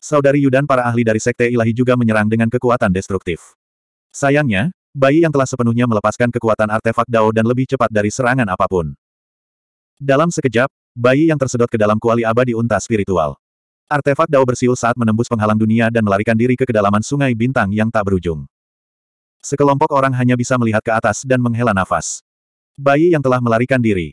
Saudari Yudan para ahli dari Sekte Ilahi juga menyerang dengan kekuatan destruktif. Sayangnya, bayi yang telah sepenuhnya melepaskan kekuatan artefak Dao dan lebih cepat dari serangan apapun. Dalam sekejap, bayi yang tersedot ke dalam kuali abadi unta spiritual. Artefak Dao bersiul saat menembus penghalang dunia dan melarikan diri ke kedalaman sungai bintang yang tak berujung. Sekelompok orang hanya bisa melihat ke atas dan menghela nafas. Bayi yang telah melarikan diri.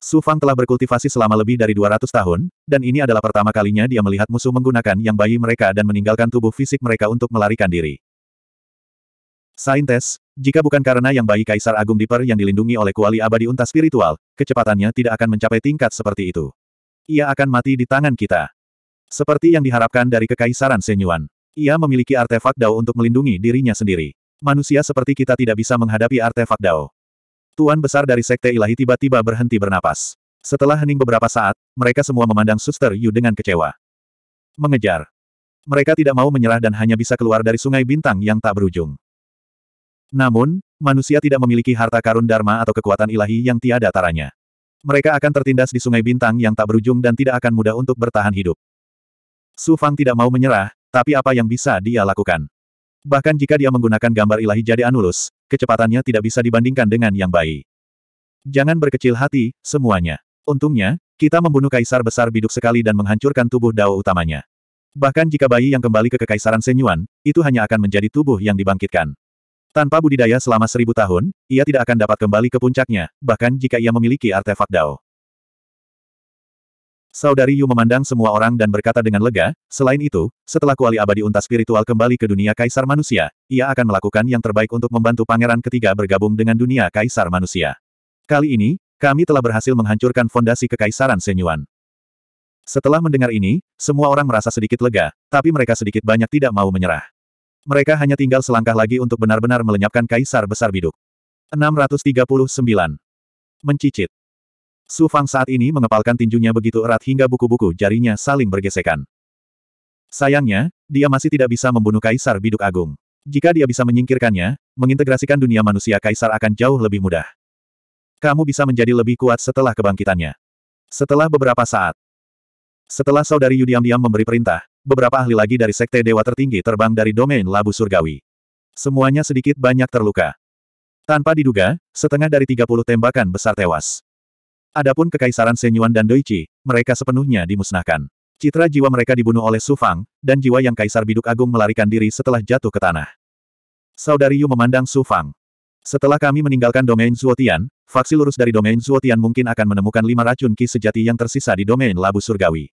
Su Fang telah berkultivasi selama lebih dari 200 tahun, dan ini adalah pertama kalinya dia melihat musuh menggunakan yang bayi mereka dan meninggalkan tubuh fisik mereka untuk melarikan diri. Saintes, jika bukan karena yang bayi Kaisar Agung Diper yang dilindungi oleh kuali abadi unta spiritual, kecepatannya tidak akan mencapai tingkat seperti itu. Ia akan mati di tangan kita. Seperti yang diharapkan dari Kekaisaran Senyuan. Ia memiliki artefak Dao untuk melindungi dirinya sendiri. Manusia seperti kita tidak bisa menghadapi artefak Dao. Tuan besar dari Sekte Ilahi tiba-tiba berhenti bernapas. Setelah hening beberapa saat, mereka semua memandang Suster Yu dengan kecewa. Mengejar. Mereka tidak mau menyerah dan hanya bisa keluar dari sungai bintang yang tak berujung. Namun, manusia tidak memiliki harta karun dharma atau kekuatan ilahi yang tiada taranya. Mereka akan tertindas di sungai bintang yang tak berujung dan tidak akan mudah untuk bertahan hidup. Su Fang tidak mau menyerah, tapi apa yang bisa dia lakukan? Bahkan jika dia menggunakan gambar ilahi jadi Anulus, kecepatannya tidak bisa dibandingkan dengan yang bayi. Jangan berkecil hati, semuanya. Untungnya, kita membunuh kaisar besar biduk sekali dan menghancurkan tubuh dao utamanya. Bahkan jika bayi yang kembali ke kekaisaran Senyuan, itu hanya akan menjadi tubuh yang dibangkitkan. Tanpa budidaya selama seribu tahun, ia tidak akan dapat kembali ke puncaknya, bahkan jika ia memiliki artefak Dao. Saudari Yu memandang semua orang dan berkata dengan lega, selain itu, setelah kuali abadi unta spiritual kembali ke dunia kaisar manusia, ia akan melakukan yang terbaik untuk membantu pangeran ketiga bergabung dengan dunia kaisar manusia. Kali ini, kami telah berhasil menghancurkan fondasi kekaisaran Senyuan. Setelah mendengar ini, semua orang merasa sedikit lega, tapi mereka sedikit banyak tidak mau menyerah. Mereka hanya tinggal selangkah lagi untuk benar-benar melenyapkan Kaisar Besar Biduk. 639. Mencicit. Su Fang saat ini mengepalkan tinjunya begitu erat hingga buku-buku jarinya saling bergesekan. Sayangnya, dia masih tidak bisa membunuh Kaisar Biduk Agung. Jika dia bisa menyingkirkannya, mengintegrasikan dunia manusia Kaisar akan jauh lebih mudah. Kamu bisa menjadi lebih kuat setelah kebangkitannya. Setelah beberapa saat. Setelah saudari Yu diam-diam memberi perintah, beberapa ahli lagi dari Sekte Dewa Tertinggi terbang dari domain Labu Surgawi. Semuanya sedikit banyak terluka. Tanpa diduga, setengah dari 30 tembakan besar tewas. Adapun Kekaisaran Senyuan dan Doichi, mereka sepenuhnya dimusnahkan. Citra jiwa mereka dibunuh oleh Sufang, dan jiwa yang Kaisar Biduk Agung melarikan diri setelah jatuh ke tanah. Saudari Yu memandang Sufang. Setelah kami meninggalkan domain Zuotian, faksi lurus dari domain Zuotian mungkin akan menemukan lima racun ki sejati yang tersisa di domain Labu Surgawi.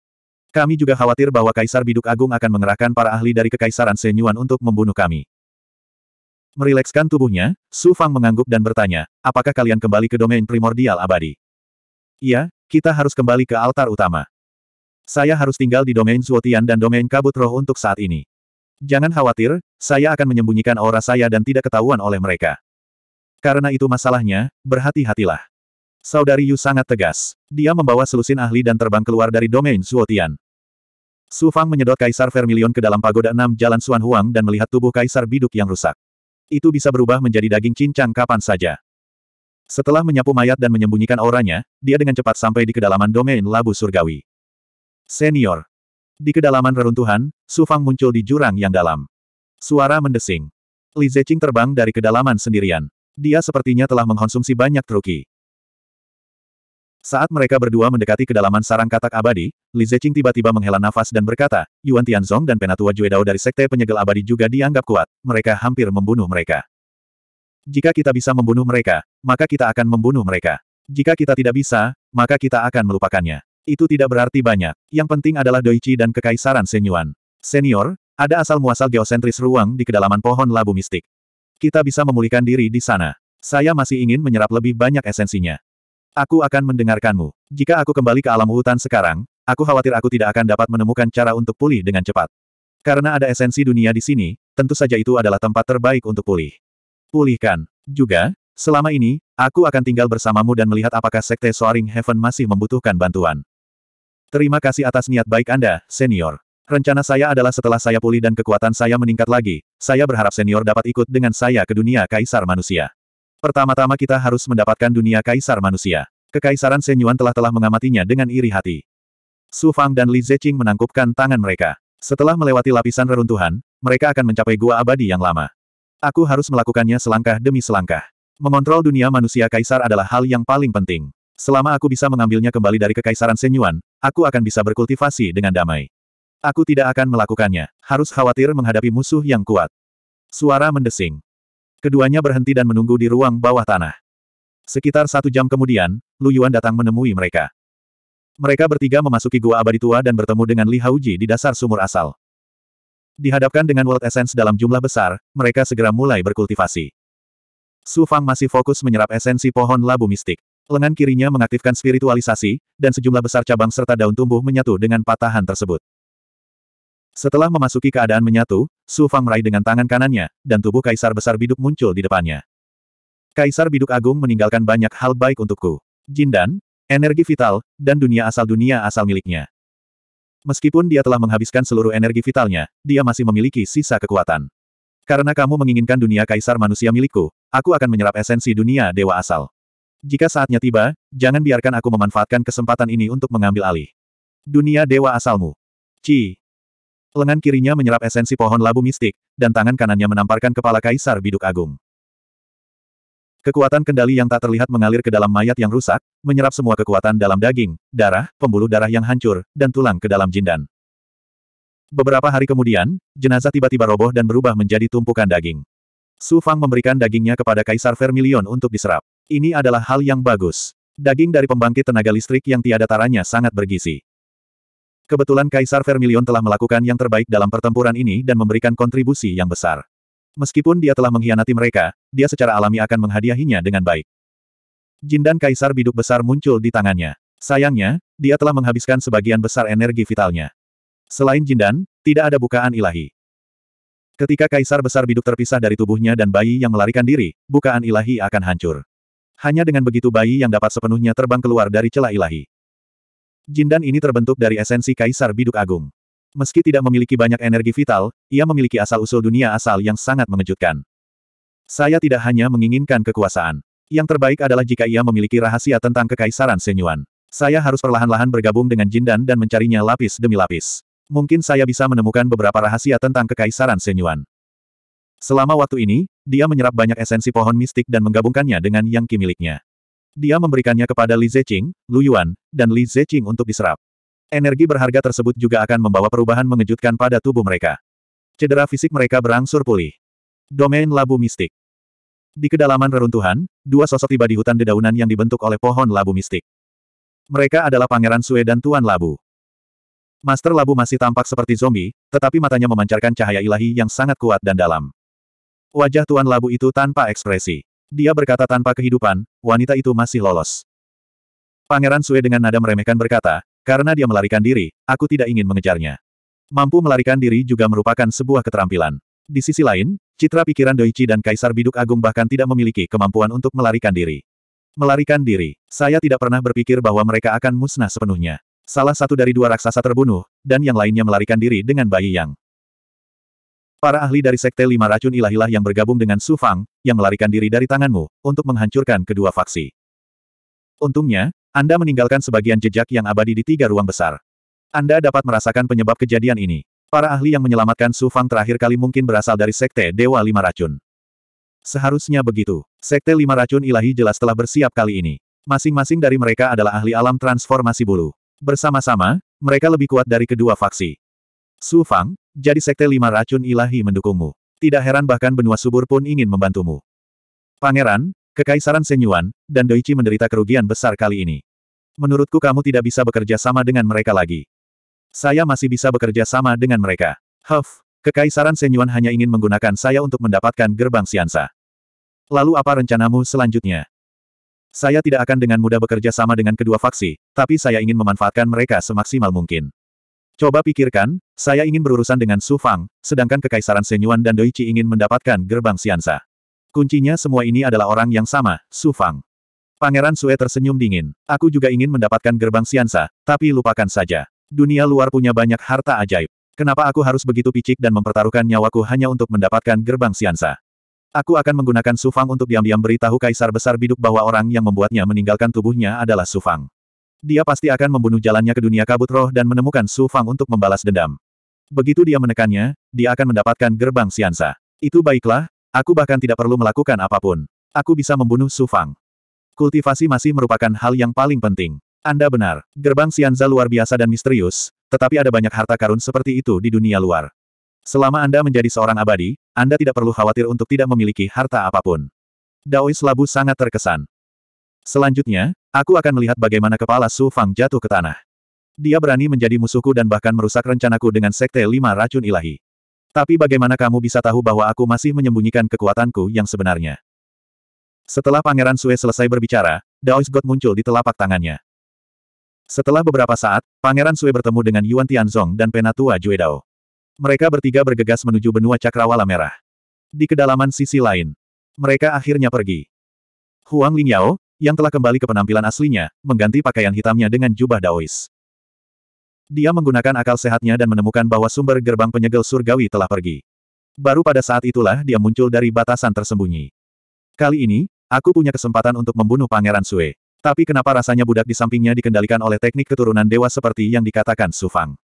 Kami juga khawatir bahwa Kaisar Biduk Agung akan mengerahkan para ahli dari Kekaisaran Senyuan untuk membunuh kami. Merilekskan tubuhnya, Su Fang mengangguk dan bertanya, apakah kalian kembali ke domain primordial abadi? Iya, kita harus kembali ke altar utama. Saya harus tinggal di domain Zuotian dan domain kabut roh untuk saat ini. Jangan khawatir, saya akan menyembunyikan aura saya dan tidak ketahuan oleh mereka. Karena itu masalahnya, berhati-hatilah. Saudari Yu sangat tegas. Dia membawa selusin ahli dan terbang keluar dari domain Suotian. Su Fang menyedot Kaisar Vermilion ke dalam pagoda enam Jalan Suan Huang dan melihat tubuh Kaisar Biduk yang rusak. Itu bisa berubah menjadi daging cincang kapan saja. Setelah menyapu mayat dan menyembunyikan auranya, dia dengan cepat sampai di kedalaman domain labu surgawi. Senior. Di kedalaman reruntuhan, Su Fang muncul di jurang yang dalam. Suara mendesing. Li Zeqing terbang dari kedalaman sendirian. Dia sepertinya telah mengkonsumsi banyak truki. Saat mereka berdua mendekati kedalaman sarang katak abadi, Li Zeqing tiba-tiba menghela nafas dan berkata, Yuan Tianzong dan Penatua Juedao dari Sekte Penyegel Abadi juga dianggap kuat, mereka hampir membunuh mereka. Jika kita bisa membunuh mereka, maka kita akan membunuh mereka. Jika kita tidak bisa, maka kita akan melupakannya. Itu tidak berarti banyak. Yang penting adalah Doichi dan Kekaisaran Senyuan. Senior, ada asal-muasal geosentris ruang di kedalaman pohon labu mistik. Kita bisa memulihkan diri di sana. Saya masih ingin menyerap lebih banyak esensinya. Aku akan mendengarkanmu. Jika aku kembali ke alam hutan sekarang, aku khawatir aku tidak akan dapat menemukan cara untuk pulih dengan cepat. Karena ada esensi dunia di sini, tentu saja itu adalah tempat terbaik untuk pulih. Pulihkan. Juga, selama ini, aku akan tinggal bersamamu dan melihat apakah Sekte Soaring Heaven masih membutuhkan bantuan. Terima kasih atas niat baik Anda, senior. Rencana saya adalah setelah saya pulih dan kekuatan saya meningkat lagi, saya berharap senior dapat ikut dengan saya ke dunia kaisar manusia. Pertama-tama kita harus mendapatkan dunia kaisar manusia. Kekaisaran Senyuan telah-telah mengamatinya dengan iri hati. Su Fang dan Li Zeqing menangkupkan tangan mereka. Setelah melewati lapisan reruntuhan, mereka akan mencapai gua abadi yang lama. Aku harus melakukannya selangkah demi selangkah. Mengontrol dunia manusia kaisar adalah hal yang paling penting. Selama aku bisa mengambilnya kembali dari kekaisaran Senyuan, aku akan bisa berkultivasi dengan damai. Aku tidak akan melakukannya. Harus khawatir menghadapi musuh yang kuat. Suara mendesing. Keduanya berhenti dan menunggu di ruang bawah tanah. Sekitar satu jam kemudian, Lu Yuan datang menemui mereka. Mereka bertiga memasuki gua abadi tua dan bertemu dengan Li Hauji di dasar sumur asal. Dihadapkan dengan World Essence dalam jumlah besar, mereka segera mulai berkultivasi. Su Fang masih fokus menyerap esensi pohon labu mistik. Lengan kirinya mengaktifkan spiritualisasi, dan sejumlah besar cabang serta daun tumbuh menyatu dengan patahan tersebut. Setelah memasuki keadaan menyatu, Su Fang meraih dengan tangan kanannya, dan tubuh Kaisar Besar Biduk muncul di depannya. Kaisar Biduk Agung meninggalkan banyak hal baik untukku. Jindan, energi vital, dan dunia asal dunia asal miliknya. Meskipun dia telah menghabiskan seluruh energi vitalnya, dia masih memiliki sisa kekuatan. Karena kamu menginginkan dunia kaisar manusia milikku, aku akan menyerap esensi dunia dewa asal. Jika saatnya tiba, jangan biarkan aku memanfaatkan kesempatan ini untuk mengambil alih. Dunia dewa asalmu. Ci, Lengan kirinya menyerap esensi pohon labu mistik, dan tangan kanannya menamparkan kepala kaisar biduk agung. Kekuatan kendali yang tak terlihat mengalir ke dalam mayat yang rusak, menyerap semua kekuatan dalam daging, darah, pembuluh darah yang hancur, dan tulang ke dalam jindan. Beberapa hari kemudian, jenazah tiba-tiba roboh dan berubah menjadi tumpukan daging. Su Fang memberikan dagingnya kepada Kaisar Vermilion untuk diserap. Ini adalah hal yang bagus. Daging dari pembangkit tenaga listrik yang tiada taranya sangat bergizi. Kebetulan Kaisar Vermilion telah melakukan yang terbaik dalam pertempuran ini dan memberikan kontribusi yang besar. Meskipun dia telah mengkhianati mereka, dia secara alami akan menghadiahinya dengan baik. Jin dan Kaisar Biduk Besar muncul di tangannya. Sayangnya, dia telah menghabiskan sebagian besar energi vitalnya. Selain Jindan, tidak ada bukaan ilahi. Ketika Kaisar Besar Biduk terpisah dari tubuhnya dan bayi yang melarikan diri, bukaan ilahi akan hancur. Hanya dengan begitu bayi yang dapat sepenuhnya terbang keluar dari celah ilahi. Jindan ini terbentuk dari esensi Kaisar Biduk Agung. Meski tidak memiliki banyak energi vital, ia memiliki asal-usul dunia asal yang sangat mengejutkan. Saya tidak hanya menginginkan kekuasaan. Yang terbaik adalah jika ia memiliki rahasia tentang kekaisaran Senyuan. Saya harus perlahan-lahan bergabung dengan Jindan dan mencarinya lapis demi lapis. Mungkin saya bisa menemukan beberapa rahasia tentang kekaisaran Senyuan. Selama waktu ini, dia menyerap banyak esensi pohon mistik dan menggabungkannya dengan yang kimiliknya. Dia memberikannya kepada Li Zeqing, Lu Yuan, dan Li Zeqing untuk diserap. Energi berharga tersebut juga akan membawa perubahan mengejutkan pada tubuh mereka. Cedera fisik mereka berangsur pulih. Domain Labu Mistik Di kedalaman reruntuhan, dua sosok tiba di hutan dedaunan yang dibentuk oleh pohon labu mistik. Mereka adalah Pangeran Sue dan Tuan Labu. Master Labu masih tampak seperti zombie, tetapi matanya memancarkan cahaya ilahi yang sangat kuat dan dalam. Wajah Tuan Labu itu tanpa ekspresi. Dia berkata tanpa kehidupan, wanita itu masih lolos. Pangeran Sue dengan nada meremehkan berkata, karena dia melarikan diri, aku tidak ingin mengejarnya. Mampu melarikan diri juga merupakan sebuah keterampilan. Di sisi lain, citra pikiran Doichi dan Kaisar Biduk Agung bahkan tidak memiliki kemampuan untuk melarikan diri. Melarikan diri, saya tidak pernah berpikir bahwa mereka akan musnah sepenuhnya. Salah satu dari dua raksasa terbunuh, dan yang lainnya melarikan diri dengan bayi yang Para ahli dari Sekte Lima Racun Ilahilah yang bergabung dengan Su Fang, yang melarikan diri dari tanganmu, untuk menghancurkan kedua faksi. Untungnya, Anda meninggalkan sebagian jejak yang abadi di tiga ruang besar. Anda dapat merasakan penyebab kejadian ini. Para ahli yang menyelamatkan Su Fang terakhir kali mungkin berasal dari Sekte Dewa Lima Racun. Seharusnya begitu. Sekte Lima Racun Ilahi jelas telah bersiap kali ini. Masing-masing dari mereka adalah ahli alam transformasi bulu. Bersama-sama, mereka lebih kuat dari kedua faksi. Su Fang, jadi Sekte Lima Racun Ilahi mendukungmu. Tidak heran bahkan benua subur pun ingin membantumu. Pangeran, Kekaisaran Senyuan, dan Doichi menderita kerugian besar kali ini. Menurutku kamu tidak bisa bekerja sama dengan mereka lagi. Saya masih bisa bekerja sama dengan mereka. Huff, Kekaisaran Senyuan hanya ingin menggunakan saya untuk mendapatkan gerbang siansa. Lalu apa rencanamu selanjutnya? Saya tidak akan dengan mudah bekerja sama dengan kedua faksi, tapi saya ingin memanfaatkan mereka semaksimal mungkin. Coba pikirkan, saya ingin berurusan dengan Su Fang, sedangkan Kekaisaran Senyuan dan Doichi ingin mendapatkan gerbang Siansa. Kuncinya semua ini adalah orang yang sama, Su Fang. Pangeran Sue tersenyum dingin. Aku juga ingin mendapatkan gerbang Siansa, tapi lupakan saja. Dunia luar punya banyak harta ajaib. Kenapa aku harus begitu picik dan mempertaruhkan nyawaku hanya untuk mendapatkan gerbang Siansa? Aku akan menggunakan Sufang untuk diam-diam beritahu Kaisar Besar Biduk bahwa orang yang membuatnya meninggalkan tubuhnya adalah Sufang. Dia pasti akan membunuh jalannya ke dunia kabut roh dan menemukan Su Fang untuk membalas dendam. Begitu dia menekannya, dia akan mendapatkan gerbang siansa. Itu baiklah, aku bahkan tidak perlu melakukan apapun. Aku bisa membunuh Su Fang. Kultivasi masih merupakan hal yang paling penting. Anda benar, gerbang siansa luar biasa dan misterius, tetapi ada banyak harta karun seperti itu di dunia luar. Selama Anda menjadi seorang abadi, Anda tidak perlu khawatir untuk tidak memiliki harta apapun. Daois Labu sangat terkesan. Selanjutnya, aku akan melihat bagaimana kepala Su Fang jatuh ke tanah. Dia berani menjadi musuhku dan bahkan merusak rencanaku dengan Sekte Lima Racun Ilahi. Tapi bagaimana kamu bisa tahu bahwa aku masih menyembunyikan kekuatanku yang sebenarnya? Setelah Pangeran Sue selesai berbicara, Daois God muncul di telapak tangannya. Setelah beberapa saat, Pangeran Sue bertemu dengan Yuan Tianzong dan Penatua Dao. Mereka bertiga bergegas menuju benua Cakrawala Merah. Di kedalaman sisi lain, mereka akhirnya pergi. Huang Lingyao, yang telah kembali ke penampilan aslinya, mengganti pakaian hitamnya dengan jubah daois. Dia menggunakan akal sehatnya dan menemukan bahwa sumber gerbang penyegel surgawi telah pergi. Baru pada saat itulah dia muncul dari batasan tersembunyi. Kali ini, aku punya kesempatan untuk membunuh Pangeran Sue. Tapi kenapa rasanya budak di sampingnya dikendalikan oleh teknik keturunan dewa seperti yang dikatakan Sufang.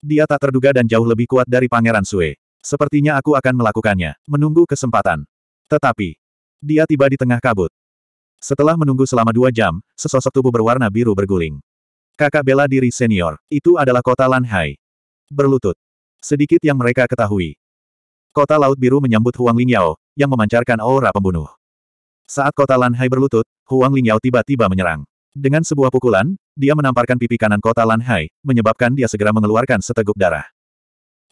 Dia tak terduga dan jauh lebih kuat dari Pangeran Sue. Sepertinya aku akan melakukannya, menunggu kesempatan. Tetapi, dia tiba di tengah kabut. Setelah menunggu selama dua jam, sesosok tubuh berwarna biru berguling. Kakak bela diri senior, itu adalah kota Lanhai. Berlutut. Sedikit yang mereka ketahui. Kota Laut Biru menyambut Huang Lingyao, yang memancarkan aura pembunuh. Saat kota Lanhai berlutut, Huang Lingyao tiba-tiba menyerang. Dengan sebuah pukulan, dia menamparkan pipi kanan kota Lanhai, menyebabkan dia segera mengeluarkan seteguk darah.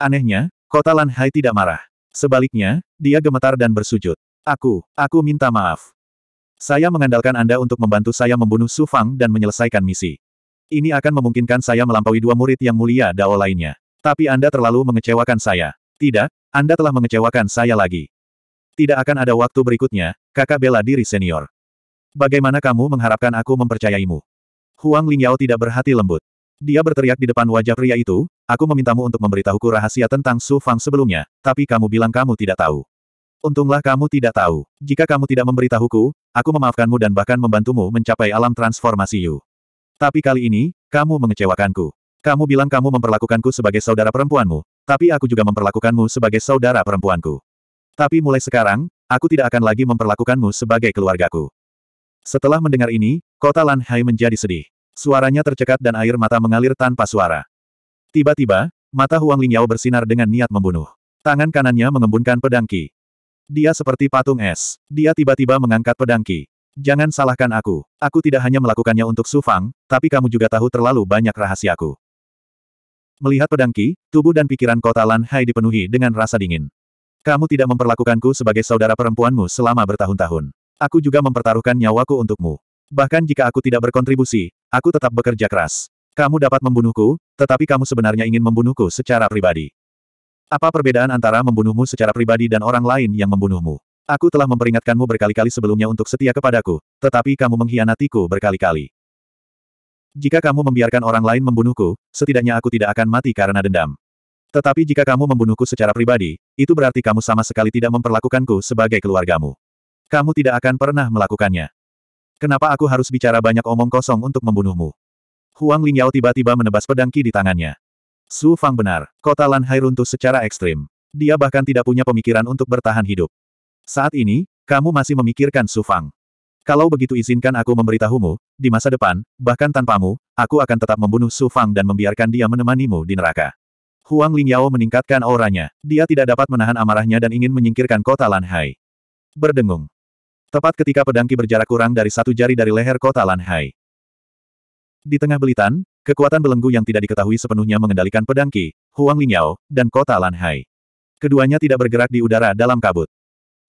Anehnya, kota Lanhai tidak marah. Sebaliknya, dia gemetar dan bersujud. Aku, aku minta maaf. Saya mengandalkan Anda untuk membantu saya membunuh Su Fang dan menyelesaikan misi. Ini akan memungkinkan saya melampaui dua murid yang mulia Dao lainnya. Tapi Anda terlalu mengecewakan saya. Tidak, Anda telah mengecewakan saya lagi. Tidak akan ada waktu berikutnya, kakak bela diri senior. Bagaimana kamu mengharapkan aku mempercayaimu? Huang Lingyao tidak berhati lembut. Dia berteriak di depan wajah pria itu, aku memintamu untuk memberitahuku rahasia tentang Su Fang sebelumnya, tapi kamu bilang kamu tidak tahu. Untunglah kamu tidak tahu. Jika kamu tidak memberitahuku, aku memaafkanmu dan bahkan membantumu mencapai alam transformasi Yu. Tapi kali ini, kamu mengecewakanku. Kamu bilang kamu memperlakukanku sebagai saudara perempuanmu, tapi aku juga memperlakukanmu sebagai saudara perempuanku. Tapi mulai sekarang, aku tidak akan lagi memperlakukanmu sebagai keluargaku. Setelah mendengar ini, kota Lanhai menjadi sedih. Suaranya tercekat dan air mata mengalir tanpa suara. Tiba-tiba, mata Huang Lingyao bersinar dengan niat membunuh. Tangan kanannya mengembunkan pedang Qi. Dia seperti patung es. Dia tiba-tiba mengangkat pedangki. Jangan salahkan aku. Aku tidak hanya melakukannya untuk Sufang, tapi kamu juga tahu terlalu banyak rahasiaku. Melihat pedangki, tubuh dan pikiran kota Lan Hai dipenuhi dengan rasa dingin. Kamu tidak memperlakukanku sebagai saudara perempuanmu selama bertahun-tahun. Aku juga mempertaruhkan nyawaku untukmu. Bahkan jika aku tidak berkontribusi, aku tetap bekerja keras. Kamu dapat membunuhku, tetapi kamu sebenarnya ingin membunuhku secara pribadi. Apa perbedaan antara membunuhmu secara pribadi dan orang lain yang membunuhmu? Aku telah memperingatkanmu berkali-kali sebelumnya untuk setia kepadaku, tetapi kamu mengkhianatiku berkali-kali. Jika kamu membiarkan orang lain membunuhku, setidaknya aku tidak akan mati karena dendam. Tetapi jika kamu membunuhku secara pribadi, itu berarti kamu sama sekali tidak memperlakukanku sebagai keluargamu. Kamu tidak akan pernah melakukannya. Kenapa aku harus bicara banyak omong kosong untuk membunuhmu? Huang Lingyao tiba-tiba menebas pedang Qi di tangannya. Su Fang benar, kota Lanhai runtuh secara ekstrim. Dia bahkan tidak punya pemikiran untuk bertahan hidup. Saat ini, kamu masih memikirkan Su Fang. Kalau begitu izinkan aku memberitahumu, di masa depan, bahkan tanpamu, aku akan tetap membunuh Su Fang dan membiarkan dia menemanimu di neraka. Huang Lingyao meningkatkan auranya. Dia tidak dapat menahan amarahnya dan ingin menyingkirkan kota Lanhai. Berdengung. Tepat ketika pedangki berjarak kurang dari satu jari dari leher kota Lanhai. Di tengah belitan, Kekuatan belenggu yang tidak diketahui sepenuhnya mengendalikan pedang Qi, Huang Lingyao, dan kota Lanhai. Keduanya tidak bergerak di udara dalam kabut.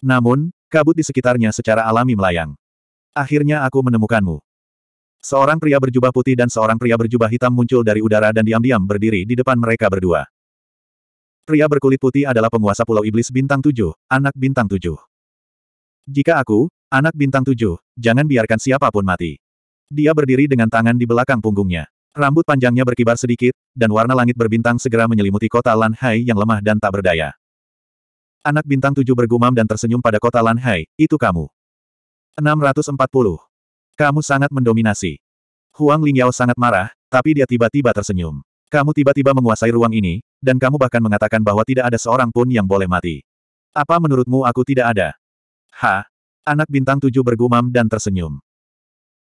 Namun, kabut di sekitarnya secara alami melayang. Akhirnya aku menemukanmu. Seorang pria berjubah putih dan seorang pria berjubah hitam muncul dari udara dan diam-diam berdiri di depan mereka berdua. Pria berkulit putih adalah penguasa Pulau Iblis Bintang Tujuh, anak Bintang tujuh. Jika aku, anak Bintang tujuh, jangan biarkan siapapun mati. Dia berdiri dengan tangan di belakang punggungnya. Rambut panjangnya berkibar sedikit, dan warna langit berbintang segera menyelimuti kota Lanhai yang lemah dan tak berdaya. Anak bintang tujuh bergumam dan tersenyum pada kota Lanhai, itu kamu. 640. Kamu sangat mendominasi. Huang Lingyao sangat marah, tapi dia tiba-tiba tersenyum. Kamu tiba-tiba menguasai ruang ini, dan kamu bahkan mengatakan bahwa tidak ada seorang pun yang boleh mati. Apa menurutmu aku tidak ada? Ha? Anak bintang tujuh bergumam dan tersenyum.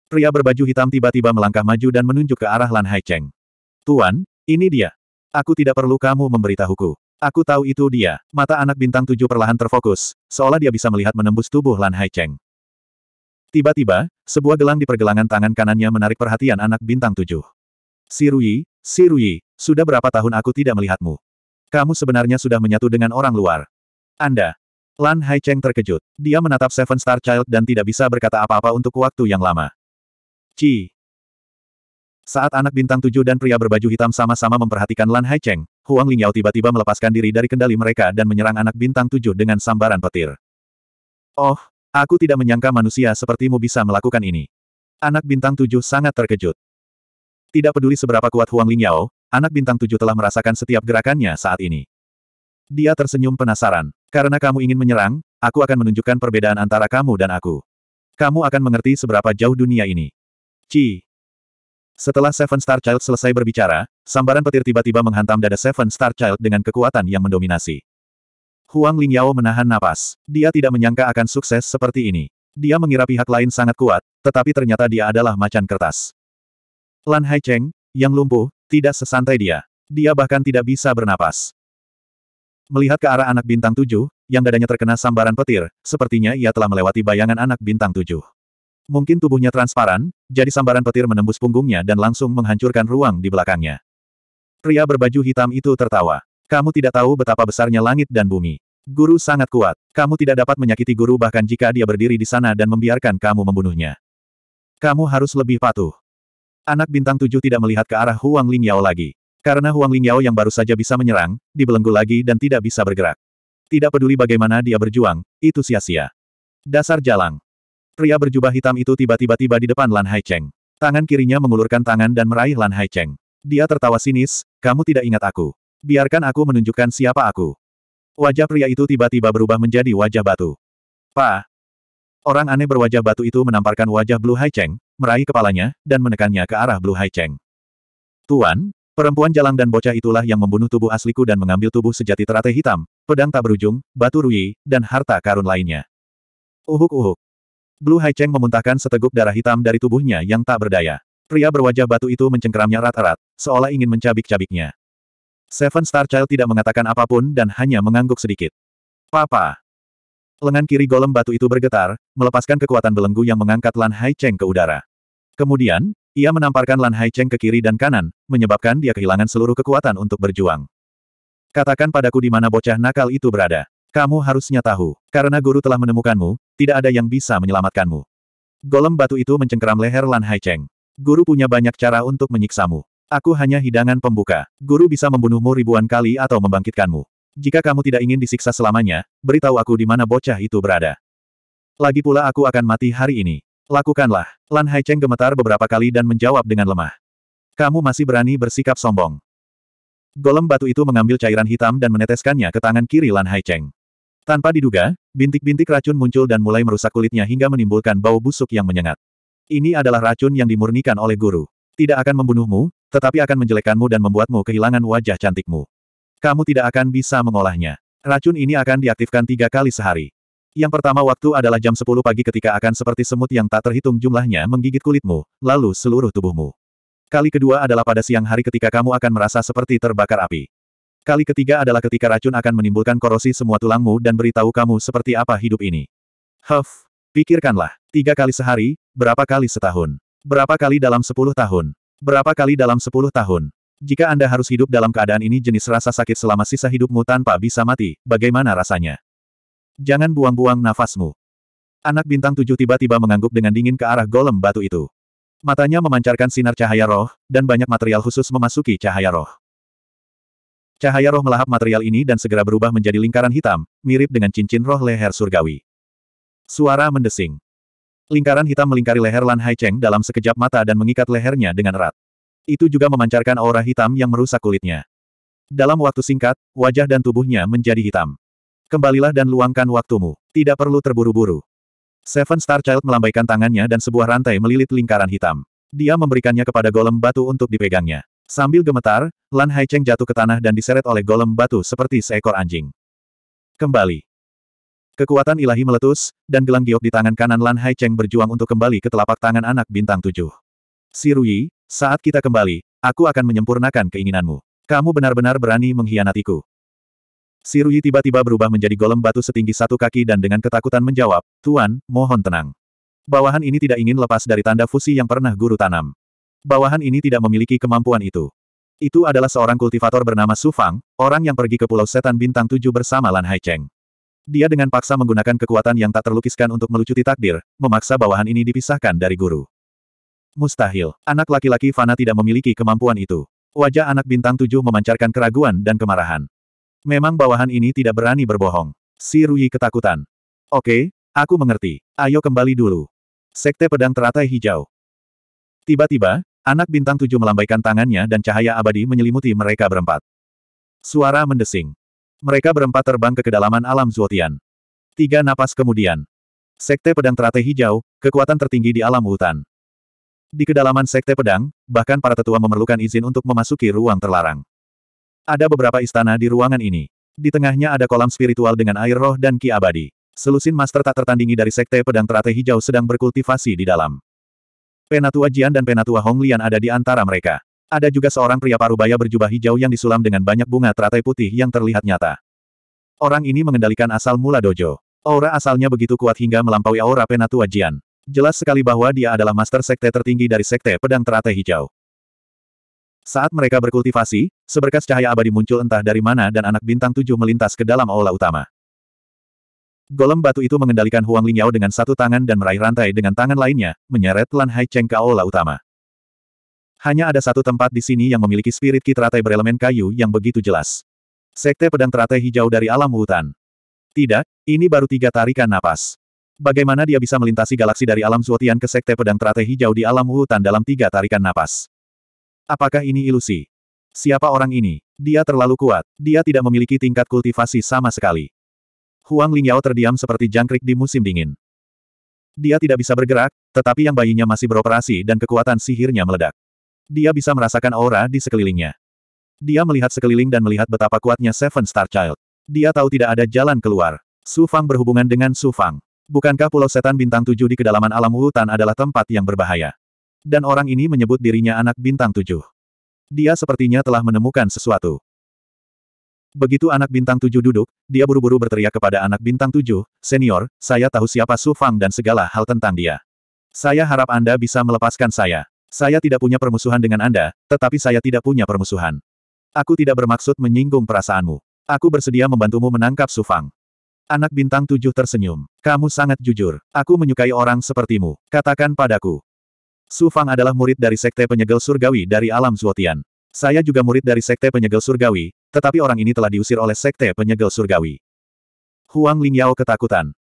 Pria berbaju hitam tiba-tiba melangkah maju dan menunjuk ke arah Lan Haicheng. Tuan, ini dia. Aku tidak perlu kamu memberitahuku. Aku tahu itu dia. Mata anak bintang tujuh perlahan terfokus, seolah dia bisa melihat menembus tubuh Lan Haicheng. Tiba-tiba, sebuah gelang di pergelangan tangan kanannya menarik perhatian anak bintang tujuh. Sirui, Sirui, sudah berapa tahun aku tidak melihatmu. Kamu sebenarnya sudah menyatu dengan orang luar. Anda, Lan Haicheng terkejut. Dia menatap Seven Star Child dan tidak bisa berkata apa-apa untuk waktu yang lama. Ci. Saat anak bintang tujuh dan pria berbaju hitam sama-sama memperhatikan Lan Haicheng, Huang Lingyao tiba-tiba melepaskan diri dari kendali mereka dan menyerang anak bintang tujuh dengan sambaran petir. Oh, aku tidak menyangka manusia sepertimu bisa melakukan ini. Anak bintang tujuh sangat terkejut. Tidak peduli seberapa kuat Huang Lingyao, anak bintang tujuh telah merasakan setiap gerakannya saat ini. Dia tersenyum penasaran. Karena kamu ingin menyerang, aku akan menunjukkan perbedaan antara kamu dan aku. Kamu akan mengerti seberapa jauh dunia ini. Ci. Setelah Seven Star Child selesai berbicara, sambaran petir tiba-tiba menghantam dada Seven Star Child dengan kekuatan yang mendominasi. Huang Lingyao menahan napas. Dia tidak menyangka akan sukses seperti ini. Dia mengira pihak lain sangat kuat, tetapi ternyata dia adalah macan kertas. Lan Haicheng, yang lumpuh, tidak sesantai dia. Dia bahkan tidak bisa bernapas. Melihat ke arah anak bintang tujuh, yang dadanya terkena sambaran petir, sepertinya ia telah melewati bayangan anak bintang tujuh. Mungkin tubuhnya transparan, jadi sambaran petir menembus punggungnya dan langsung menghancurkan ruang di belakangnya. Pria berbaju hitam itu tertawa. Kamu tidak tahu betapa besarnya langit dan bumi. Guru sangat kuat. Kamu tidak dapat menyakiti guru bahkan jika dia berdiri di sana dan membiarkan kamu membunuhnya. Kamu harus lebih patuh. Anak bintang tujuh tidak melihat ke arah Huang Lingyao lagi. Karena Huang Lingyao yang baru saja bisa menyerang, dibelenggu lagi dan tidak bisa bergerak. Tidak peduli bagaimana dia berjuang, itu sia-sia. Dasar jalang. Pria berjubah hitam itu tiba-tiba tiba di depan Lan Haicheng. Tangan kirinya mengulurkan tangan dan meraih Lan Haicheng. Dia tertawa sinis, kamu tidak ingat aku. Biarkan aku menunjukkan siapa aku. Wajah pria itu tiba-tiba berubah menjadi wajah batu. Pa. Orang aneh berwajah batu itu menamparkan wajah Blue Haicheng, meraih kepalanya, dan menekannya ke arah Blue Haicheng. Tuan, perempuan jalang dan bocah itulah yang membunuh tubuh asliku dan mengambil tubuh sejati teratai hitam, pedang tak berujung, batu rui, dan harta karun lainnya. Uhuk-uhuk. Blue Hai Cheng memuntahkan seteguk darah hitam dari tubuhnya yang tak berdaya. Pria berwajah batu itu mencengkeramnya rat-rat, seolah ingin mencabik-cabiknya. Seven Star Child tidak mengatakan apapun dan hanya mengangguk sedikit. Papa! Lengan kiri golem batu itu bergetar, melepaskan kekuatan belenggu yang mengangkat Lan Hai Cheng ke udara. Kemudian, ia menamparkan Lan Hai Cheng ke kiri dan kanan, menyebabkan dia kehilangan seluruh kekuatan untuk berjuang. Katakan padaku di mana bocah nakal itu berada. Kamu harusnya tahu, karena guru telah menemukanmu, tidak ada yang bisa menyelamatkanmu. Golem batu itu mencengkeram leher Lan Haicheng. Guru punya banyak cara untuk menyiksamu. Aku hanya hidangan pembuka. Guru bisa membunuhmu ribuan kali atau membangkitkanmu. Jika kamu tidak ingin disiksa selamanya, beritahu aku di mana bocah itu berada. Lagi pula aku akan mati hari ini. Lakukanlah. Lan Haicheng gemetar beberapa kali dan menjawab dengan lemah. Kamu masih berani bersikap sombong. Golem batu itu mengambil cairan hitam dan meneteskannya ke tangan kiri Lan Haicheng. Tanpa diduga, bintik-bintik racun muncul dan mulai merusak kulitnya hingga menimbulkan bau busuk yang menyengat. Ini adalah racun yang dimurnikan oleh guru. Tidak akan membunuhmu, tetapi akan menjelekkanmu dan membuatmu kehilangan wajah cantikmu. Kamu tidak akan bisa mengolahnya. Racun ini akan diaktifkan tiga kali sehari. Yang pertama waktu adalah jam 10 pagi ketika akan seperti semut yang tak terhitung jumlahnya menggigit kulitmu, lalu seluruh tubuhmu. Kali kedua adalah pada siang hari ketika kamu akan merasa seperti terbakar api. Kali ketiga adalah ketika racun akan menimbulkan korosi semua tulangmu dan beritahu kamu seperti apa hidup ini. Huff, pikirkanlah, tiga kali sehari, berapa kali setahun? Berapa kali dalam sepuluh tahun? Berapa kali dalam sepuluh tahun? Jika Anda harus hidup dalam keadaan ini jenis rasa sakit selama sisa hidupmu tanpa bisa mati, bagaimana rasanya? Jangan buang-buang nafasmu. Anak bintang tujuh tiba-tiba mengangguk dengan dingin ke arah golem batu itu. Matanya memancarkan sinar cahaya roh, dan banyak material khusus memasuki cahaya roh. Cahaya roh melahap material ini dan segera berubah menjadi lingkaran hitam, mirip dengan cincin roh leher surgawi. Suara mendesing. Lingkaran hitam melingkari leher Lan Haicheng dalam sekejap mata dan mengikat lehernya dengan erat. Itu juga memancarkan aura hitam yang merusak kulitnya. Dalam waktu singkat, wajah dan tubuhnya menjadi hitam. Kembalilah dan luangkan waktumu. Tidak perlu terburu-buru. Seven Star Child melambaikan tangannya dan sebuah rantai melilit lingkaran hitam. Dia memberikannya kepada golem batu untuk dipegangnya. Sambil gemetar, Lan Haicheng jatuh ke tanah dan diseret oleh golem batu seperti seekor anjing. Kembali. Kekuatan ilahi meletus, dan gelang giok di tangan kanan Lan Haicheng berjuang untuk kembali ke telapak tangan anak bintang tujuh. Sirui, saat kita kembali, aku akan menyempurnakan keinginanmu. Kamu benar-benar berani mengkhianatiku. Sirui tiba-tiba berubah menjadi golem batu setinggi satu kaki dan dengan ketakutan menjawab, Tuan, mohon tenang. Bawahan ini tidak ingin lepas dari tanda fusi yang pernah guru tanam bawahan ini tidak memiliki kemampuan itu. Itu adalah seorang kultivator bernama Su Fang, orang yang pergi ke Pulau Setan Bintang 7 bersama Lan Haicheng. Dia dengan paksa menggunakan kekuatan yang tak terlukiskan untuk melucuti takdir, memaksa bawahan ini dipisahkan dari guru. Mustahil, anak laki-laki Fana tidak memiliki kemampuan itu. Wajah anak bintang tujuh memancarkan keraguan dan kemarahan. Memang bawahan ini tidak berani berbohong. Si Rui ketakutan. Oke, aku mengerti. Ayo kembali dulu. Sekte Pedang Teratai Hijau. Tiba-tiba, Anak bintang tujuh melambaikan tangannya dan cahaya abadi menyelimuti mereka berempat. Suara mendesing. Mereka berempat terbang ke kedalaman alam Zuotian. Tiga napas kemudian. Sekte Pedang Teratai Hijau, kekuatan tertinggi di alam hutan. Di kedalaman Sekte Pedang, bahkan para tetua memerlukan izin untuk memasuki ruang terlarang. Ada beberapa istana di ruangan ini. Di tengahnya ada kolam spiritual dengan air roh dan ki abadi. Selusin master tak tertandingi dari Sekte Pedang Teratai Hijau sedang berkultivasi di dalam. Penatua Jian dan Penatua Honglian ada di antara mereka. Ada juga seorang pria parubaya berjubah hijau yang disulam dengan banyak bunga teratai putih yang terlihat nyata. Orang ini mengendalikan asal mula dojo. Aura asalnya begitu kuat hingga melampaui aura Penatua Jian. Jelas sekali bahwa dia adalah master sekte tertinggi dari sekte pedang teratai hijau. Saat mereka berkultivasi, seberkas cahaya abadi muncul entah dari mana dan anak bintang tujuh melintas ke dalam aula utama. Golem batu itu mengendalikan Huang Lingyao dengan satu tangan dan meraih rantai dengan tangan lainnya, menyeret Lan Hai Cheng ke aula utama. Hanya ada satu tempat di sini yang memiliki spirit ki teratai berelemen kayu yang begitu jelas. Sekte pedang teratai hijau dari alam hutan. Tidak, ini baru tiga tarikan napas. Bagaimana dia bisa melintasi galaksi dari alam Zuotian ke sekte pedang teratai hijau di alam hutan dalam tiga tarikan napas? Apakah ini ilusi? Siapa orang ini? Dia terlalu kuat. Dia tidak memiliki tingkat kultivasi sama sekali. Huang Lingyao terdiam seperti jangkrik di musim dingin. Dia tidak bisa bergerak, tetapi yang bayinya masih beroperasi dan kekuatan sihirnya meledak. Dia bisa merasakan aura di sekelilingnya. Dia melihat sekeliling dan melihat betapa kuatnya Seven Star Child. Dia tahu tidak ada jalan keluar. Su Fang berhubungan dengan Su Fang. Bukankah Pulau Setan Bintang Tujuh di kedalaman alam hutan adalah tempat yang berbahaya? Dan orang ini menyebut dirinya anak Bintang Tujuh. Dia sepertinya telah menemukan sesuatu. Begitu anak bintang tujuh duduk, dia buru-buru berteriak kepada anak bintang tujuh, Senior, saya tahu siapa Su Fang dan segala hal tentang dia. Saya harap Anda bisa melepaskan saya. Saya tidak punya permusuhan dengan Anda, tetapi saya tidak punya permusuhan. Aku tidak bermaksud menyinggung perasaanmu. Aku bersedia membantumu menangkap Su Fang. Anak bintang tujuh tersenyum. Kamu sangat jujur. Aku menyukai orang sepertimu. Katakan padaku. Su Fang adalah murid dari Sekte Penyegel Surgawi dari alam Zuotian. Saya juga murid dari Sekte Penyegel Surgawi, tetapi orang ini telah diusir oleh sekte penyegel surgawi. Huang Lingyao ketakutan.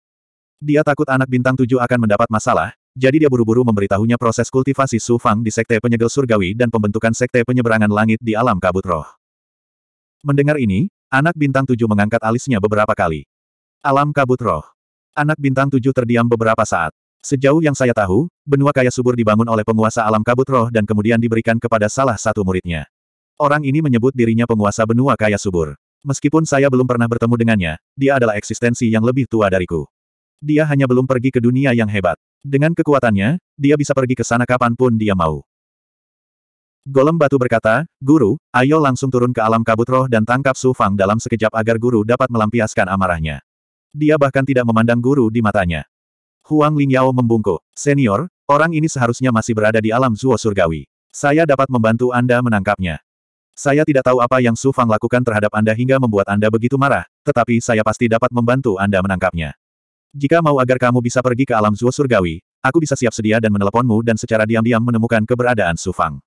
Dia takut anak bintang tujuh akan mendapat masalah, jadi dia buru-buru memberitahunya proses kultivasi Su Fang di sekte penyegel surgawi dan pembentukan sekte penyeberangan langit di alam kabut roh. Mendengar ini, anak bintang tujuh mengangkat alisnya beberapa kali. Alam kabut roh. Anak bintang tujuh terdiam beberapa saat. Sejauh yang saya tahu, benua kaya subur dibangun oleh penguasa alam kabut roh dan kemudian diberikan kepada salah satu muridnya. Orang ini menyebut dirinya penguasa benua kaya subur. Meskipun saya belum pernah bertemu dengannya, dia adalah eksistensi yang lebih tua dariku. Dia hanya belum pergi ke dunia yang hebat. Dengan kekuatannya, dia bisa pergi ke sana kapanpun dia mau. Golem batu berkata, Guru, ayo langsung turun ke alam kabut roh dan tangkap Su Fang dalam sekejap agar guru dapat melampiaskan amarahnya. Dia bahkan tidak memandang guru di matanya. Huang Lingyao membungkuk. Senior, orang ini seharusnya masih berada di alam Zuo Surgawi. Saya dapat membantu Anda menangkapnya. Saya tidak tahu apa yang Su Fang lakukan terhadap Anda hingga membuat Anda begitu marah, tetapi saya pasti dapat membantu Anda menangkapnya. Jika mau agar kamu bisa pergi ke alam Zuo Surgawi, aku bisa siap sedia dan meneleponmu dan secara diam-diam menemukan keberadaan Su Fang.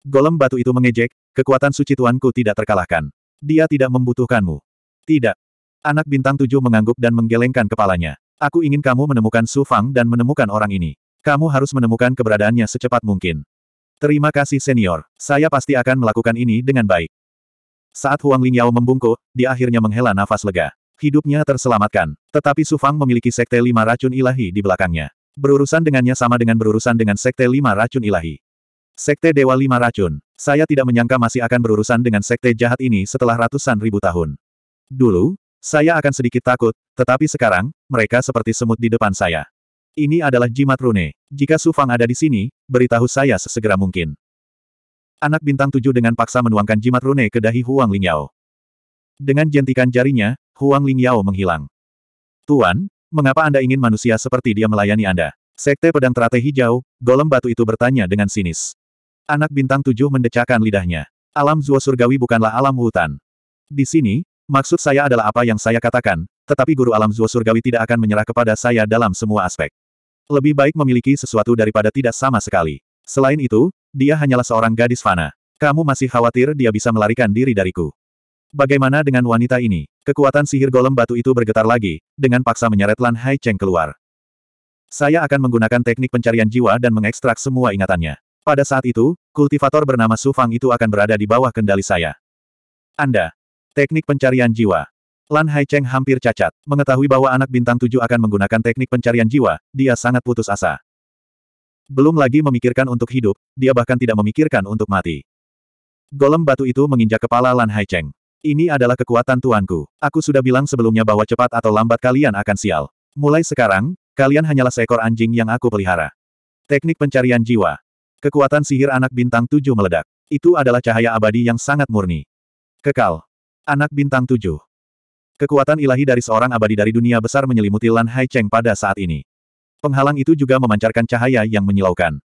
Golem batu itu mengejek, kekuatan suci tuanku tidak terkalahkan. Dia tidak membutuhkanmu. Tidak. Anak bintang tujuh mengangguk dan menggelengkan kepalanya. Aku ingin kamu menemukan Su Fang dan menemukan orang ini. Kamu harus menemukan keberadaannya secepat mungkin. Terima kasih senior. Saya pasti akan melakukan ini dengan baik. Saat Huang Lingyao membungkuk, dia akhirnya menghela nafas lega. Hidupnya terselamatkan. Tetapi Su Fang memiliki sekte lima racun ilahi di belakangnya. Berurusan dengannya sama dengan berurusan dengan sekte lima racun ilahi. Sekte Dewa Lima Racun. Saya tidak menyangka masih akan berurusan dengan sekte jahat ini setelah ratusan ribu tahun. Dulu, saya akan sedikit takut, tetapi sekarang, mereka seperti semut di depan saya. Ini adalah jimat rune. Jika Sufang ada di sini, beritahu saya sesegera mungkin. Anak bintang tujuh dengan paksa menuangkan jimat rune ke dahi Huang Lingyao. Dengan jentikan jarinya, Huang Lingyao menghilang. Tuan, mengapa Anda ingin manusia seperti dia melayani Anda? Sekte pedang teratai hijau, golem batu itu bertanya dengan sinis. Anak bintang tujuh mendecakkan lidahnya. Alam Zuo Surgawi bukanlah alam hutan. Di sini, maksud saya adalah apa yang saya katakan, tetapi guru alam Zuo Surgawi tidak akan menyerah kepada saya dalam semua aspek. Lebih baik memiliki sesuatu daripada tidak sama sekali. Selain itu, dia hanyalah seorang gadis fana. Kamu masih khawatir dia bisa melarikan diri dariku. Bagaimana dengan wanita ini? Kekuatan sihir golem batu itu bergetar lagi, dengan paksa menyeret Lan Hai Cheng keluar. Saya akan menggunakan teknik pencarian jiwa dan mengekstrak semua ingatannya. Pada saat itu, kultivator bernama Su Fang itu akan berada di bawah kendali saya. Anda. Teknik pencarian jiwa. Lan Haicheng hampir cacat. Mengetahui bahwa anak bintang tujuh akan menggunakan teknik pencarian jiwa, dia sangat putus asa. Belum lagi memikirkan untuk hidup, dia bahkan tidak memikirkan untuk mati. Golem batu itu menginjak kepala Lan Haicheng. Ini adalah kekuatan tuanku. Aku sudah bilang sebelumnya bahwa cepat atau lambat kalian akan sial. Mulai sekarang, kalian hanyalah seekor anjing yang aku pelihara. Teknik pencarian jiwa. Kekuatan sihir anak bintang tujuh meledak. Itu adalah cahaya abadi yang sangat murni. Kekal. Anak bintang tujuh. Kekuatan ilahi dari seorang abadi dari dunia besar menyelimuti Lan Hai Cheng pada saat ini. Penghalang itu juga memancarkan cahaya yang menyilaukan.